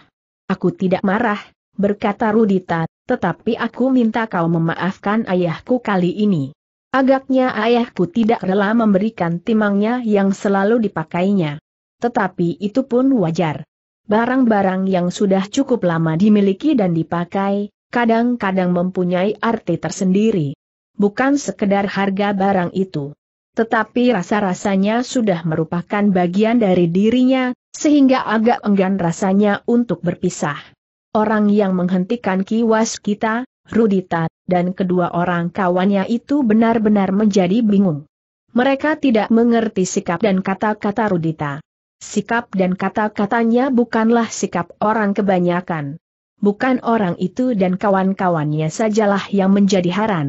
Aku tidak marah, berkata Rudita, tetapi aku minta kau memaafkan ayahku kali ini. Agaknya ayahku tidak rela memberikan timangnya yang selalu dipakainya. Tetapi itu pun wajar. Barang-barang yang sudah cukup lama dimiliki dan dipakai, kadang-kadang mempunyai arti tersendiri. Bukan sekedar harga barang itu. Tetapi rasa-rasanya sudah merupakan bagian dari dirinya, sehingga agak enggan rasanya untuk berpisah. Orang yang menghentikan kiwas kita, Rudita, dan kedua orang kawannya itu benar-benar menjadi bingung. Mereka tidak mengerti sikap dan kata-kata Rudita. Sikap dan kata-katanya bukanlah sikap orang kebanyakan. Bukan orang itu dan kawan-kawannya sajalah yang menjadi haran.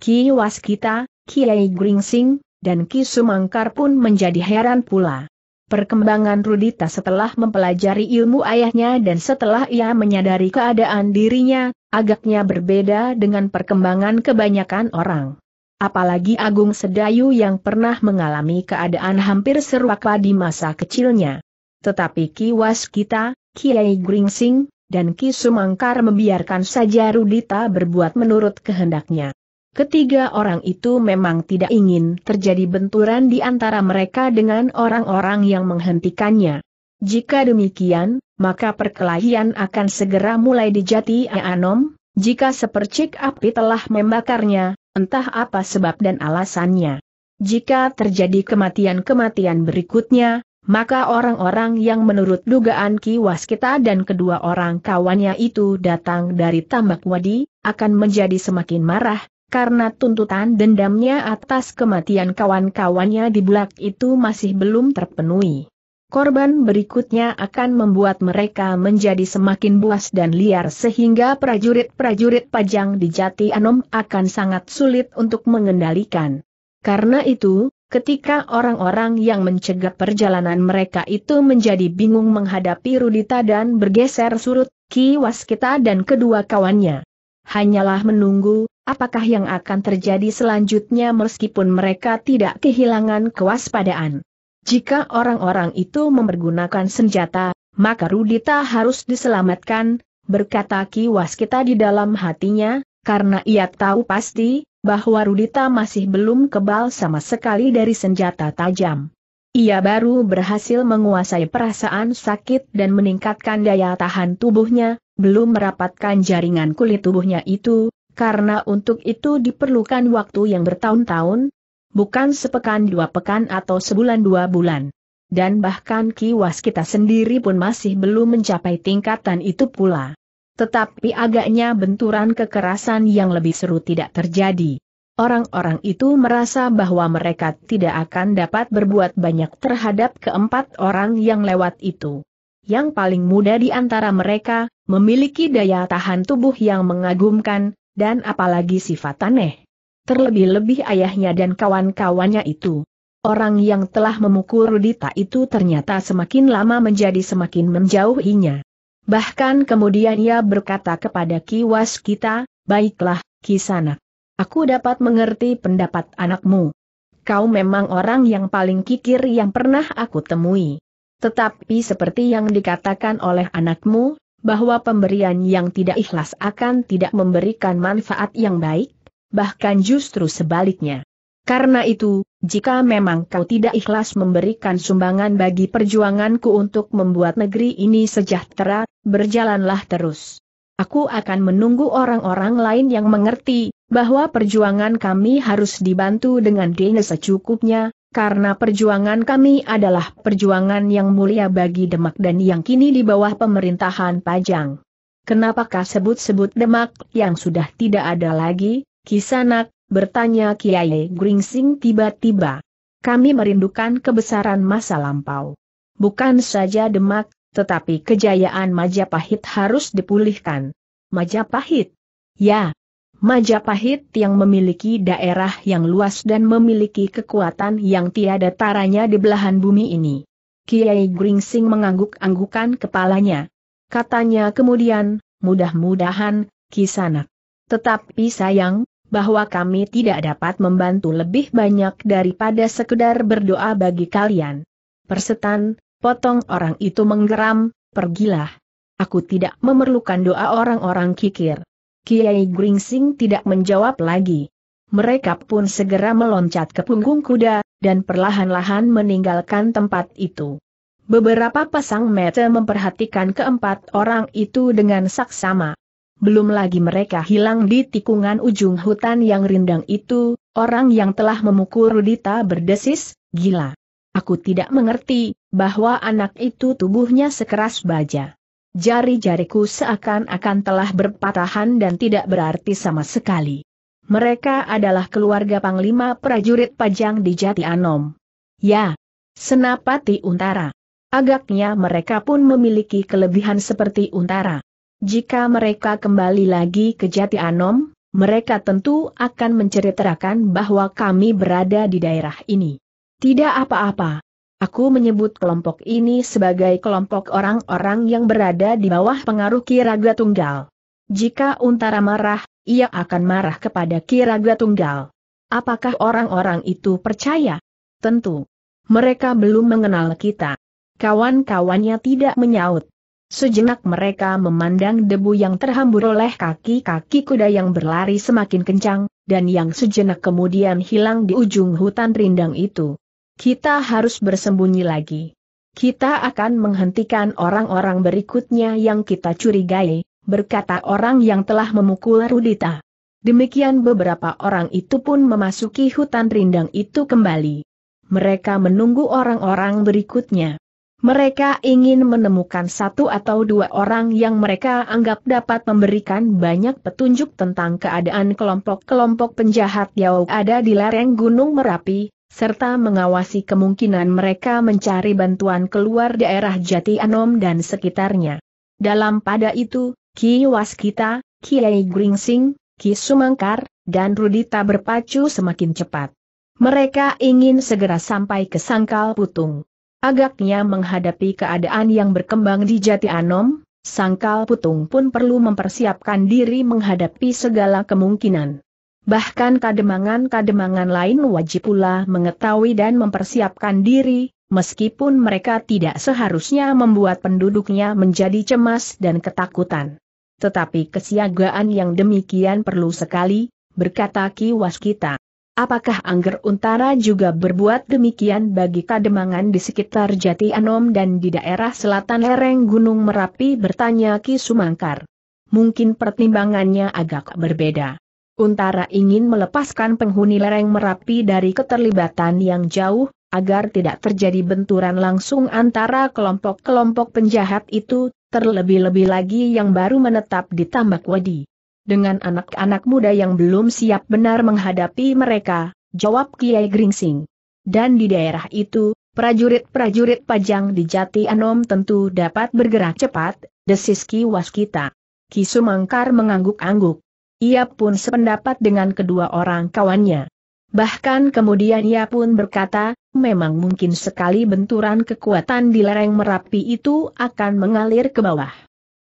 Kiwas kita, Kiai Gringsing, dan Ki Sumangkar pun menjadi heran pula. Perkembangan Rudita setelah mempelajari ilmu ayahnya dan setelah ia menyadari keadaan dirinya, agaknya berbeda dengan perkembangan kebanyakan orang. Apalagi Agung Sedayu yang pernah mengalami keadaan hampir serupa di masa kecilnya. Tetapi Kiwas kita, Kiai Gringsing, dan Ki Sumangkar membiarkan saja Rudita berbuat menurut kehendaknya. Ketiga orang itu memang tidak ingin terjadi benturan di antara mereka dengan orang-orang yang menghentikannya. Jika demikian, maka perkelahian akan segera mulai di Jati ya Anom, jika sepercik api telah membakarnya, entah apa sebab dan alasannya. Jika terjadi kematian-kematian berikutnya, maka orang-orang yang menurut dugaan Ki Waskita dan kedua orang kawannya itu datang dari tambak wadi, akan menjadi semakin marah, karena tuntutan dendamnya atas kematian kawan-kawannya di bulak itu masih belum terpenuhi. Korban berikutnya akan membuat mereka menjadi semakin buas dan liar sehingga prajurit-prajurit pajang di Jati Anom akan sangat sulit untuk mengendalikan. Karena itu, ketika orang-orang yang mencegah perjalanan mereka itu menjadi bingung menghadapi Rudita dan bergeser surut, Ki Waskita dan kedua kawannya. Hanyalah menunggu, Apakah yang akan terjadi selanjutnya meskipun mereka tidak kehilangan kewaspadaan? Jika orang-orang itu mempergunakan senjata, maka Rudita harus diselamatkan, berkata Ki Waskita di dalam hatinya, karena ia tahu pasti, bahwa Rudita masih belum kebal sama sekali dari senjata tajam. Ia baru berhasil menguasai perasaan sakit dan meningkatkan daya tahan tubuhnya, belum merapatkan jaringan kulit tubuhnya itu, karena untuk itu diperlukan waktu yang bertahun-tahun, bukan sepekan dua pekan atau sebulan dua bulan. Dan bahkan kiwas kita sendiri pun masih belum mencapai tingkatan itu pula. Tetapi agaknya benturan kekerasan yang lebih seru tidak terjadi. Orang-orang itu merasa bahwa mereka tidak akan dapat berbuat banyak terhadap keempat orang yang lewat itu. Yang paling muda di antara mereka, memiliki daya tahan tubuh yang mengagumkan, dan apalagi sifat aneh. Terlebih-lebih ayahnya dan kawan-kawannya itu. Orang yang telah memukul Rudita itu ternyata semakin lama menjadi semakin menjauhinya. Bahkan kemudian ia berkata kepada Kiwas kita, baiklah, Kisanak. Aku dapat mengerti pendapat anakmu. Kau memang orang yang paling kikir yang pernah aku temui. Tetapi seperti yang dikatakan oleh anakmu, bahwa pemberian yang tidak ikhlas akan tidak memberikan manfaat yang baik, bahkan justru sebaliknya. Karena itu, jika memang kau tidak ikhlas memberikan sumbangan bagi perjuanganku untuk membuat negeri ini sejahtera, berjalanlah terus. Aku akan menunggu orang-orang lain yang mengerti bahwa perjuangan kami harus dibantu dengan dana secukupnya, karena perjuangan kami adalah perjuangan yang mulia bagi Demak dan yang kini di bawah pemerintahan Pajang. Kenapakah sebut-sebut Demak yang sudah tidak ada lagi, Kisanak, bertanya Kiai Gringsing tiba-tiba. Kami merindukan kebesaran masa lampau. Bukan saja Demak, tetapi kejayaan Majapahit harus dipulihkan. Majapahit? Ya, Majapahit yang memiliki daerah yang luas dan memiliki kekuatan yang tiada taranya di belahan bumi ini. Kiai Gringsing mengangguk-anggukan kepalanya. Katanya kemudian, mudah-mudahan, kisanak. Tetapi sayang, bahwa kami tidak dapat membantu lebih banyak daripada sekedar berdoa bagi kalian. Persetan, potong orang itu menggeram, pergilah. Aku tidak memerlukan doa orang-orang kikir. Kiai Gringsing tidak menjawab lagi. Mereka pun segera meloncat ke punggung kuda, dan perlahan-lahan meninggalkan tempat itu. Beberapa pasang mata memperhatikan keempat orang itu dengan saksama. Belum lagi mereka hilang di tikungan ujung hutan yang rindang itu, orang yang telah memukul Rudita berdesis, gila. Aku tidak mengerti, bahwa anak itu tubuhnya sekeras baja. Jari-jariku seakan-akan telah berpatahan dan tidak berarti sama sekali. Mereka adalah keluarga Panglima Prajurit Pajang di Jati Anom. Ya, Senapati Untara. Agaknya mereka pun memiliki kelebihan seperti Untara. Jika mereka kembali lagi ke Jati Anom, mereka tentu akan menceritakan bahwa kami berada di daerah ini. Tidak apa-apa, Aku menyebut kelompok ini sebagai kelompok orang-orang yang berada di bawah pengaruh Kiraga Tunggal. Jika Untara marah, ia akan marah kepada Kiraga Tunggal. Apakah orang-orang itu percaya? Tentu. Mereka belum mengenal kita. Kawan-kawannya tidak menyaut. Sejenak mereka memandang debu yang terhambur oleh kaki-kaki kuda yang berlari semakin kencang, dan yang sejenak kemudian hilang di ujung hutan rindang itu. Kita harus bersembunyi lagi. Kita akan menghentikan orang-orang berikutnya yang kita curigai, berkata orang yang telah memukul Rudita. Demikian beberapa orang itu pun memasuki hutan rindang itu kembali. Mereka menunggu orang-orang berikutnya. Mereka ingin menemukan satu atau dua orang yang mereka anggap dapat memberikan banyak petunjuk tentang keadaan kelompok-kelompok penjahat yang ada di lereng Gunung Merapi, serta mengawasi kemungkinan mereka mencari bantuan keluar daerah Jati Anom dan sekitarnya. Dalam pada itu, Ki Waskita, Kiai Gringsing, Ki Sumangkar, dan Rudita berpacu semakin cepat. Mereka ingin segera sampai ke Sangkal Putung. Agaknya menghadapi keadaan yang berkembang di Jati Anom, Sangkal Putung pun perlu mempersiapkan diri menghadapi segala kemungkinan. Bahkan kademangan-kademangan lain wajib pula mengetahui dan mempersiapkan diri, meskipun mereka tidak seharusnya membuat penduduknya menjadi cemas dan ketakutan. Tetapi kesiagaan yang demikian perlu sekali, berkata Ki Waskita. Apakah Angger Untara juga berbuat demikian bagi kademangan di sekitar Jati Anom dan di daerah selatan lereng Gunung Merapi bertanya Ki Sumangkar. Mungkin pertimbangannya agak berbeda. Untara ingin melepaskan penghuni lereng Merapi dari keterlibatan yang jauh, agar tidak terjadi benturan langsung antara kelompok-kelompok penjahat itu, terlebih-lebih lagi yang baru menetap di Tambak Wadi. Dengan anak-anak muda yang belum siap benar menghadapi mereka, jawab Kiai Gringsing. Dan di daerah itu, prajurit-prajurit pajang di Jati Anom tentu dapat bergerak cepat, desis Ki Waskita. Ki Sumangkar mengangguk-angguk. Ia pun sependapat dengan kedua orang kawannya. Bahkan kemudian ia pun berkata, memang mungkin sekali benturan kekuatan di lereng Merapi itu akan mengalir ke bawah.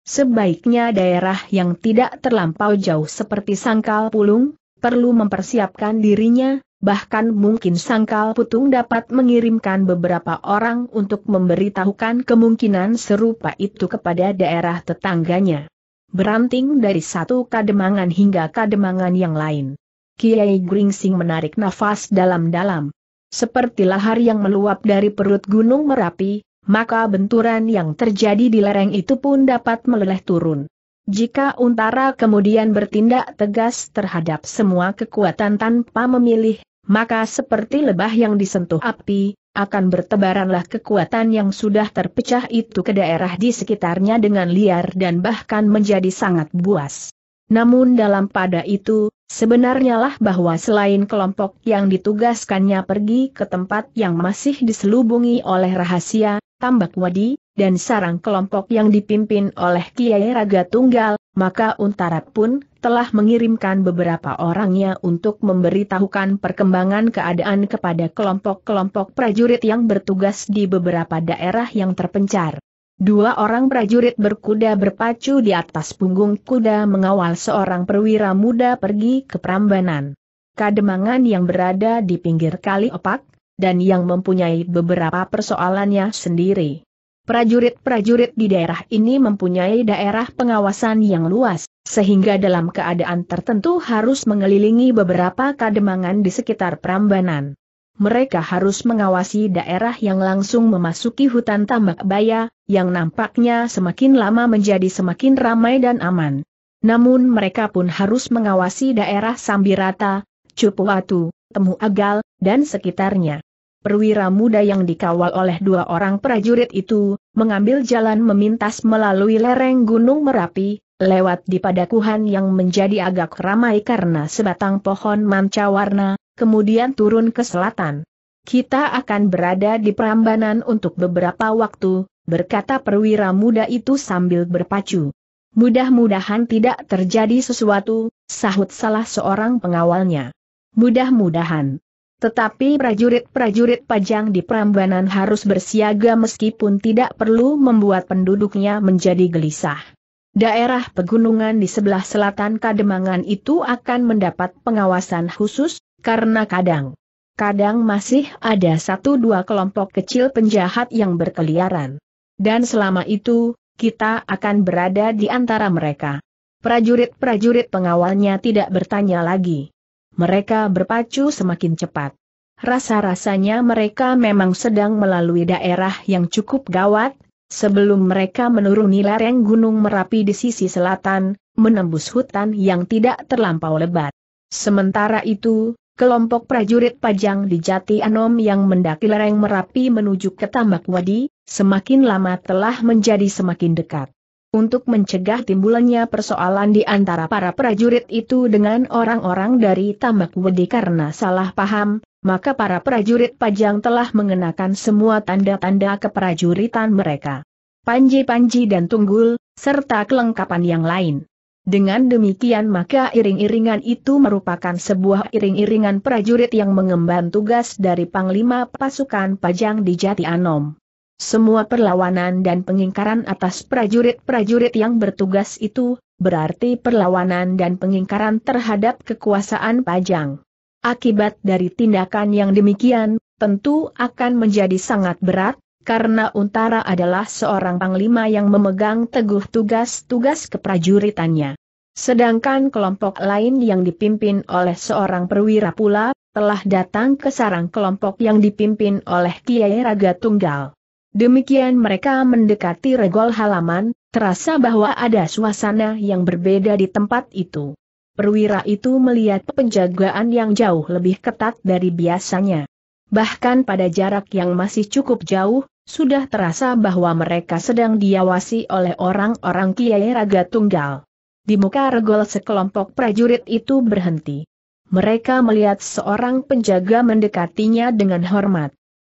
Sebaiknya daerah yang tidak terlampau jauh seperti Sangkal Pulung, perlu mempersiapkan dirinya, bahkan mungkin Sangkal Putung dapat mengirimkan beberapa orang untuk memberitahukan kemungkinan serupa itu kepada daerah tetangganya beranting dari satu kademangan hingga kademangan yang lain. Kiai Gringsing menarik nafas dalam-dalam. Seperti lahar yang meluap dari perut gunung Merapi, maka benturan yang terjadi di lereng itu pun dapat meleleh turun. Jika Untara kemudian bertindak tegas terhadap semua kekuatan tanpa memilih, maka seperti lebah yang disentuh api, akan bertebaranlah kekuatan yang sudah terpecah itu ke daerah di sekitarnya dengan liar dan bahkan menjadi sangat buas. Namun dalam pada itu, sebenarnya lah bahwa selain kelompok yang ditugaskannya pergi ke tempat yang masih diselubungi oleh rahasia, tambak wadi, dan sarang kelompok yang dipimpin oleh Kiai Raga Tunggal, maka Untara pun telah mengirimkan beberapa orangnya untuk memberitahukan perkembangan keadaan kepada kelompok-kelompok prajurit yang bertugas di beberapa daerah yang terpencar. Dua orang prajurit berkuda berpacu di atas punggung kuda mengawal seorang perwira muda pergi ke Prambanan. Kademangan yang berada di pinggir kali opak, dan yang mempunyai beberapa persoalannya sendiri. Prajurit-prajurit di daerah ini mempunyai daerah pengawasan yang luas, sehingga dalam keadaan tertentu harus mengelilingi beberapa kademangan di sekitar Prambanan. Mereka harus mengawasi daerah yang langsung memasuki hutan tambak baya, yang nampaknya semakin lama menjadi semakin ramai dan aman. Namun mereka pun harus mengawasi daerah Sambirata, Cupuatu, Temu Agal, dan sekitarnya perwira muda yang dikawal oleh dua orang prajurit itu, mengambil jalan memintas melalui lereng Gunung Merapi, lewat di padakuhan yang menjadi agak ramai karena sebatang pohon manca warna, kemudian turun ke selatan. Kita akan berada di Prambanan untuk beberapa waktu, berkata perwira muda itu sambil berpacu. Mudah-mudahan tidak terjadi sesuatu, sahut salah seorang pengawalnya. Mudah-mudahan. Tetapi prajurit-prajurit pajang di Prambanan harus bersiaga meskipun tidak perlu membuat penduduknya menjadi gelisah. Daerah pegunungan di sebelah selatan Kademangan itu akan mendapat pengawasan khusus, karena kadang kadang masih ada satu dua kelompok kecil penjahat yang berkeliaran. Dan selama itu, kita akan berada di antara mereka. Prajurit-prajurit pengawalnya tidak bertanya lagi. Mereka berpacu semakin cepat. Rasa-rasanya mereka memang sedang melalui daerah yang cukup gawat, sebelum mereka menuruni lereng Gunung Merapi di sisi selatan, menembus hutan yang tidak terlampau lebat. Sementara itu, kelompok prajurit pajang di Jati Anom yang mendaki lereng Merapi menuju ke Tambak Wadi, semakin lama telah menjadi semakin dekat untuk mencegah timbulannya persoalan di antara para prajurit itu dengan orang-orang dari Tambak Wedi karena salah paham, maka para prajurit Pajang telah mengenakan semua tanda-tanda keprajuritan mereka. Panji-panji dan tunggul, serta kelengkapan yang lain. Dengan demikian maka iring-iringan itu merupakan sebuah iring-iringan prajurit yang mengemban tugas dari Panglima Pasukan Pajang di Jati Anom. Semua perlawanan dan pengingkaran atas prajurit-prajurit yang bertugas itu, berarti perlawanan dan pengingkaran terhadap kekuasaan Pajang. Akibat dari tindakan yang demikian, tentu akan menjadi sangat berat, karena Untara adalah seorang panglima yang memegang teguh tugas-tugas keprajuritannya. Sedangkan kelompok lain yang dipimpin oleh seorang perwira pula, telah datang ke sarang kelompok yang dipimpin oleh Kiai Raga Tunggal. Demikian mereka mendekati regol halaman, terasa bahwa ada suasana yang berbeda di tempat itu. Perwira itu melihat penjagaan yang jauh lebih ketat dari biasanya. Bahkan pada jarak yang masih cukup jauh, sudah terasa bahwa mereka sedang diawasi oleh orang-orang Kiai Raga Tunggal. Di muka regol sekelompok prajurit itu berhenti. Mereka melihat seorang penjaga mendekatinya dengan hormat.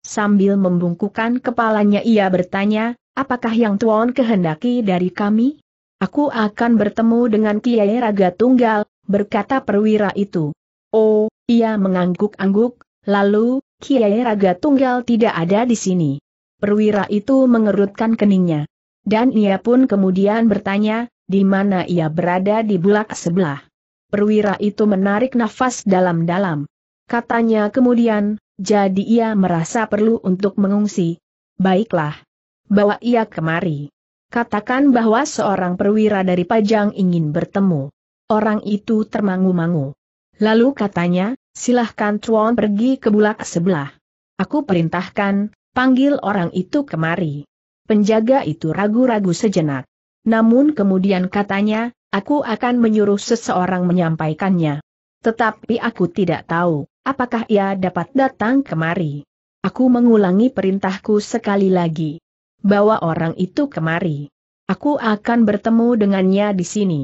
Sambil membungkukan kepalanya ia bertanya, apakah yang Tuan kehendaki dari kami? Aku akan bertemu dengan Kiai Raga Tunggal, berkata perwira itu. Oh, ia mengangguk-angguk, lalu, Kiai Raga Tunggal tidak ada di sini. Perwira itu mengerutkan keningnya. Dan ia pun kemudian bertanya, di mana ia berada di bulak sebelah. Perwira itu menarik nafas dalam-dalam. Katanya kemudian, jadi ia merasa perlu untuk mengungsi. Baiklah. Bawa ia kemari. Katakan bahwa seorang perwira dari Pajang ingin bertemu. Orang itu termangu-mangu. Lalu katanya, silahkan Tuan pergi ke bulak sebelah. Aku perintahkan, panggil orang itu kemari. Penjaga itu ragu-ragu sejenak. Namun kemudian katanya, aku akan menyuruh seseorang menyampaikannya. Tetapi aku tidak tahu, apakah ia dapat datang kemari. Aku mengulangi perintahku sekali lagi. Bawa orang itu kemari. Aku akan bertemu dengannya di sini.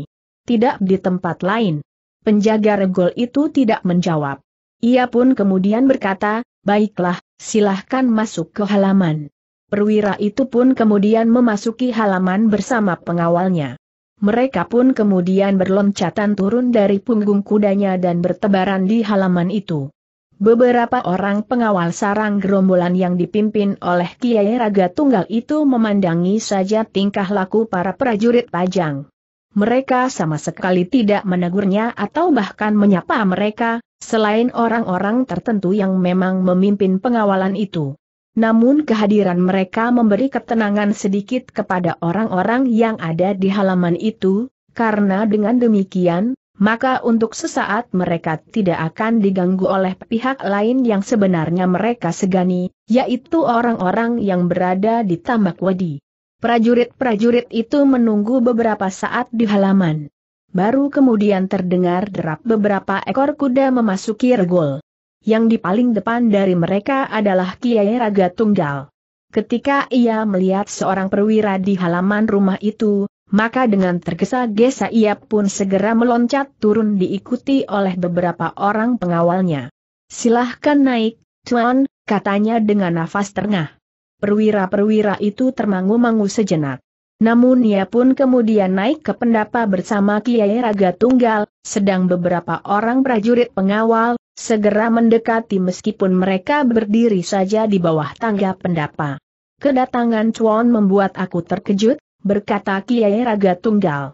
Tidak di tempat lain. Penjaga regol itu tidak menjawab. Ia pun kemudian berkata, baiklah, silahkan masuk ke halaman. Perwira itu pun kemudian memasuki halaman bersama pengawalnya. Mereka pun kemudian berloncatan turun dari punggung kudanya dan bertebaran di halaman itu. Beberapa orang pengawal sarang gerombolan yang dipimpin oleh Kiai Raga Tunggal itu memandangi saja tingkah laku para prajurit pajang. Mereka sama sekali tidak menegurnya atau bahkan menyapa mereka, selain orang-orang tertentu yang memang memimpin pengawalan itu. Namun kehadiran mereka memberi ketenangan sedikit kepada orang-orang yang ada di halaman itu, karena dengan demikian, maka untuk sesaat mereka tidak akan diganggu oleh pihak lain yang sebenarnya mereka segani, yaitu orang-orang yang berada di tambak wadi. Prajurit-prajurit itu menunggu beberapa saat di halaman. Baru kemudian terdengar derap beberapa ekor kuda memasuki regol yang di paling depan dari mereka adalah Kiai Raga Tunggal. Ketika ia melihat seorang perwira di halaman rumah itu, maka dengan tergesa-gesa ia pun segera meloncat turun diikuti oleh beberapa orang pengawalnya. Silahkan naik, Tuan, katanya dengan nafas terengah. Perwira-perwira itu termangu-mangu sejenak. Namun ia pun kemudian naik ke pendapa bersama Kiai Raga Tunggal, sedang beberapa orang prajurit pengawal, segera mendekati meskipun mereka berdiri saja di bawah tangga pendapa. Kedatangan Chuan membuat aku terkejut, berkata Kiai Raga Tunggal.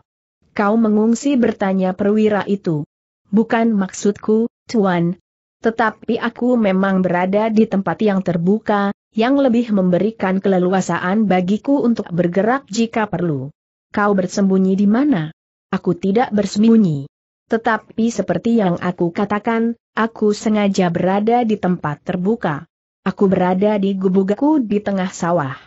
Kau mengungsi bertanya perwira itu. Bukan maksudku, Chuan. Tetapi aku memang berada di tempat yang terbuka, yang lebih memberikan keleluasaan bagiku untuk bergerak jika perlu. Kau bersembunyi di mana? Aku tidak bersembunyi. Tetapi seperti yang aku katakan, aku sengaja berada di tempat terbuka. Aku berada di gubugaku di tengah sawah.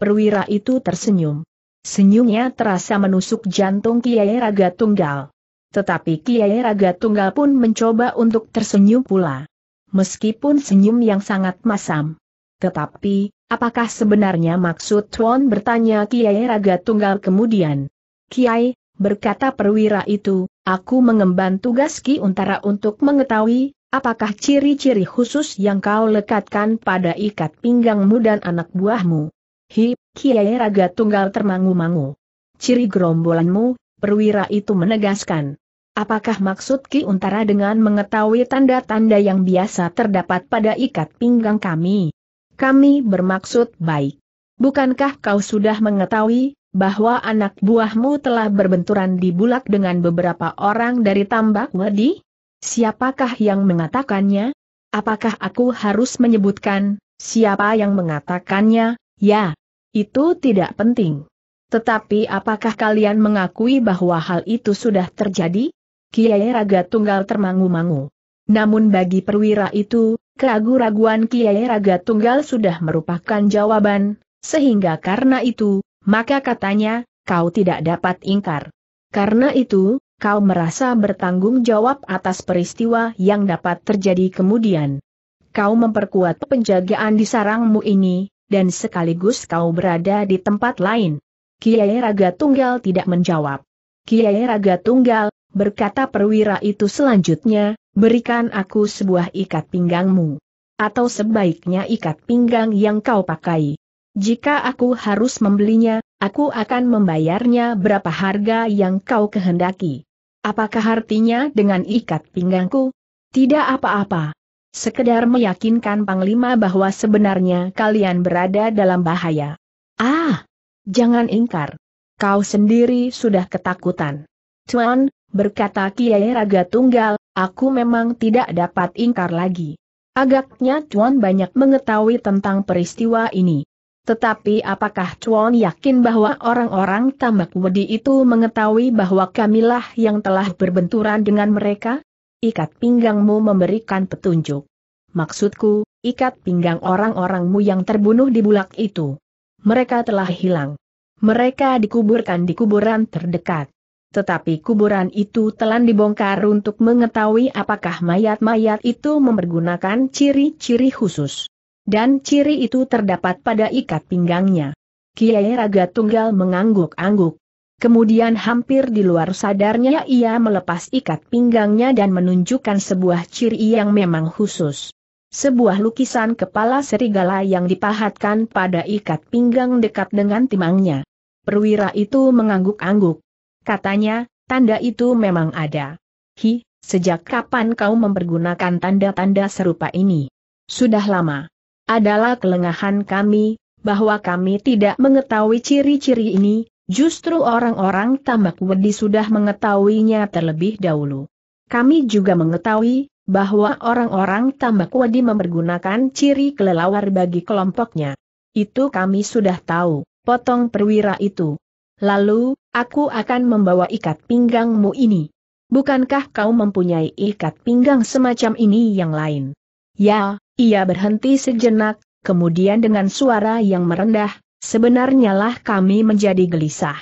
Perwira itu tersenyum. Senyumnya terasa menusuk jantung Kiai Raga Tunggal. Tetapi Kiai Raga Tunggal pun mencoba untuk tersenyum pula. Meskipun senyum yang sangat masam. Tetapi, apakah sebenarnya maksud Tuan bertanya Kiai Raga Tunggal kemudian? Kiai, berkata perwira itu, Aku mengemban tugas Ki Untara untuk mengetahui, apakah ciri-ciri khusus yang kau lekatkan pada ikat pinggangmu dan anak buahmu. Hi, Kiai Raga Tunggal termangu-mangu. Ciri gerombolanmu, perwira itu menegaskan. Apakah maksud Ki Untara dengan mengetahui tanda-tanda yang biasa terdapat pada ikat pinggang kami? Kami bermaksud baik. Bukankah kau sudah mengetahui, bahwa anak buahmu telah berbenturan di bulak dengan beberapa orang dari tambak wedi? Siapakah yang mengatakannya? Apakah aku harus menyebutkan, siapa yang mengatakannya? Ya, itu tidak penting. Tetapi apakah kalian mengakui bahwa hal itu sudah terjadi? Kiai Raga Tunggal termangu-mangu. Namun bagi perwira itu, keragu raguan Kiai Raga Tunggal sudah merupakan jawaban, sehingga karena itu, maka katanya, kau tidak dapat ingkar. Karena itu, kau merasa bertanggung jawab atas peristiwa yang dapat terjadi kemudian. Kau memperkuat penjagaan di sarangmu ini, dan sekaligus kau berada di tempat lain. Kiai Raga Tunggal tidak menjawab. Kiai Raga Tunggal, berkata perwira itu selanjutnya, berikan aku sebuah ikat pinggangmu. Atau sebaiknya ikat pinggang yang kau pakai. Jika aku harus membelinya, aku akan membayarnya berapa harga yang kau kehendaki. Apakah artinya dengan ikat pinggangku? Tidak apa-apa. Sekedar meyakinkan Panglima bahwa sebenarnya kalian berada dalam bahaya. Ah! Jangan ingkar. Kau sendiri sudah ketakutan. Tuan, berkata Kiai Raga Tunggal, aku memang tidak dapat ingkar lagi. Agaknya Tuan banyak mengetahui tentang peristiwa ini. Tetapi apakah Chuan yakin bahwa orang-orang tambak wedi itu mengetahui bahwa kamilah yang telah berbenturan dengan mereka? Ikat pinggangmu memberikan petunjuk. Maksudku, ikat pinggang orang-orangmu yang terbunuh di bulak itu. Mereka telah hilang. Mereka dikuburkan di kuburan terdekat. Tetapi kuburan itu telah dibongkar untuk mengetahui apakah mayat-mayat itu mempergunakan ciri-ciri khusus dan ciri itu terdapat pada ikat pinggangnya. Kiai Raga Tunggal mengangguk-angguk. Kemudian hampir di luar sadarnya ia melepas ikat pinggangnya dan menunjukkan sebuah ciri yang memang khusus. Sebuah lukisan kepala serigala yang dipahatkan pada ikat pinggang dekat dengan timangnya. Perwira itu mengangguk-angguk. Katanya, tanda itu memang ada. Hi, sejak kapan kau mempergunakan tanda-tanda serupa ini? Sudah lama adalah kelengahan kami, bahwa kami tidak mengetahui ciri-ciri ini, justru orang-orang tambak wedi sudah mengetahuinya terlebih dahulu. Kami juga mengetahui, bahwa orang-orang tambak wedi mempergunakan ciri kelelawar bagi kelompoknya. Itu kami sudah tahu, potong perwira itu. Lalu, aku akan membawa ikat pinggangmu ini. Bukankah kau mempunyai ikat pinggang semacam ini yang lain? Ya, ia berhenti sejenak, kemudian dengan suara yang merendah, sebenarnya lah kami menjadi gelisah.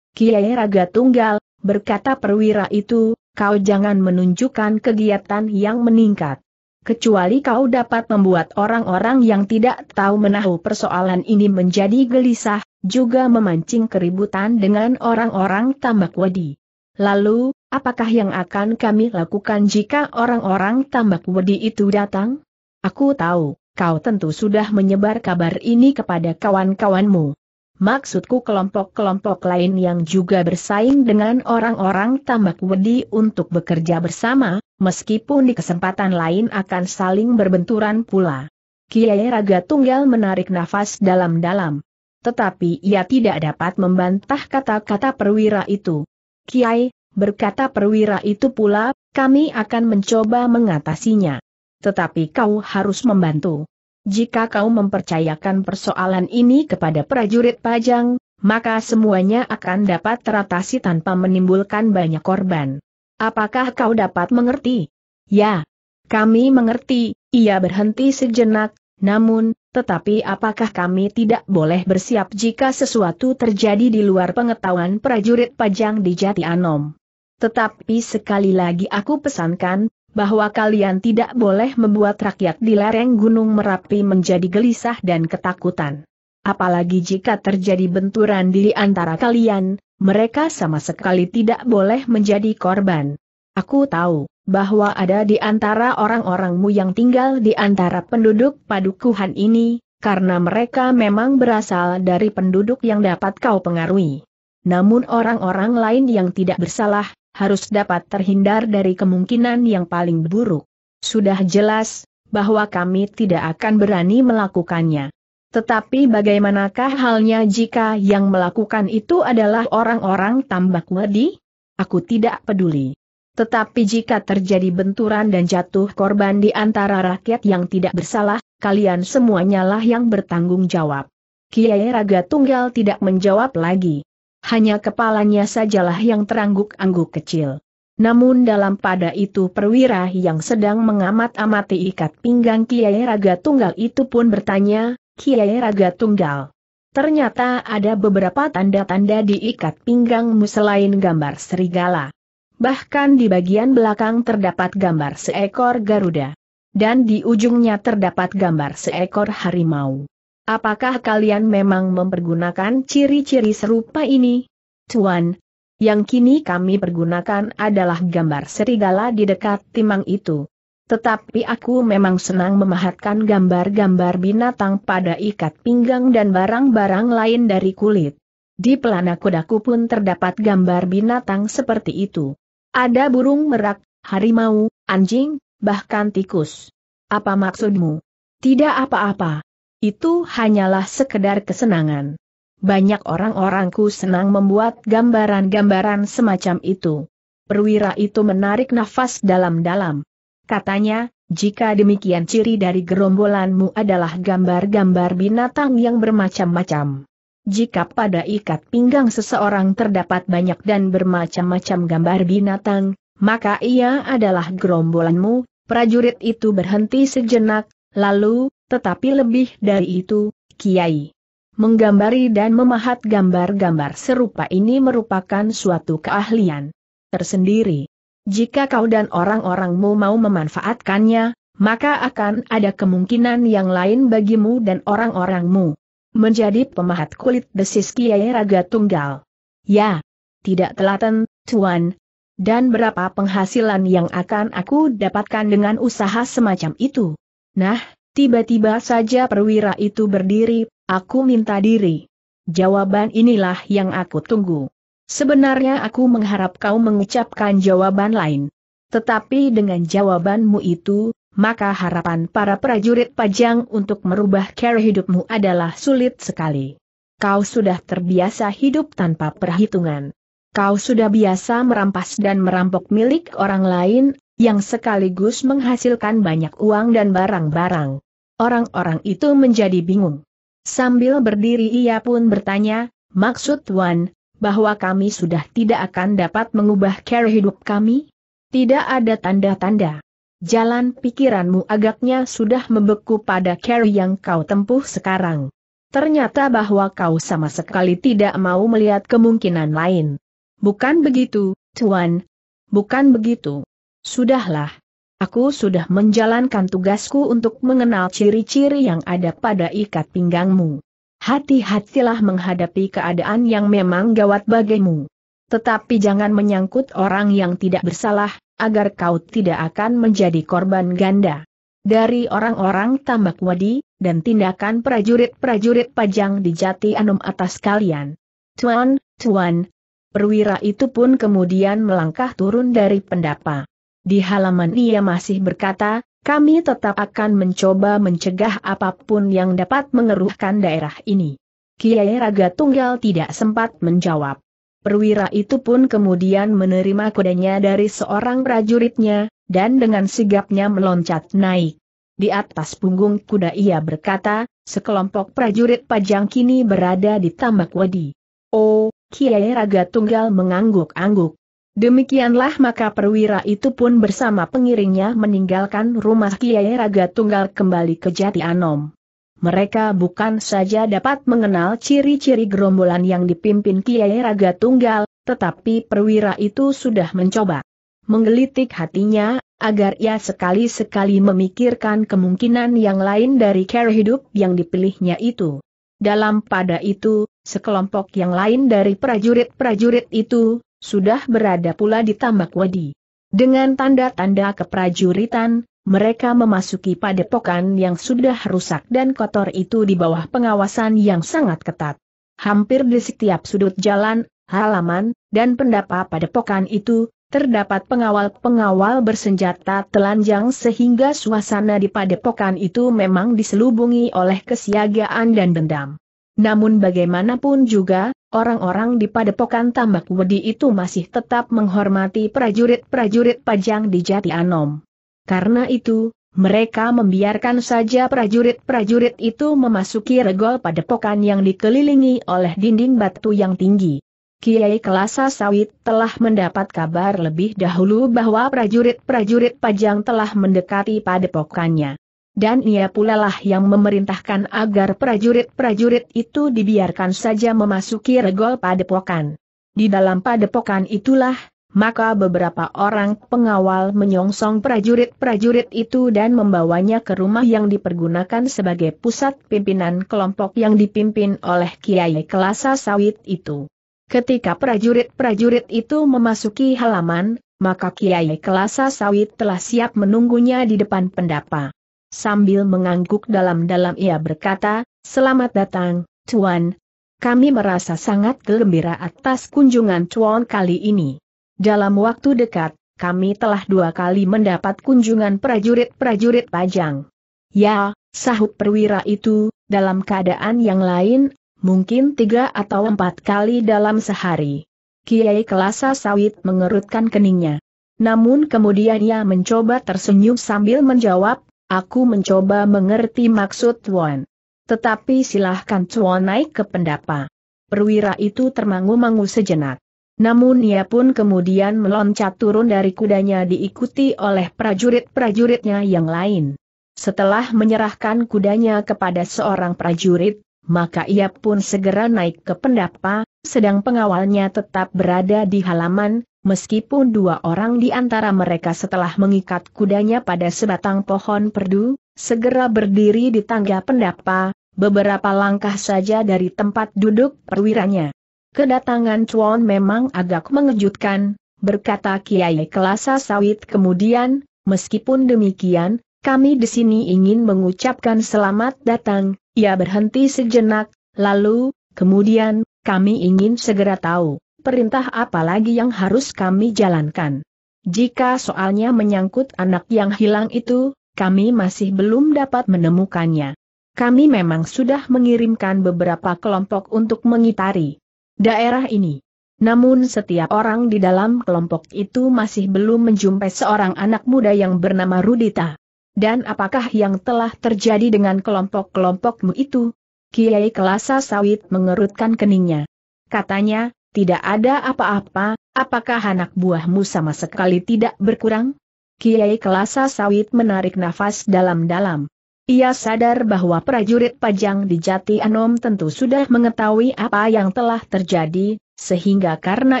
Kiai Raga Tunggal, berkata perwira itu, kau jangan menunjukkan kegiatan yang meningkat. Kecuali kau dapat membuat orang-orang yang tidak tahu menahu persoalan ini menjadi gelisah, juga memancing keributan dengan orang-orang tambak wedi. Lalu, apakah yang akan kami lakukan jika orang-orang tambak wedi itu datang? Aku tahu, kau tentu sudah menyebar kabar ini kepada kawan-kawanmu. Maksudku kelompok-kelompok lain yang juga bersaing dengan orang-orang tambak wedi untuk bekerja bersama, meskipun di kesempatan lain akan saling berbenturan pula. Kiai Raga Tunggal menarik nafas dalam-dalam. Tetapi ia tidak dapat membantah kata-kata perwira itu. Kiai, berkata perwira itu pula, kami akan mencoba mengatasinya tetapi kau harus membantu. Jika kau mempercayakan persoalan ini kepada prajurit pajang, maka semuanya akan dapat teratasi tanpa menimbulkan banyak korban. Apakah kau dapat mengerti? Ya, kami mengerti, ia berhenti sejenak, namun, tetapi apakah kami tidak boleh bersiap jika sesuatu terjadi di luar pengetahuan prajurit pajang di Jati Anom? Tetapi sekali lagi aku pesankan, bahwa kalian tidak boleh membuat rakyat di lereng Gunung Merapi menjadi gelisah dan ketakutan. Apalagi jika terjadi benturan di antara kalian, mereka sama sekali tidak boleh menjadi korban. Aku tahu bahwa ada di antara orang-orangmu yang tinggal di antara penduduk padukuhan ini, karena mereka memang berasal dari penduduk yang dapat kau pengaruhi. Namun orang-orang lain yang tidak bersalah, harus dapat terhindar dari kemungkinan yang paling buruk. Sudah jelas, bahwa kami tidak akan berani melakukannya. Tetapi bagaimanakah halnya jika yang melakukan itu adalah orang-orang tambak wedi? Aku tidak peduli. Tetapi jika terjadi benturan dan jatuh korban di antara rakyat yang tidak bersalah, kalian semuanya lah yang bertanggung jawab. Kiai Raga Tunggal tidak menjawab lagi hanya kepalanya sajalah yang terangguk-angguk kecil. Namun dalam pada itu perwira yang sedang mengamat-amati ikat pinggang Kiai Raga Tunggal itu pun bertanya, Kiai Raga Tunggal. Ternyata ada beberapa tanda-tanda di ikat pinggangmu selain gambar serigala. Bahkan di bagian belakang terdapat gambar seekor Garuda. Dan di ujungnya terdapat gambar seekor harimau. Apakah kalian memang mempergunakan ciri-ciri serupa ini? Tuan, yang kini kami pergunakan adalah gambar serigala di dekat timang itu. Tetapi aku memang senang memahatkan gambar-gambar binatang pada ikat pinggang dan barang-barang lain dari kulit. Di pelana kudaku pun terdapat gambar binatang seperti itu. Ada burung merak, harimau, anjing, bahkan tikus. Apa maksudmu? Tidak apa-apa, itu hanyalah sekedar kesenangan. Banyak orang-orangku senang membuat gambaran-gambaran semacam itu. Perwira itu menarik nafas dalam-dalam. Katanya, jika demikian ciri dari gerombolanmu adalah gambar-gambar binatang yang bermacam-macam. Jika pada ikat pinggang seseorang terdapat banyak dan bermacam-macam gambar binatang, maka ia adalah gerombolanmu, prajurit itu berhenti sejenak, lalu, tetapi lebih dari itu, Kiai. Menggambari dan memahat gambar-gambar serupa ini merupakan suatu keahlian tersendiri. Jika kau dan orang-orangmu mau memanfaatkannya, maka akan ada kemungkinan yang lain bagimu dan orang-orangmu. Menjadi pemahat kulit desis Kiai Raga Tunggal. Ya, tidak telaten, Tuan. Dan berapa penghasilan yang akan aku dapatkan dengan usaha semacam itu? Nah, Tiba-tiba saja perwira itu berdiri, aku minta diri. Jawaban inilah yang aku tunggu. Sebenarnya aku mengharap kau mengucapkan jawaban lain. Tetapi dengan jawabanmu itu, maka harapan para prajurit pajang untuk merubah cara hidupmu adalah sulit sekali. Kau sudah terbiasa hidup tanpa perhitungan. Kau sudah biasa merampas dan merampok milik orang lain, yang sekaligus menghasilkan banyak uang dan barang-barang. Orang-orang itu menjadi bingung. Sambil berdiri ia pun bertanya, maksud Tuan, bahwa kami sudah tidak akan dapat mengubah cara hidup kami? Tidak ada tanda-tanda. Jalan pikiranmu agaknya sudah membeku pada cara yang kau tempuh sekarang. Ternyata bahwa kau sama sekali tidak mau melihat kemungkinan lain. Bukan begitu, Tuan. Bukan begitu. Sudahlah, Aku sudah menjalankan tugasku untuk mengenal ciri-ciri yang ada pada ikat pinggangmu. Hati-hatilah menghadapi keadaan yang memang gawat bagimu. Tetapi jangan menyangkut orang yang tidak bersalah, agar kau tidak akan menjadi korban ganda. Dari orang-orang tambak wadi, dan tindakan prajurit-prajurit pajang di Jati anum atas kalian. Tuan, tuan. Perwira itu pun kemudian melangkah turun dari pendapa. Di halaman ia masih berkata, kami tetap akan mencoba mencegah apapun yang dapat mengeruhkan daerah ini. Kiai Raga Tunggal tidak sempat menjawab. Perwira itu pun kemudian menerima kudanya dari seorang prajuritnya, dan dengan sigapnya meloncat naik. Di atas punggung kuda ia berkata, sekelompok prajurit pajang kini berada di Tambak Wadi. Oh, Kiai Raga Tunggal mengangguk-angguk. Demikianlah maka perwira itu pun bersama pengiringnya meninggalkan rumah Kiai Raga Tunggal kembali ke Jati Anom. Mereka bukan saja dapat mengenal ciri-ciri gerombolan yang dipimpin Kiai Raga Tunggal, tetapi perwira itu sudah mencoba menggelitik hatinya, agar ia sekali-sekali memikirkan kemungkinan yang lain dari cara hidup yang dipilihnya itu. Dalam pada itu, sekelompok yang lain dari prajurit-prajurit itu, sudah berada pula di tambak wadi. Dengan tanda-tanda keprajuritan, mereka memasuki padepokan yang sudah rusak dan kotor itu di bawah pengawasan yang sangat ketat. Hampir di setiap sudut jalan, halaman, dan pendapa padepokan itu, terdapat pengawal-pengawal bersenjata telanjang sehingga suasana di padepokan itu memang diselubungi oleh kesiagaan dan dendam. Namun bagaimanapun juga, orang-orang di padepokan tambak wedi itu masih tetap menghormati prajurit-prajurit pajang di Jati Anom. Karena itu, mereka membiarkan saja prajurit-prajurit itu memasuki regol padepokan yang dikelilingi oleh dinding batu yang tinggi. Kiai Kelasa Sawit telah mendapat kabar lebih dahulu bahwa prajurit-prajurit Pajang telah mendekati padepokannya dan ia pula lah yang memerintahkan agar prajurit-prajurit itu dibiarkan saja memasuki regol padepokan. Di dalam padepokan itulah, maka beberapa orang pengawal menyongsong prajurit-prajurit itu dan membawanya ke rumah yang dipergunakan sebagai pusat pimpinan kelompok yang dipimpin oleh Kiai Kelasa Sawit itu. Ketika prajurit-prajurit itu memasuki halaman, maka Kiai Kelasa Sawit telah siap menunggunya di depan pendapa. Sambil mengangguk dalam-dalam ia berkata, Selamat datang, Tuan. Kami merasa sangat gembira atas kunjungan Tuan kali ini. Dalam waktu dekat, kami telah dua kali mendapat kunjungan prajurit-prajurit pajang. Ya, sahut perwira itu, dalam keadaan yang lain, mungkin tiga atau empat kali dalam sehari. Kiai Kelasa Sawit mengerutkan keningnya. Namun kemudian ia mencoba tersenyum sambil menjawab, Aku mencoba mengerti maksud Tuan. Tetapi silahkan Tuan naik ke pendapa. Perwira itu termangu-mangu sejenak. Namun ia pun kemudian meloncat turun dari kudanya diikuti oleh prajurit-prajuritnya yang lain. Setelah menyerahkan kudanya kepada seorang prajurit, maka ia pun segera naik ke pendapa, sedang pengawalnya tetap berada di halaman, meskipun dua orang di antara mereka setelah mengikat kudanya pada sebatang pohon perdu, segera berdiri di tangga pendapa, beberapa langkah saja dari tempat duduk perwiranya. Kedatangan Chuan memang agak mengejutkan, berkata Kiai Kelasa Sawit kemudian, meskipun demikian, kami di sini ingin mengucapkan selamat datang, ia berhenti sejenak, lalu, kemudian, kami ingin segera tahu perintah apa lagi yang harus kami jalankan? Jika soalnya menyangkut anak yang hilang itu, kami masih belum dapat menemukannya. Kami memang sudah mengirimkan beberapa kelompok untuk mengitari daerah ini. Namun setiap orang di dalam kelompok itu masih belum menjumpai seorang anak muda yang bernama Rudita. Dan apakah yang telah terjadi dengan kelompok-kelompokmu itu? Kiai Kelasa Sawit mengerutkan keningnya. Katanya, tidak ada apa-apa, apakah anak buahmu sama sekali tidak berkurang? Kiai Kelasa Sawit menarik nafas dalam-dalam. Ia sadar bahwa prajurit pajang di Jati Anom tentu sudah mengetahui apa yang telah terjadi, sehingga karena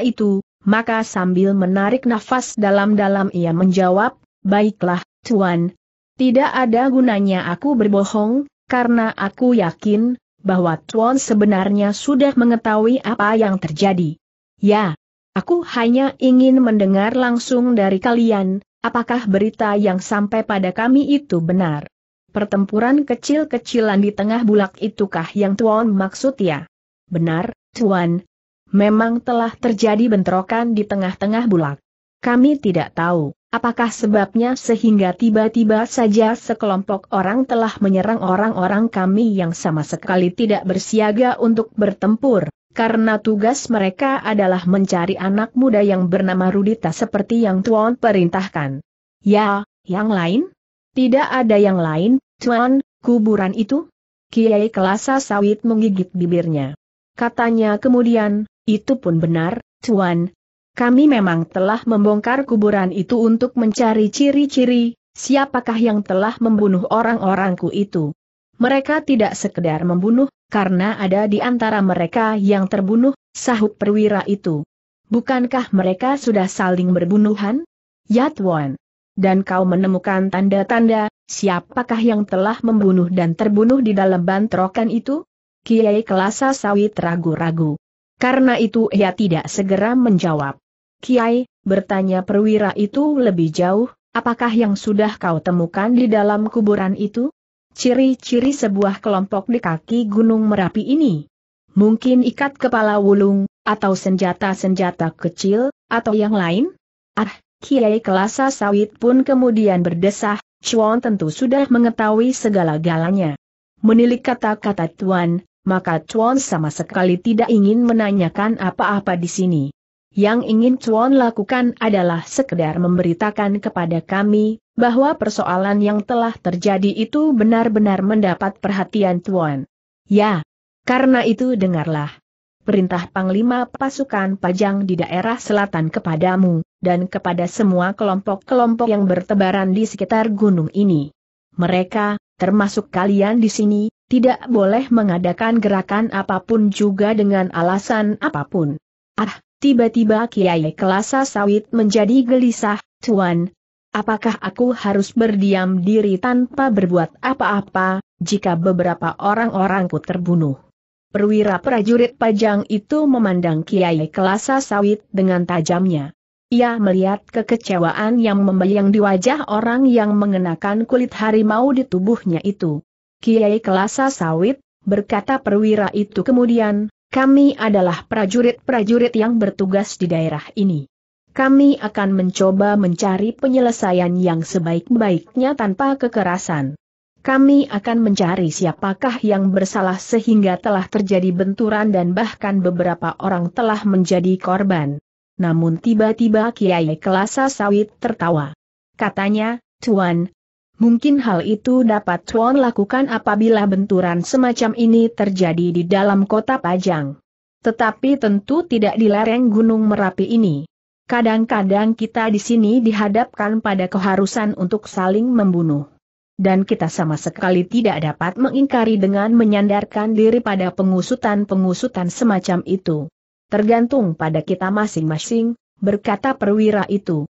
itu, maka sambil menarik nafas dalam-dalam ia menjawab, Baiklah, Tuan. Tidak ada gunanya aku berbohong, karena aku yakin, bahwa Tuan sebenarnya sudah mengetahui apa yang terjadi. Ya, aku hanya ingin mendengar langsung dari kalian, apakah berita yang sampai pada kami itu benar. Pertempuran kecil-kecilan di tengah bulak itukah yang Tuan maksud ya? Benar, Tuan. Memang telah terjadi bentrokan di tengah-tengah bulak. Kami tidak tahu. Apakah sebabnya sehingga tiba-tiba saja sekelompok orang telah menyerang orang-orang kami yang sama sekali tidak bersiaga untuk bertempur? Karena tugas mereka adalah mencari anak muda yang bernama Rudita seperti yang Tuan perintahkan. Ya, yang lain? Tidak ada yang lain, Tuan, kuburan itu? Kiai Kelasa Sawit menggigit bibirnya. Katanya kemudian, itu pun benar, Tuan, kami memang telah membongkar kuburan itu untuk mencari ciri-ciri, siapakah yang telah membunuh orang-orangku itu. Mereka tidak sekedar membunuh, karena ada di antara mereka yang terbunuh, sahut perwira itu. Bukankah mereka sudah saling berbunuhan? Yatwan. Dan kau menemukan tanda-tanda, siapakah yang telah membunuh dan terbunuh di dalam bantrokan itu? Kiai Kelasa Sawit ragu-ragu. Karena itu ia tidak segera menjawab. Kiai, bertanya perwira itu lebih jauh, apakah yang sudah kau temukan di dalam kuburan itu? Ciri-ciri sebuah kelompok di kaki Gunung Merapi ini. Mungkin ikat kepala wulung, atau senjata-senjata kecil, atau yang lain? Ah, Kiai Kelasa Sawit pun kemudian berdesah, Chuan tentu sudah mengetahui segala-galanya. Menilik kata-kata Tuan, maka Chuan sama sekali tidak ingin menanyakan apa-apa di sini. Yang ingin Cuan lakukan adalah sekedar memberitakan kepada kami, bahwa persoalan yang telah terjadi itu benar-benar mendapat perhatian Cuan. Ya. Karena itu dengarlah. Perintah Panglima Pasukan Pajang di daerah selatan kepadamu, dan kepada semua kelompok-kelompok yang bertebaran di sekitar gunung ini. Mereka, termasuk kalian di sini, tidak boleh mengadakan gerakan apapun juga dengan alasan apapun. Ah, Tiba-tiba Kiai Kelasa Sawit menjadi gelisah, Tuan, apakah aku harus berdiam diri tanpa berbuat apa-apa, jika beberapa orang-orangku terbunuh? Perwira prajurit pajang itu memandang Kiai Kelasa Sawit dengan tajamnya. Ia melihat kekecewaan yang membayang di wajah orang yang mengenakan kulit harimau di tubuhnya itu. Kiai Kelasa Sawit, berkata perwira itu kemudian, kami adalah prajurit-prajurit yang bertugas di daerah ini. Kami akan mencoba mencari penyelesaian yang sebaik-baiknya tanpa kekerasan. Kami akan mencari siapakah yang bersalah sehingga telah terjadi benturan dan bahkan beberapa orang telah menjadi korban. Namun tiba-tiba Kiai Kelasa Sawit tertawa. Katanya, Tuan, Mungkin hal itu dapat Tuan lakukan apabila benturan semacam ini terjadi di dalam kota Pajang. Tetapi tentu tidak di lereng Gunung Merapi ini. Kadang-kadang kita di sini dihadapkan pada keharusan untuk saling membunuh. Dan kita sama sekali tidak dapat mengingkari dengan menyandarkan diri pada pengusutan-pengusutan semacam itu. Tergantung pada kita masing-masing, berkata perwira itu.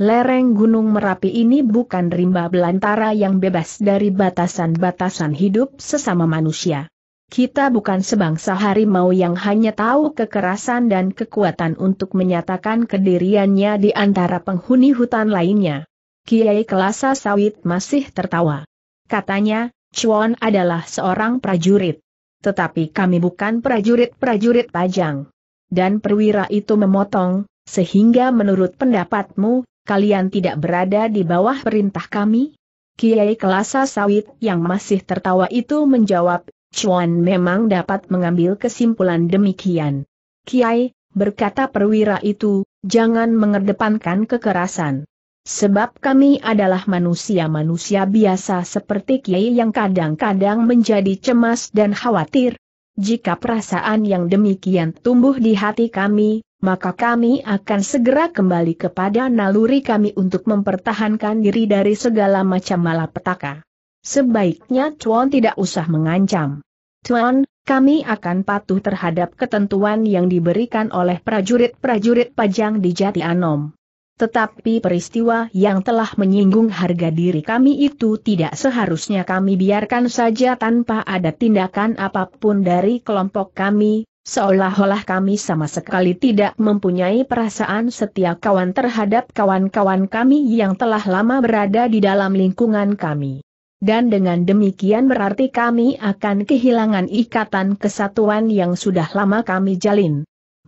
Lereng Gunung Merapi ini bukan rimba belantara yang bebas dari batasan-batasan hidup sesama manusia. Kita bukan sebangsa harimau yang hanya tahu kekerasan dan kekuatan untuk menyatakan kediriannya di antara penghuni hutan lainnya. Kiai Kelasa Sawit masih tertawa. Katanya, Chuan adalah seorang prajurit. Tetapi kami bukan prajurit-prajurit pajang. Dan perwira itu memotong, sehingga menurut pendapatmu, kalian tidak berada di bawah perintah kami? Kiai Kelasa Sawit yang masih tertawa itu menjawab, Chuan memang dapat mengambil kesimpulan demikian. Kiai, berkata perwira itu, jangan mengedepankan kekerasan. Sebab kami adalah manusia-manusia biasa seperti Kiai yang kadang-kadang menjadi cemas dan khawatir, jika perasaan yang demikian tumbuh di hati kami, maka kami akan segera kembali kepada naluri kami untuk mempertahankan diri dari segala macam malapetaka. Sebaiknya Tuan tidak usah mengancam. Tuan, kami akan patuh terhadap ketentuan yang diberikan oleh prajurit-prajurit pajang di Jati Anom. Tetapi peristiwa yang telah menyinggung harga diri kami itu tidak seharusnya kami biarkan saja tanpa ada tindakan apapun dari kelompok kami, seolah-olah kami sama sekali tidak mempunyai perasaan setia kawan terhadap kawan-kawan kami yang telah lama berada di dalam lingkungan kami. Dan dengan demikian berarti kami akan kehilangan ikatan kesatuan yang sudah lama kami jalin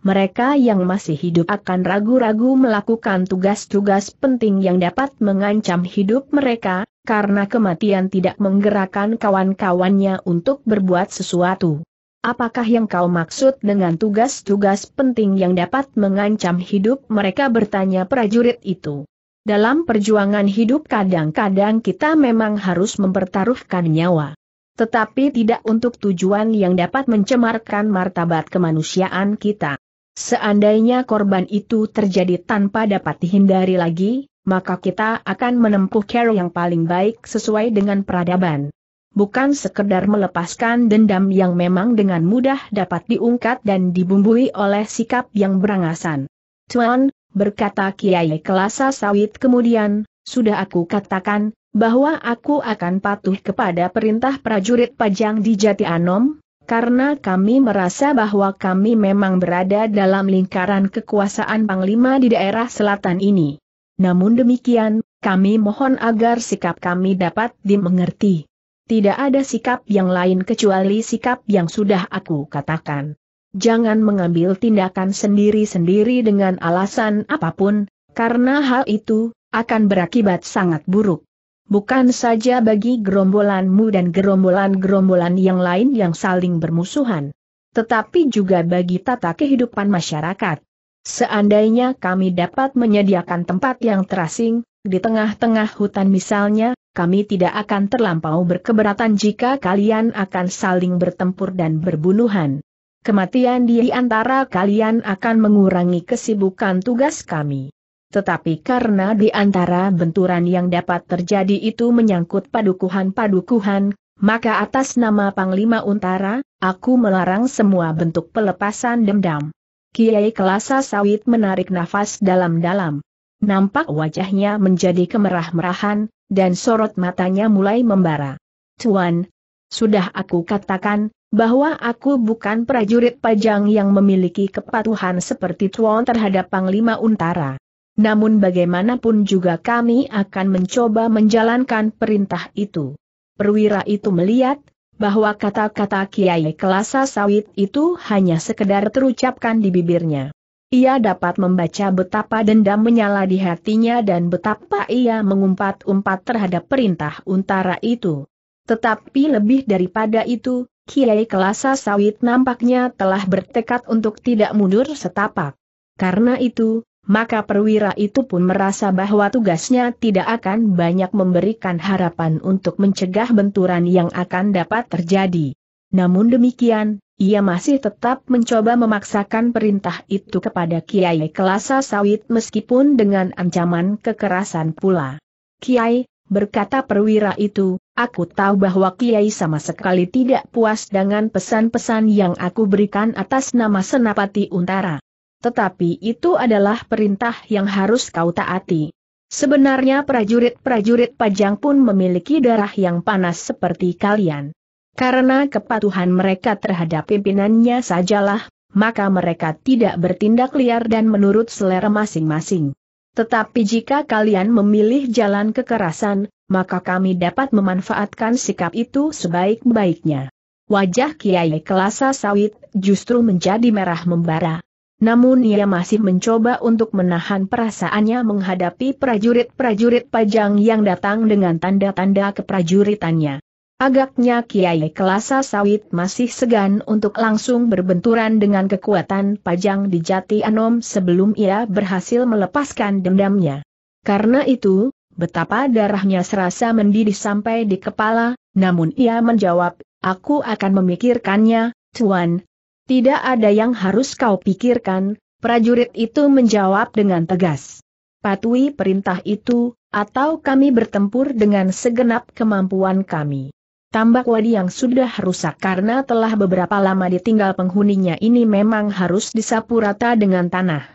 mereka yang masih hidup akan ragu-ragu melakukan tugas-tugas penting yang dapat mengancam hidup mereka, karena kematian tidak menggerakkan kawan-kawannya untuk berbuat sesuatu. Apakah yang kau maksud dengan tugas-tugas penting yang dapat mengancam hidup mereka bertanya prajurit itu. Dalam perjuangan hidup kadang-kadang kita memang harus mempertaruhkan nyawa. Tetapi tidak untuk tujuan yang dapat mencemarkan martabat kemanusiaan kita. Seandainya korban itu terjadi tanpa dapat dihindari lagi, maka kita akan menempuh cara yang paling baik sesuai dengan peradaban. Bukan sekedar melepaskan dendam yang memang dengan mudah dapat diungkat dan dibumbui oleh sikap yang berangasan. Tuan, berkata Kiai Kelasa Sawit kemudian, sudah aku katakan, bahwa aku akan patuh kepada perintah prajurit pajang di Jati Anom, karena kami merasa bahwa kami memang berada dalam lingkaran kekuasaan Panglima di daerah selatan ini. Namun demikian, kami mohon agar sikap kami dapat dimengerti. Tidak ada sikap yang lain kecuali sikap yang sudah aku katakan. Jangan mengambil tindakan sendiri-sendiri dengan alasan apapun, karena hal itu akan berakibat sangat buruk. Bukan saja bagi gerombolanmu dan gerombolan-gerombolan yang lain yang saling bermusuhan. Tetapi juga bagi tata kehidupan masyarakat. Seandainya kami dapat menyediakan tempat yang terasing, di tengah-tengah hutan misalnya, kami tidak akan terlampau berkeberatan jika kalian akan saling bertempur dan berbunuhan. Kematian di antara kalian akan mengurangi kesibukan tugas kami. Tetapi karena di antara benturan yang dapat terjadi itu menyangkut padukuhan-padukuhan, maka atas nama Panglima Untara, aku melarang semua bentuk pelepasan dendam. Kiai Kelasa Sawit menarik nafas dalam-dalam. Nampak wajahnya menjadi kemerah-merahan, dan sorot matanya mulai membara. Tuan, sudah aku katakan, bahwa aku bukan prajurit pajang yang memiliki kepatuhan seperti Tuan terhadap Panglima Untara. Namun bagaimanapun juga kami akan mencoba menjalankan perintah itu. Perwira itu melihat, bahwa kata-kata Kiai Kelasa Sawit itu hanya sekedar terucapkan di bibirnya. Ia dapat membaca betapa dendam menyala di hatinya dan betapa ia mengumpat-umpat terhadap perintah untara itu. Tetapi lebih daripada itu, Kiai Kelasa Sawit nampaknya telah bertekad untuk tidak mundur setapak. Karena itu, maka perwira itu pun merasa bahwa tugasnya tidak akan banyak memberikan harapan untuk mencegah benturan yang akan dapat terjadi. Namun demikian, ia masih tetap mencoba memaksakan perintah itu kepada Kiai Kelasa Sawit meskipun dengan ancaman kekerasan pula. Kiai, berkata perwira itu, aku tahu bahwa Kiai sama sekali tidak puas dengan pesan-pesan yang aku berikan atas nama Senapati Untara. Tetapi itu adalah perintah yang harus kau taati. Sebenarnya prajurit-prajurit pajang pun memiliki darah yang panas seperti kalian. Karena kepatuhan mereka terhadap pimpinannya sajalah, maka mereka tidak bertindak liar dan menurut selera masing-masing. Tetapi jika kalian memilih jalan kekerasan, maka kami dapat memanfaatkan sikap itu sebaik-baiknya. Wajah Kiai Kelasa Sawit justru menjadi merah membara. Namun ia masih mencoba untuk menahan perasaannya menghadapi prajurit-prajurit pajang yang datang dengan tanda-tanda keprajuritannya. Agaknya Kiai Kelasa Sawit masih segan untuk langsung berbenturan dengan kekuatan pajang di Jati Anom sebelum ia berhasil melepaskan dendamnya. Karena itu, betapa darahnya serasa mendidih sampai di kepala, namun ia menjawab, aku akan memikirkannya, Tuan, tidak ada yang harus kau pikirkan, prajurit itu menjawab dengan tegas. Patuhi perintah itu, atau kami bertempur dengan segenap kemampuan kami. Tambak wadi yang sudah rusak karena telah beberapa lama ditinggal penghuninya ini memang harus disapu rata dengan tanah.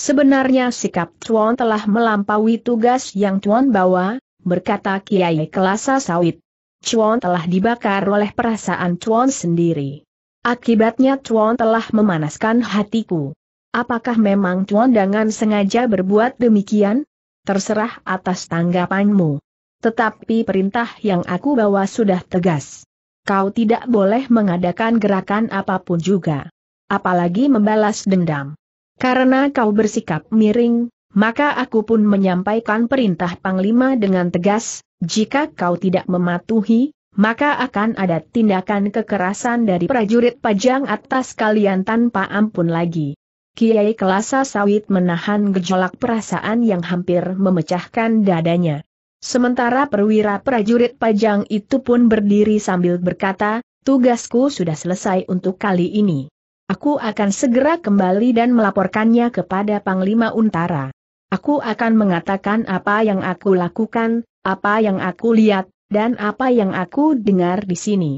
Sebenarnya sikap Tuan telah melampaui tugas yang Tuan bawa, berkata Kiai Kelasa Sawit. Chuan telah dibakar oleh perasaan Chuan sendiri. Akibatnya Chuan telah memanaskan hatiku. Apakah memang Chuan dengan sengaja berbuat demikian? Terserah atas tanggapanmu. Tetapi perintah yang aku bawa sudah tegas. Kau tidak boleh mengadakan gerakan apapun juga. Apalagi membalas dendam. Karena kau bersikap miring, maka aku pun menyampaikan perintah Panglima dengan tegas, jika kau tidak mematuhi, maka akan ada tindakan kekerasan dari prajurit pajang atas kalian tanpa ampun lagi. Kiai Kelasa Sawit menahan gejolak perasaan yang hampir memecahkan dadanya. Sementara perwira prajurit pajang itu pun berdiri sambil berkata, tugasku sudah selesai untuk kali ini. Aku akan segera kembali dan melaporkannya kepada Panglima Untara. Aku akan mengatakan apa yang aku lakukan, apa yang aku lihat, dan apa yang aku dengar di sini?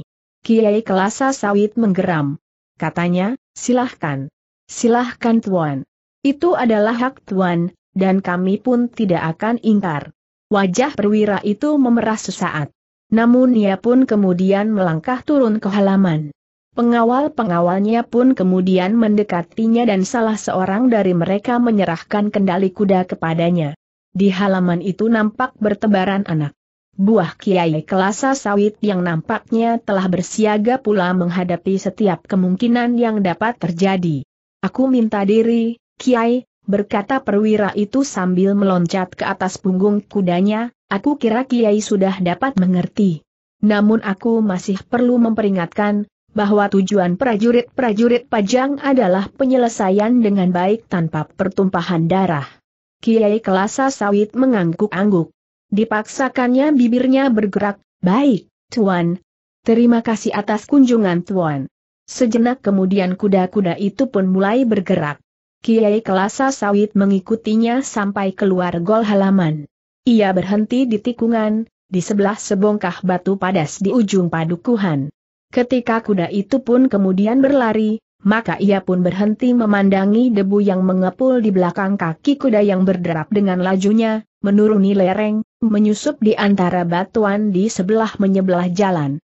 Kiai Kelasa Sawit menggeram. Katanya, silahkan. Silahkan Tuan. Itu adalah hak Tuan, dan kami pun tidak akan ingkar. Wajah perwira itu memerah sesaat. Namun ia pun kemudian melangkah turun ke halaman. Pengawal-pengawalnya pun kemudian mendekatinya dan salah seorang dari mereka menyerahkan kendali kuda kepadanya. Di halaman itu nampak bertebaran anak buah kiai kelasa sawit yang nampaknya telah bersiaga pula menghadapi setiap kemungkinan yang dapat terjadi. Aku minta diri, kiai, berkata perwira itu sambil meloncat ke atas punggung kudanya, aku kira kiai sudah dapat mengerti. Namun aku masih perlu memperingatkan, bahwa tujuan prajurit-prajurit pajang adalah penyelesaian dengan baik tanpa pertumpahan darah. Kiai Kelasa Sawit mengangguk-angguk. Dipaksakannya bibirnya bergerak, baik, Tuan. Terima kasih atas kunjungan Tuan. Sejenak kemudian kuda-kuda itu pun mulai bergerak. Kiai Kelasa Sawit mengikutinya sampai keluar gol halaman. Ia berhenti di tikungan, di sebelah sebongkah batu padas di ujung padukuhan. Ketika kuda itu pun kemudian berlari, maka ia pun berhenti memandangi debu yang mengepul di belakang kaki kuda yang berderap dengan lajunya, menuruni lereng, menyusup di antara batuan di sebelah menyebelah jalan.